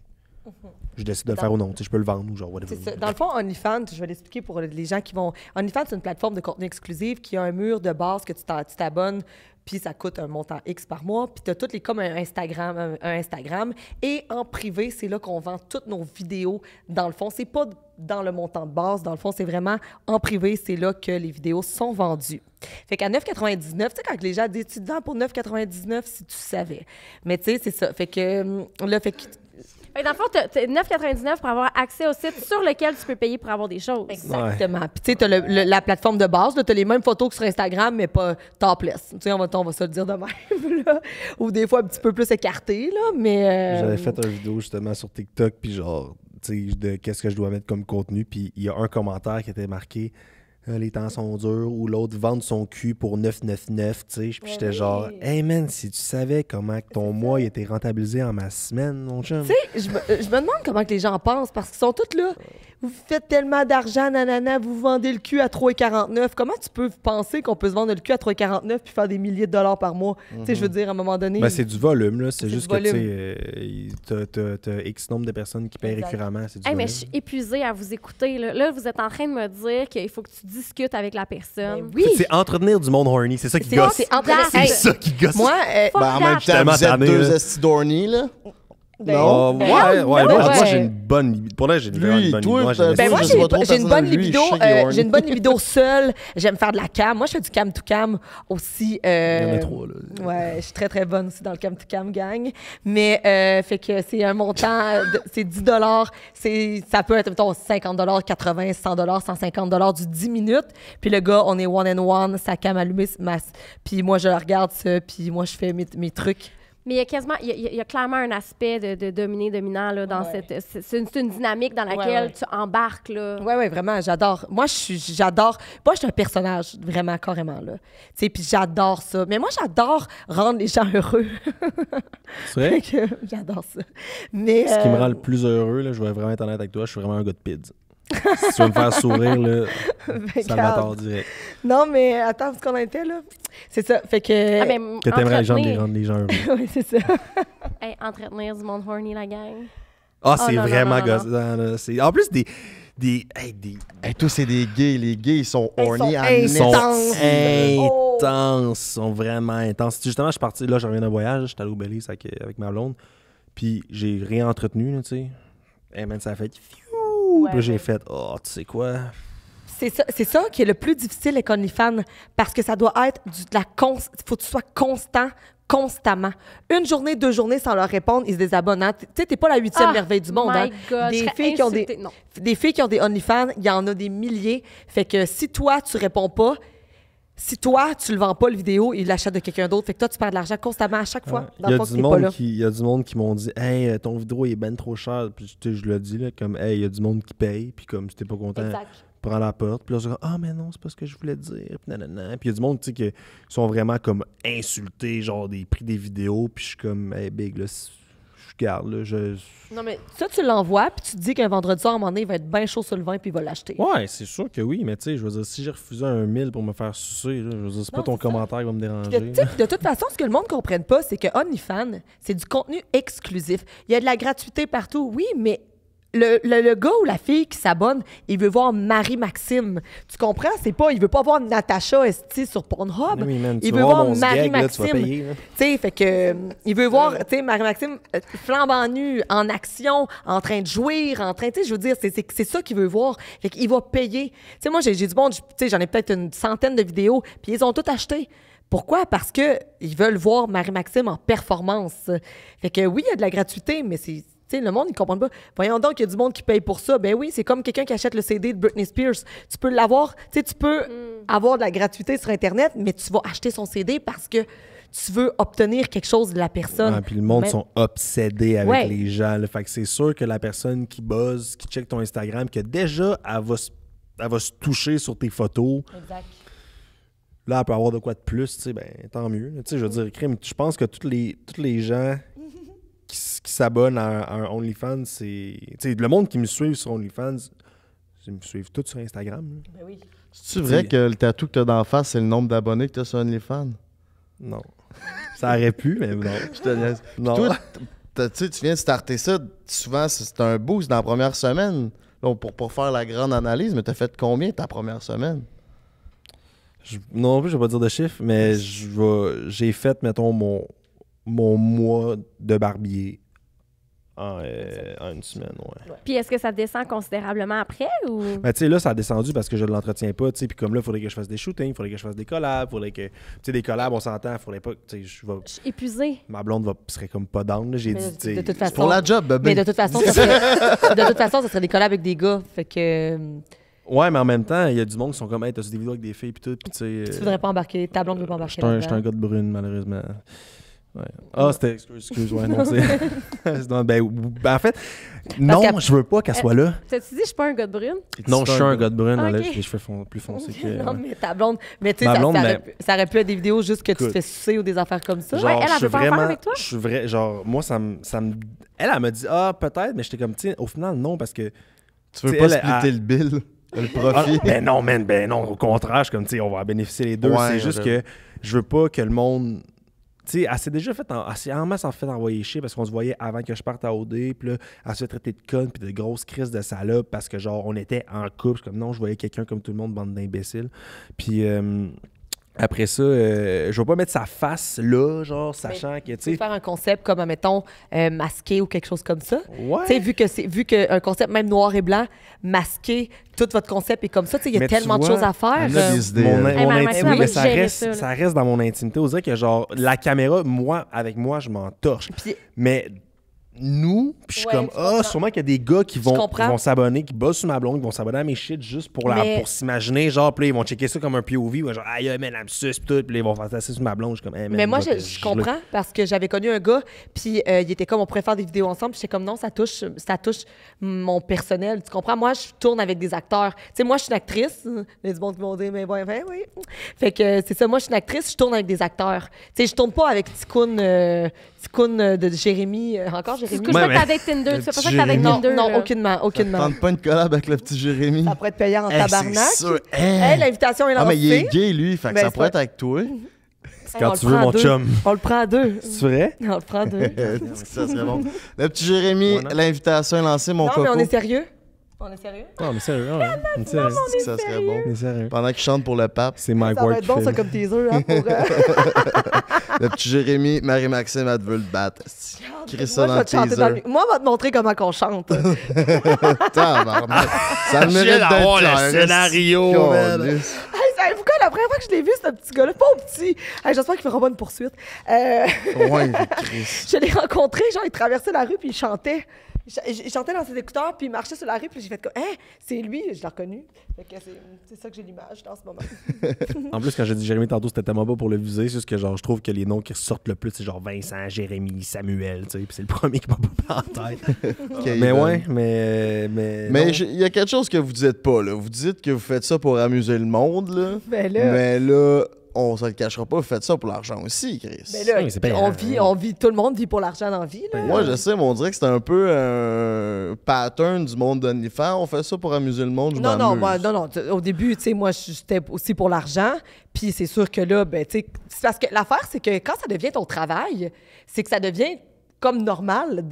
Je décide de le faire ou non. Je peux le vendre ou genre whatever. Dans le fond, OnlyFans, je vais l'expliquer pour les gens qui vont. OnlyFans, c'est une plateforme de contenu exclusif qui a un mur de base que tu t'abonnes puis ça coûte un montant X par mois, puis tu as toutes les comme un Instagram, Instagram et en privé, c'est là qu'on vend toutes nos vidéos dans le fond, c'est pas dans le montant de base, dans le fond, c'est vraiment en privé, c'est là que les vidéos sont vendues. Fait qu'à 9,99, tu sais, quand les gens disent, tu te vends pour 9,99 si tu savais. Mais tu sais, c'est ça. Fait que hum, là, fait que dans le fond, t'as 9,99 pour avoir accès au site sur lequel tu peux payer pour avoir des choses. Exactement. Puis tu sais, t'as la plateforme de base, t'as les mêmes photos que sur Instagram, mais pas topless. Tu sais, on va, on va se le dire de même, Ou des fois un petit peu plus écarté, là, mais... Euh, J'avais fait une vidéo, justement, sur TikTok, puis genre, tu sais, de qu'est-ce que je dois mettre comme contenu, puis il y a un commentaire qui était marqué « euh, les temps sont durs, ou l'autre vendre son cul pour 999, tu sais. Puis j'étais genre, hey man, si tu savais comment ton mois il était rentabilisé en ma semaine, mon chum. Tu sais, je me demande comment que les gens pensent parce qu'ils sont tous là. Vous faites tellement d'argent, nanana, vous vendez le cul à 3,49. Comment tu peux penser qu'on peut se vendre le cul à 3,49 puis faire des milliers de dollars par mois? Tu sais, je veux mhm. dire, à un moment donné. Ben, c'est du volume, là. C'est juste que, tu sais, euh, t'as X nombre de personnes qui paient régulièrement. C'est du mais je suis épuisée à vous écouter. Là. là. vous êtes en train de me dire qu'il faut que tu discute avec la personne. Ben oui. C'est entretenir du monde horny, c'est ça qui gosse. C'est ça qui gosse. Moi, euh, ben, en même temps, vous êtes deux là moi, euh, j'ai une bonne libido Pour là, j'ai une, bonne moi, j'ai une, bonne libido. j'ai une bonne libido seule. J'aime faire de la cam. Moi, je fais du cam to cam aussi. Euh, ouais, je suis très, très bonne aussi dans le cam to cam, gang. Mais, euh, fait que c'est un montant, c'est 10 Ça peut être, mettons, 50 80 100 150 du 10 minutes. Puis le gars, on est one and one, sa cam allumée, masse. Puis moi, je regarde ça, puis moi, je fais mes trucs. Mais il y a quasiment, il y a, clairement un aspect de, dominé-dominant là, dans cette. C'est une, dynamique dans laquelle tu embarques là. Ouais, ouais, vraiment, j'adore. Moi, j'adore. Moi, je suis un personnage vraiment carrément là. Tu sais, puis j'adore ça. Mais moi, j'adore rendre les gens heureux. C'est vrai. j'adore ça. Mais. Ce qui me euh, rend le plus heureux là, je vais vraiment être honnête avec toi, je suis vraiment un gars de pids si tu veux me faire sourire, là, ben, ça direct. Non, mais attends, ce qu'on était, là. C'est ça. Fait que. Ah, que t'aimerais les gens, les, les gens oui, c'est ça. hey, entretenir du monde horny, la gang. Ah, oh, c'est vraiment gossant. En plus, des. Des, tous c'est des gays. Les gays, ils sont horny Ils sont intenses. Ils sont oh. intenses. Ils sont vraiment intenses. Justement, je suis parti. Là, je reviens d'un voyage. J'étais allé au Belize avec, ma blonde. Puis j'ai réentretenu, tu sais. Et eh, ça a fait j'ai fait, oh, tu sais quoi? C'est ça, ça qui est le plus difficile avec OnlyFans, parce que ça doit être de la faut que tu sois constant, constamment. Une journée, deux journées sans leur répondre, ils se désabonnent. Hein. Tu sais, t'es pas la huitième ah, merveille du monde. Hein. des, filles qui ont des, des filles qui ont des OnlyFans, il y en a des milliers. Fait que si toi, tu réponds pas, si toi, tu le vends pas, le vidéo, il l'achète de quelqu'un d'autre. Fait que toi, tu perds de l'argent constamment à chaque fois. Il y, a du monde qui m'ont dit Hey, euh, ton vidéo, est ben trop cher. Puis je l'ai dit, comme Hey, il y a du monde qui paye. Puis comme tu t'es pas content, prends la porte. Puis là, je dis Ah, mais non, c'est pas ce que je voulais dire. Puis il y a du monde, qui sont vraiment comme insultés, genre des prix des vidéos. Puis je suis comme Hey, big, là, non, mais ça, tu l'envoies, puis tu te dis qu'un vendredi soir, à un moment il va être bien chaud sur le vin, puis il va l'acheter. Ouais, c'est sûr que oui, mais tu sais, je veux dire, si j'ai refusé un mille pour me faire sucer, je veux dire, c'est pas ton commentaire qui va me déranger. de, toute façon, ce que le monde comprenne pas, c'est que OnlyFans, c'est du contenu exclusif. Il y a de la gratuité partout, oui, mais le, le, gars ou la fille qui s'abonne, il veut voir Marie-Maxime. Tu comprends? C'est pas, il veut pas voir Natacha Esti sur Pornhub. il veut voir Marie-Maxime. Tu fait que, euh, il veut voir, tu sais, Marie-Maxime euh, flambant nu en action, en train de jouir, en train, tu sais, je veux dire, c'est c'est ça qu'il veut voir. Fait qu'il va payer. Tu sais, moi, j'ai du bon, tu sais, j'en ai peut-être une centaine de vidéos, puis ils ont tout acheté. Pourquoi? Parce que ils veulent voir Marie-Maxime en performance. Fait que oui, il y a de la gratuité, mais c'est le monde, ne comprennent pas. Voyons donc, il y a du monde qui paye pour ça. Ben oui, c'est comme quelqu'un qui achète le CD de Britney Spears. Tu peux l'avoir, tu sais, tu peux mm. avoir de la gratuité sur Internet, mais tu vas acheter son CD parce que tu veux obtenir quelque chose de la personne. puis le monde sont obsédés avec les gens. Fait que c'est sûr que la personne qui buzz, qui check ton Instagram, que déjà, elle va, se, va toucher sur tes photos. Exact. Là, elle peut avoir de quoi de plus, tu ben, tant mieux. tu sais je veux dire, crime, je pense que tous les, toutes les gens qui, s'abonnent à, un OnlyFans, c'est. le monde qui me suit sur OnlyFans, ils me suivent tous sur Instagram. Ben oui. C'est vrai que le tatou que tu as d'en face, c'est le nombre d'abonnés que tu as sur OnlyFans? Non. ça aurait pu, mais non. tu viens de starter ça. Souvent, c'est un boost dans la première semaine. Donc pour faire la grande analyse, mais tu as fait combien ta première semaine? non, plus, je vais pas dire de chiffres, mais j'ai fait, mettons, mon, mon mois de barbier en, euh, une semaine. Ouais. Puis est-ce que ça descend considérablement après ou. Ben, tu sais, là, ça a descendu parce que je ne l'entretiens pas. Puis comme là, il faudrait que je fasse des shootings, il faudrait que je fasse des collabs, il faudrait que. Tu sais, des collabs, on s'entend, il faudrait pas. Tu sais, je vais. suis épuisé Ma blonde serait comme pas down. J'ai dit. De, toute façon, pour la job, Mais de toute façon, ça serait, de toute façon, ça serait des collabs avec des gars. Fait que. Euh, ouais, mais en même temps, il y a du monde qui sont comme, t'as des vidéos avec des filles, puis tout, puis tu sais. Tu voudrais pas embarquer, ta blonde veut pas embarquer. Je suis un gars de brune, malheureusement. Ah, c'était. Excuse, excuse, ouais, non, c'est. Ben, ben, en fait, non, je veux pas qu'elle soit là. Euh, t'as-tu dit, je suis pas un gars de brune? Non, je suis un gars de brune, là, j'ai les plus foncé que. non, euh, mais ta blonde. Mais tu sais, ça, ça, aurait... pu être des vidéos juste que tu te fais sucer ou des affaires comme ça. Genre, ouais, elle, a vraiment, avec toi? Je suis vrai. Genre, moi, ça me. Ça Elle, elle me dit, ah, peut-être, mais j'étais comme, tiens, au final, non, parce que. Tu veux pas splitter le bill? Le ah, profit? ben non, man, ben non, au contraire, je suis comme, tu on va bénéficier les deux. C'est juste que je veux pas que le monde sais, elle s'est déjà fait en, elle en masse en fait envoyer chier parce qu'on se voyait avant que je parte à OD, puis là, elle se traiter de conne puis de grosse crises de salope parce que genre on était en couple, comme non, je voyais quelqu'un comme tout le monde, bande d'imbéciles. Puis euh, après ça, euh, je vais pas mettre sa face là, genre sachant que tu sais faire un concept comme mettons euh, masqué ou quelque chose comme ça. Tu sais vu que c'est vu que un concept même noir et blanc masqué, tout votre concept est comme ça, tu sais il y a tellement de choses à faire. Mon, intimité, mais ça reste dans mon intimité, on dirait que genre la caméra moi avec moi je m'en torche. mais nous, puis je suis comme, ah, oh, sûrement qu'il y a des gars qui vont, vont s'abonner, qui bossent sur ma blonde, qui vont s'abonner à mes shit juste pour, pour s'imaginer, genre, puis ils vont checker ça comme un POV, ou genre, aïe, ah, y a sus, tout, puis ils vont ça sur ma blonde. Je comme, mais moi, je, comprends, parce que j'avais connu un gars, puis euh, il était comme, on pourrait faire des vidéos ensemble, j'étais comme, non, ça touche, ça touche mon personnel, tu comprends? Moi, je tourne avec des acteurs. Tu sais, moi, je suis une actrice, il y a du monde qui dit, mais bon, ouais ben oui. Fait que, c'est ça, moi, je suis une actrice, je tourne avec des acteurs. Tu sais, je tourne pas avec Ticoun, euh, coon euh, de Jérémy. Euh, encore Jérémy. C'est pour ça que t'avais Tinder. C'est pas ça que t'avais Tinder. Non, non, aucunement, aucunement. pas une collab avec le petit Jérémy. Ça pourrait être payant en eh, tabarnak. Eh. l'invitation est lancée. Ah, mais il est gay, lui. Ben, ça pourrait être avec toi. Quand tu veux, mon chum. On le prend à deux. C'est vrai? On le prend à deux. ça serait bon. Le petit Jérémy, l'invitation est lancée, mon coco. Non, mais on est sérieux? On est sérieux? Non, mais sérieux. Ouais. on est sérieux. ça serait bon. On sérieux. Pendant qu'il chante pour le pape. C'est Mike Ward. Ça va être bon, ça, comme tes œufs. Hein, pour, euh. le petit Jérémy, Marie-Maxime, elle veut le battre. Chris dans le teaser. Moi, on va te montrer comment qu'on chante. ça me mérite d'être clair. le scénario. Vous la première fois que je l'ai vu, ce petit gars-là, pas petit. J'espère qu'il fera pas une poursuite. Euh... ouais, Je l'ai rencontré, genre, il traversait la rue puis il chantait. Il chantait dans ses écouteurs, puis il marchait sur la rue, puis j'ai fait comme, hein, c'est lui, je l'ai reconnu. c'est ça que j'ai l'image en ce moment. en plus, quand j'ai dit Jérémy tantôt, c'était tellement bas pour le viser, c'est juste que genre, je trouve que les noms qui ressortent le plus, c'est genre Vincent, Jérémy, Samuel, tu sais, puis c'est le premier qui m'a pas en tête. mais ben. ouais, mais. Mais il y a quelque chose que vous dites pas, là. Vous dites que vous faites ça pour amuser le monde, là... Ben mais là on se le cachera pas, vous faites ça pour l'argent aussi, Chris. Mais ben là, hein. on, vit, tout le monde vit pour l'argent dans la vie. Là. Moi, je sais, mais on dirait que c'est un peu un pattern du monde d'OnlyFans. On fait ça pour amuser le monde. Je non, non, non, non. Au début, tu sais, moi, j'étais aussi pour l'argent. Puis c'est sûr que là, ben, tu sais, parce que l'affaire, c'est que quand ça devient ton travail, c'est que ça devient comme normal,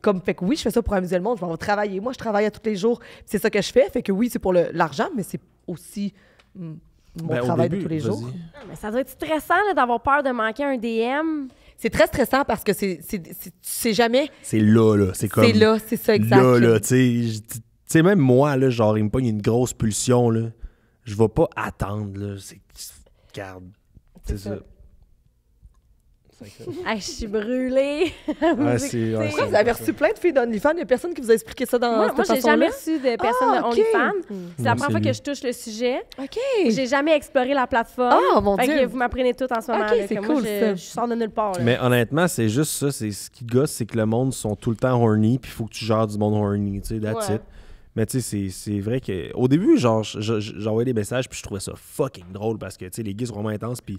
comme fait que oui, je fais ça pour amuser le monde, je vais travailler. Moi, je travaille à tous les jours, c'est ça que je fais. Fait que oui, c'est pour l'argent, mais c'est aussi hmm, mon ben, travail de tous les jours. mais ça doit être stressant d'avoir peur de manquer un DM. C'est très stressant parce que c'est, c'est, sais jamais. C'est là, là. C'est comme. C'est là, c'est ça, exactement. Là, là, tu sais. même moi, là, genre, il me pogne une grosse pulsion, là. Je vais pas attendre, là. C'est. Garde. ça ah, je suis brûlée. Ah, vous avez reçu plein de filles d'OnlyFans? Il n'y a personne qui vous a expliqué ça dans le cette Moi, j'ai jamais reçu de personnes ah, d'OnlyFans. Hmm. C'est la première fois que je touche le sujet. J'ai jamais exploré la plateforme. Oh, mon Dieu. vous m'apprenez tout en ce moment. Ok c'est cool, je, sors de nulle part. Mais honnêtement, c'est juste ça. ce qui gosse, c'est que le monde sont tout le temps horny, puis il faut que tu gères du monde horny, tu sais, that's Mais tu sais, c'est vrai que au début, genre, j'envoyais des messages, puis je trouvais ça fucking drôle parce que, tu sais, les gays sont vraiment intenses, puis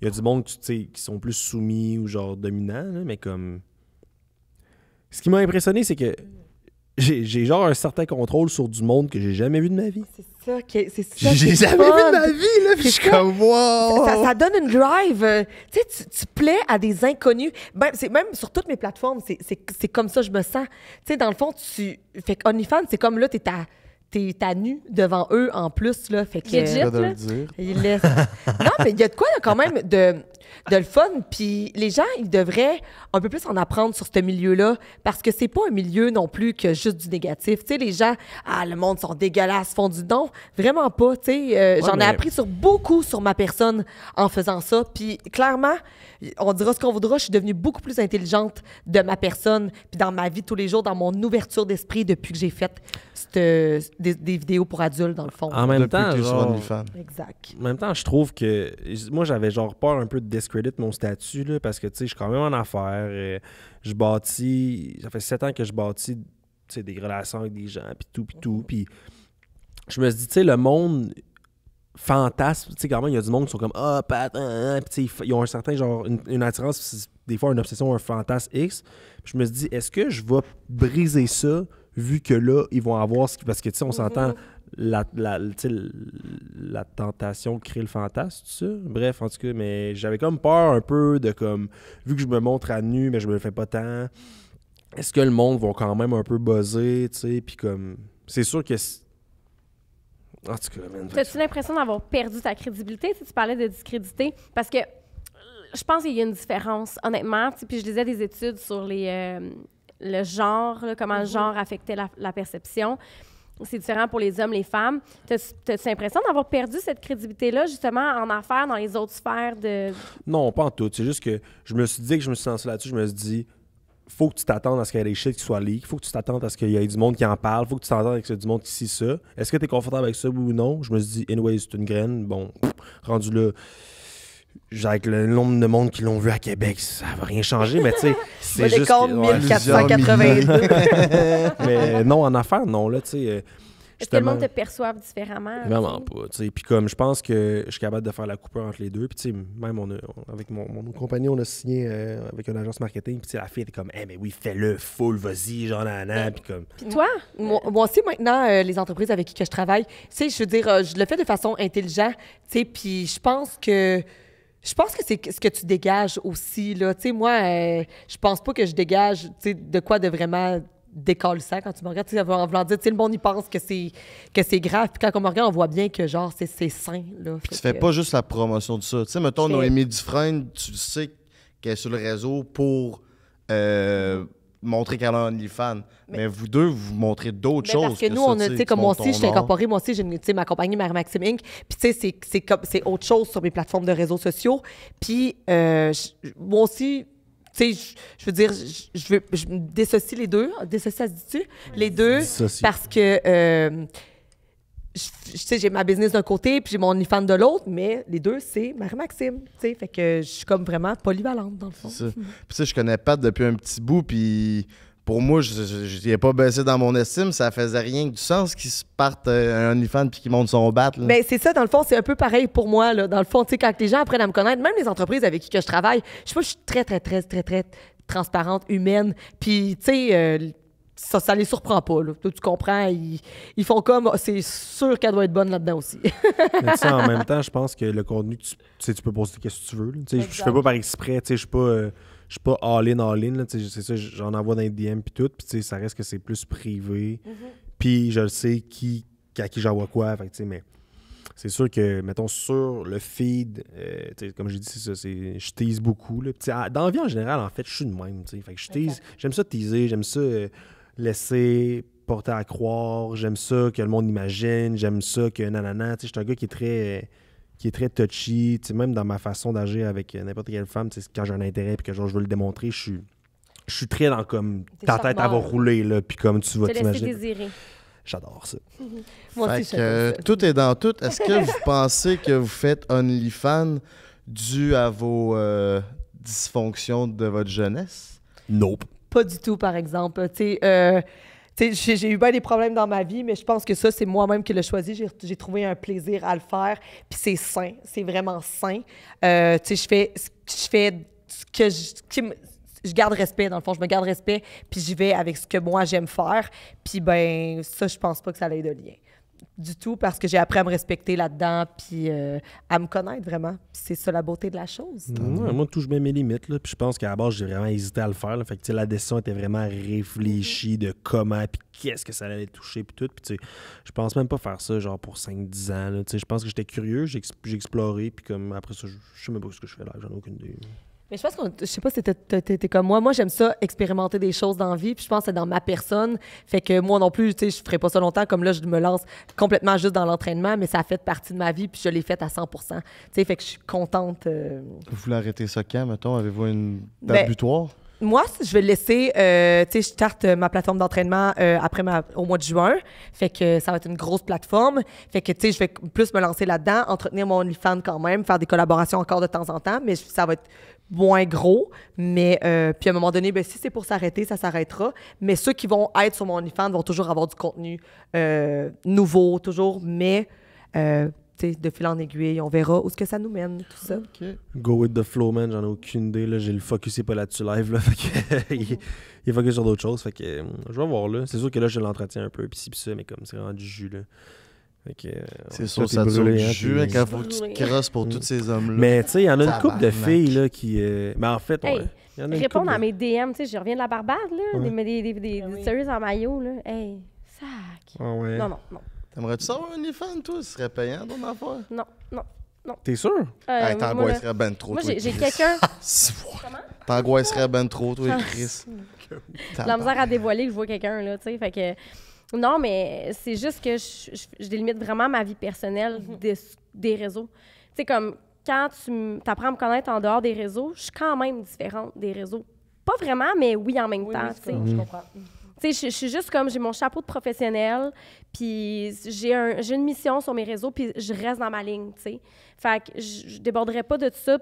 il y a du monde sais, qui sont plus soumis ou genre dominants, mais comme. Ce qui m'a impressionné, c'est que j'ai genre un certain contrôle sur du monde que j'ai jamais vu de ma vie. C'est ça c'est J'ai jamais vu de ma vie là, puis je suis comme wow. Ça, donne une drive. Euh, tu sais, tu plais à des inconnus. Ben, même sur toutes mes plateformes, c'est comme ça je me sens. Tu sais, dans le fond, tu fait OnlyFans, c'est comme là t'es ta t'es à nu devant eux en plus, là. Fait que. Legit, là. dire. Il est... non, mais il y a de quoi, quand même, de de le fun. Puis les gens, ils devraient un peu plus en apprendre sur ce milieu-là parce que c'est pas un milieu non plus que juste du négatif. Tu sais, les gens, ah, le monde sont dégueulasses, font du don. Vraiment pas, tu sais. Euh, j'en ai appris sur beaucoup sur ma personne en faisant ça. Puis clairement, on dira ce qu'on voudra, je suis devenue beaucoup plus intelligente de ma personne puis dans ma vie tous les jours, dans mon ouverture d'esprit depuis que j'ai fait des, vidéos pour adultes, dans le fond. En même temps, En même temps, je trouve que... Moi, j'avais genre peur un peu de discrédite mon statut, là, parce que, tu je suis quand même en affaires. Euh, je bâtis... Ça fait sept ans que je bâtis, des relations avec des gens, puis tout, puis tout. Mhm. Puis je me suis dit, tu sais, le monde fantasme, tu sais, quand même, il y a du monde qui sont comme « Ah, oh, ils ont un certain, genre, une, attirance, des fois, une obsession, un fantasme X. je me suis dit, est-ce que je vais briser ça, vu que là, ils vont avoir ce qui... Parce que, tu sais, on mhm. s'entend la, la, la tentation crée le fantasme, tout ça. Bref, en tout cas, mais j'avais comme peur un peu de comme, vu que je me montre à nu, mais je me le fais pas tant, est-ce que le monde va quand même un peu buzzer, tu sais, puis comme, c'est sûr que... En tout cas, T'as-tu l'impression d'avoir perdu ta crédibilité? Si tu parlais de discrédité, parce que je pense qu'il y a une différence, honnêtement. Puis je lisais des études sur les, euh, le genre, comment le mhm. genre affectait la, la perception c'est différent pour les hommes, les femmes. T'as-tu l'impression d'avoir perdu cette crédibilité-là, justement, en affaires, dans les autres sphères de. Non, pas en tout. C'est juste que je me suis dit que je me suis lancé là-dessus, je me suis dit, faut que tu t'attendes à ce qu'il y ait des chiffres qui soient leaks, faut que tu t'attendes à ce qu'il y ait du monde qui en parle, faut que tu t'attendes à ce qu'il y ait du monde qui sait ça. Est-ce que tu es confortable avec ça, oui ou non? Je me suis dit, anyway, c'est une graine, bon, rendu là. Le avec le nombre de monde qui l'ont vu à Québec, ça va rien changer, mais tu sais, c'est juste... mais non, en affaires, non, là, tu sais... Est-ce euh, que le monde te perçoive différemment? Vraiment pas, tu Puis comme, je pense que je suis capable de faire la coupe entre les deux. Puis tu sais, même avec mon, mon compagnie, on a signé euh, avec une agence marketing. Puis la fille est comme, Eh mais oui, fais-le, full, vas-y, genre, nanana. Ben, puis comme... Puis toi, moi, aussi, maintenant, euh, les entreprises avec qui je travaille, tu sais, je veux dire, je le fais de façon intelligente, tu sais. Puis je pense que je pense que c'est ce que tu dégages aussi. Là. sais, moi, euh, je pense pas que je dégage de quoi de vraiment décolle ça quand tu me regardes. Tu sais, en voulant dire, le monde, y pense que c'est, que c'est grave. Puis quand on me regarde, on voit bien que, genre, c'est, sain. Là. Puis tu fais pas juste la promotion de ça. Tu sais, mettons, Noémie Dufresne, tu sais qu'elle est sur le réseau pour. Euh, montrer qu'elle a un OnlyFans. Mais, mais, vous deux, vous montrez d'autres choses. Parce que, nous, on a, tu sais, comme moi aussi, je suis incorporée, moi aussi, j'ai ma compagnie Marie-Maxime Inc. Puis, tu sais, c'est autre chose sur mes plateformes de réseaux sociaux. Puis, euh, moi aussi, tu sais, je veux dire, je, veux, me les deux. Dissocie, ça dit-tu? Les deux. Parce que. Euh, j'ai ma business d'un côté, puis j'ai mon OnlyFans de l'autre, mais les deux, c'est Marie-Maxime, tu Fait que je suis comme vraiment polyvalente, dans le fond. Mhm. Puis tu je connais pas depuis un petit bout, puis pour moi, je n'y ai pas baissé dans mon estime. Ça faisait rien que du sens qu'il se parte euh, un OnlyFans puis qu'il monte son bat. Mais ben, c'est ça, dans le fond, c'est un peu pareil pour moi. Là. Dans le fond, tu quand les gens apprennent à me connaître, même les entreprises avec qui que je travaille, je suis très, très, très, très, très transparente, humaine. Puis, tu sais, euh, ça, les surprend pas. Là. Tu comprends? Ils, font comme ah, c'est sûr qu'elle doit être bonne là-dedans aussi. mais en même temps, je pense que le contenu, tu, sais, tu peux poster quest ce que tu veux. Je fais pas par exprès, je suis pas. Euh, je suis pas all-in, all-in, c'est ça, j'en envoie dans les DM puis tout, puis ça reste que c'est plus privé, mm-hmm. puis je sais qui, à qui j'envoie quoi, fait mais c'est sûr que, mettons, sur le feed, euh, comme je dit, c'est ça, je tease beaucoup, là, ah, dans la vie en général, en fait, je suis de même, fait je tease, j'aime ça teaser, j'aime ça... Euh, laisser porter à croire, j'aime ça que le monde imagine, j'aime ça que nanana. Tu sais, je suis un gars qui est très, qui est très touchy. même dans ma façon d'agir avec n'importe quelle femme, c'est quand j'ai un intérêt et que je veux le démontrer, je suis, je suis très dans comme ta tête, elle va rouler, là, puis comme tu vas t'imaginer. J'adore ça. tout est dans tout. Est-ce que vous pensez que vous faites OnlyFans dû à vos euh, dysfonctions de votre jeunesse? Nope. Pas du tout, par exemple. Tu euh, j'ai eu bien des problèmes dans ma vie, mais je pense que ça, c'est moi-même qui l'ai choisi. J'ai trouvé un plaisir à le faire. Puis c'est sain, c'est vraiment sain. Euh, je fais, je fais que je, je garde respect, dans le fond. Je me garde respect, puis j'y vais avec ce que moi, j'aime faire. Puis ben ça, je pense pas que ça ait de lien du tout parce que j'ai appris à me respecter là-dedans puis euh, à me connaître vraiment. c'est ça la beauté de la chose. moi, tout, je mets mes limites. puis je pense qu'à la base, j'ai vraiment hésité à le faire. Là, fait que la décision était vraiment réfléchie mhm. de comment puis qu'est-ce que ça allait toucher puis tout. Puis je pense même pas faire ça genre pour 5-10 ans. je pense que j'étais curieux, j'ai exploré puis comme après ça, je sais même pas ce que je fais là, j'en ai aucune idée. Mais je pense sais pas si t'es comme moi. Moi, j'aime ça, expérimenter des choses dans la vie. Puis je pense que c'est dans ma personne. Fait que moi non plus, tu sais, je ferai pas ça longtemps. Comme là, je me lance complètement juste dans l'entraînement, mais ça fait partie de ma vie. Puis je l'ai fait à 100 Tu fait que je suis contente. Euh. Vous voulez arrêter ça quand, mettons? Avez-vous une ben, butoir? Moi, je vais le laisser. Euh, je starte euh, ma plateforme d'entraînement après au mois de juin. Fait que ça va être une grosse plateforme. Fait que, je vais plus me lancer là-dedans, entretenir mon fan quand même, faire des collaborations encore de temps en temps, mais ça va être moins gros, mais euh, puis à un moment donné, ben, si c'est pour s'arrêter, ça s'arrêtera. Mais ceux qui vont être sur mon OnlyFans vont toujours avoir du contenu euh, nouveau, toujours, mais euh, de fil en aiguille, on verra où est-ce que ça nous mène, tout ça. Go with the flow, man, j'en ai aucune idée. Là. J'ai le focusé pas là-dessus live, là, que, il, est focus sur d'autres choses, que euh, je vais voir là. C'est sûr que là, je l'entretiens un peu, puis si, puis ça, mais comme c'est rendu jus, là. Euh, c'est sûr, ça dure le hein, jus quand faut que tu crosses pour tous ces hommes-là. Mais tu sais, il y en a une couple de filles là, qui. Mais euh, ben, en fait, il ouais, à mes DM, tu sais, je reviens de la barbade, là, des, des, ben en maillot, là. Hey, sac. Ah non, non, non. T'aimerais-tu ça un uniforme, toi Ce serait payant, ton affaire Non, non, non. T'es sûr euh, hey, T'angoisserais ben trop, moi, Moi, j'ai quelqu'un. Comment T'angoisserais ben trop, toi, ah, Chris. La misère à dévoiler que je vois quelqu'un, là, tu sais. Fait que. Non, mais c'est juste que je, délimite vraiment ma vie personnelle mhm. des, réseaux. Tu sais, comme quand tu apprends à me connaître en dehors des réseaux, je suis quand même différente des réseaux. Pas vraiment, mais oui en même temps. Oui, je mhm. comprends. Tu sais, je, suis juste comme, j'ai mon chapeau de professionnel, puis j'ai une mission sur mes réseaux, puis je reste dans ma ligne, tu sais. Fait que je, déborderai pas de tout ça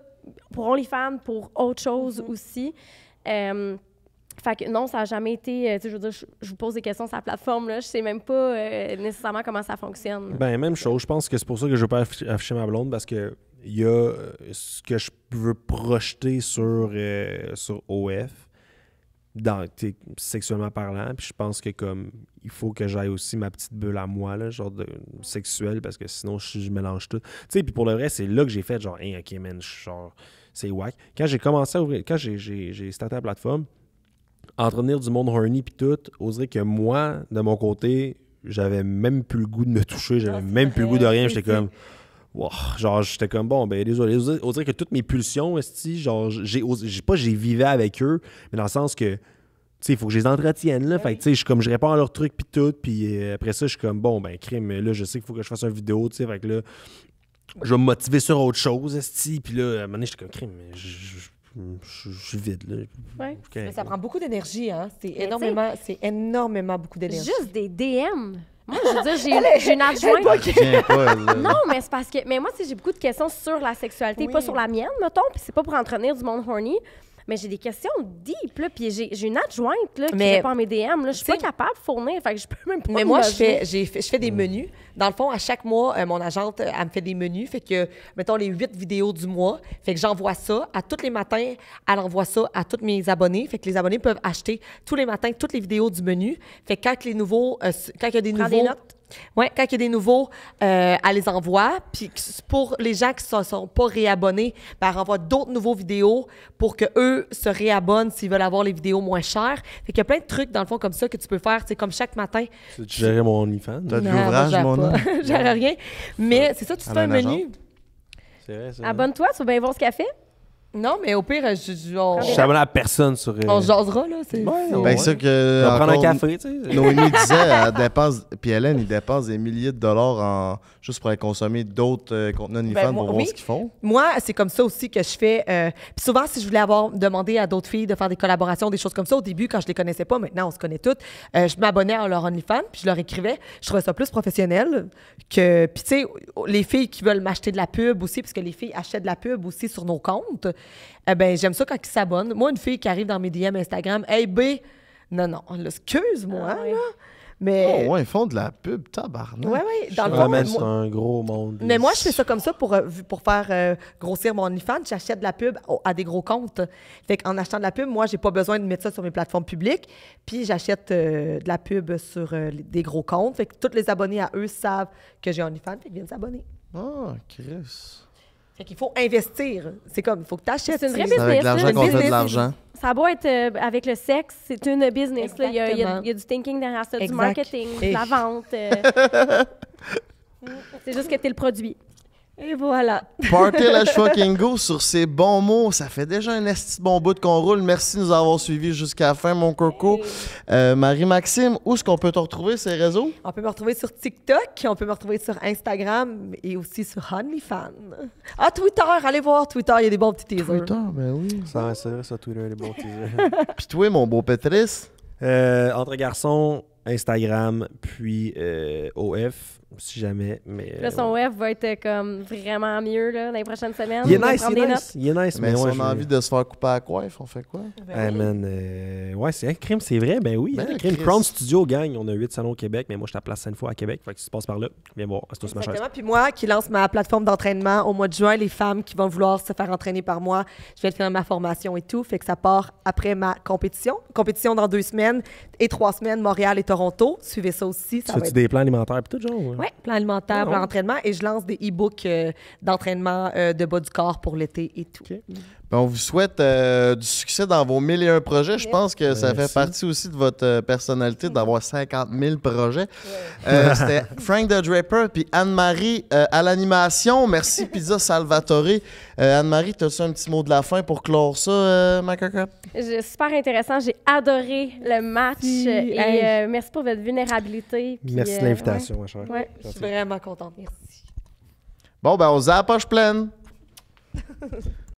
pour OnlyFans, pour autre chose mhm. aussi. Euh, fait que non, ça n'a jamais été. Euh, je veux je, vous pose des questions sur la plateforme, là, je sais même pas euh, nécessairement comment ça fonctionne. Ben, même chose. Je pense que c'est pour ça que je veux pas afficher ma blonde parce que il y a euh, ce que je veux projeter sur, sur OF, sexuellement parlant. Puis je pense que comme il faut que j'aille aussi ma petite bulle à moi, là, genre de, sexuelle, parce que sinon je, mélange tout. Tu sais, puis pour le vrai, c'est là que j'ai fait genre, hey, ok, man, genre c'est wack. Quand j'ai commencé à ouvrir, quand j'ai starté la plateforme, entretenir du monde horny puis tout, oserais que moi, de mon côté, j'avais même plus le goût de me toucher, j'avais ah, même plus le goût de rien. J'étais comme. Wow, genre, j'étais comme bon, ben désolé. On que toutes mes pulsions, esti, genre, j'ai pas j'ai vivé avec eux, mais dans le sens que, tu sais, il faut que je les entretienne, là. Fait que, tu sais, je comme, je réponds à leurs trucs, puis tout, puis euh, après ça, je suis comme bon, ben crime, là, je sais qu'il faut que je fasse une vidéo, tu sais, fait que là, je vais me motiver sur autre chose, esti, puis là, à un moment donné, j'étais comme crime, je je, suis vide. Là. ça prend beaucoup d'énergie, hein? C'est énormément, c'est énormément beaucoup d'énergie. Juste des DM. Moi, je veux dire, j'ai, une adjointe. non, mais c'est parce que. Mais moi, j'ai beaucoup de questions sur la sexualité, pas sur la mienne, mettons. Puis c'est pas pour entraîner du monde horny. Mais j'ai des questions deep, là, puis j'ai une adjointe là, qui répond à mes DM. Là, je suis pas capable de fournir, fait que je peux même pas Mais moi, je fais, je fais des menus. Dans le fond, à chaque mois, euh, mon agente, euh, elle me fait des menus. Fait que, mettons, les huit vidéos du mois, fait que j'envoie ça à tous les matins. Elle envoie ça à tous mes abonnés. Fait que les abonnés peuvent acheter tous les matins toutes les vidéos du menu. Fait que quand les nouveaux, euh, il y a des nouveaux... Oui, quand il y a des nouveaux, euh, elle les envoie. Puis pour les gens qui ne se sont pas réabonnés, ben, elle renvoie d'autres nouveaux vidéos pour qu'eux se réabonnent s'ils veulent avoir les vidéos moins chères. Fait qu'il y a plein de trucs, dans le fond, comme ça, que tu peux faire. C'est comme chaque matin. Tu gères mon OnlyFans? as de l'ouvrage, mon nom? gère rien. Mais c'est ça, tu te fais un menu. C'est vrai, c'est Abonne-toi, tu vas bien voir ce qu'elle fait. Non, mais au pire, je, je, on... personne sur... Euh, on jasera, là. C'est Ben, que. on va prendre un café, tu sais. Noémie disait, elle dépense, puis Hélène, ils dépense des milliers de dollars en, juste pour consommer d'autres euh, contenus ben, OnlyFans pour voir ce qu'ils font. Moi, c'est comme ça aussi que je fais. Euh, puis souvent, si je voulais avoir demandé à d'autres filles de faire des collaborations, des choses comme ça, au début, quand je les connaissais pas, maintenant on se connaît toutes, je m'abonnais à leur OnlyFans, puis je leur écrivais. Je trouvais ça plus professionnel que. Puis tu sais, les filles qui veulent m'acheter de la pub aussi, parce que les filles achètent de la pub aussi sur nos comptes, eh ben, j'aime ça quand ils s'abonnent. Moi, une fille qui arrive dans mes DM Instagram, Hey B, non, non, excuse-moi, ah Mais... Oh, ouais, ils font de la pub tabarnak. Oui, ouais. Dans le un gros monde. Mais moi, je fais ça comme ça pour, euh, pour faire euh, grossir mon OnlyFans. J'achète de la pub à des gros comptes. Fait qu'en achetant de la pub, moi, j'ai pas besoin de mettre ça sur mes plateformes publiques. Puis j'achète euh, de la pub sur des gros comptes. Fait que tous les abonnés à eux savent que j'ai OnlyFans. Fait qu'ils viennent s'abonner. Oh, Chris. Fait qu'il faut investir. C'est comme, il faut que tu achètes. C'est une vraie business. l'argent qu'on de l'argent. Ça doit être euh, avec le sexe, c'est une business. Il y, a du thinking derrière ça, du marketing, de la vente. Euh. c'est juste que tu es le produit. Et voilà. Partez la fucking go sur ces bons mots. Ça fait déjà un esti bon bout qu'on roule. Merci de nous avoir suivis jusqu'à la fin, mon coco. Euh, Marie-Maxime, où est-ce qu'on peut te retrouver, ces réseaux? On peut me retrouver sur TikTok, on peut me retrouver sur Instagram et aussi sur OnlyFans. Ah, Twitter, allez voir Twitter, il y a des bons petits teasers. Twitter, ben oui. Ça, vrai, ça Twitter, les bons teasers. Puis toi, mon beau Petrice? Euh, entre garçons, Instagram, puis euh, OF, si jamais. Mais, là, son euh, OF va être euh, comme vraiment mieux dans les prochaines semaines. Il est nice, Mais, on a envie de se faire couper à coiffe, on fait quoi? Ben ah, ouais, c'est un crime, c'est vrai. Ben oui, hein, ben, crime. Crown Studio gagne. On a huit salons au Québec, mais moi, je te à Place une fois à Québec. Fait que si tu par là, viens voir. Puis moi, qui lance ma plateforme d'entraînement au mois de juin, les femmes qui vont vouloir se faire entraîner par moi, je vais faire ma formation et tout. Fait que ça part après ma compétition. Compétition dans deux semaines et trois semaines, Montréal et Toronto. Toronto. Suivez ça aussi. Ça tu des plans alimentaires et tout, genre? Oui, ouais, plans alimentaires, ah plans d'entraînement. Et je lance des e-books euh, d'entraînement euh, de bas du corps pour l'été et tout. Ben, on vous souhaite euh, du succès dans vos 1001 projets. Je pense que ça fait partie aussi de votre euh, personnalité mm-hmm. d'avoir 50 000 projets. Euh, c'était Frank the Draper puis Anne-Marie à l'animation. Merci Pizza Salvatore. Anne-Marie, tu as un petit mot de la fin pour clore ça, ma cocotte? Super intéressant. J'ai adoré le match. et merci pour votre vulnérabilité. merci de l'invitation, ma chère. je suis vraiment contente. Merci. Bon, ben, on se la poche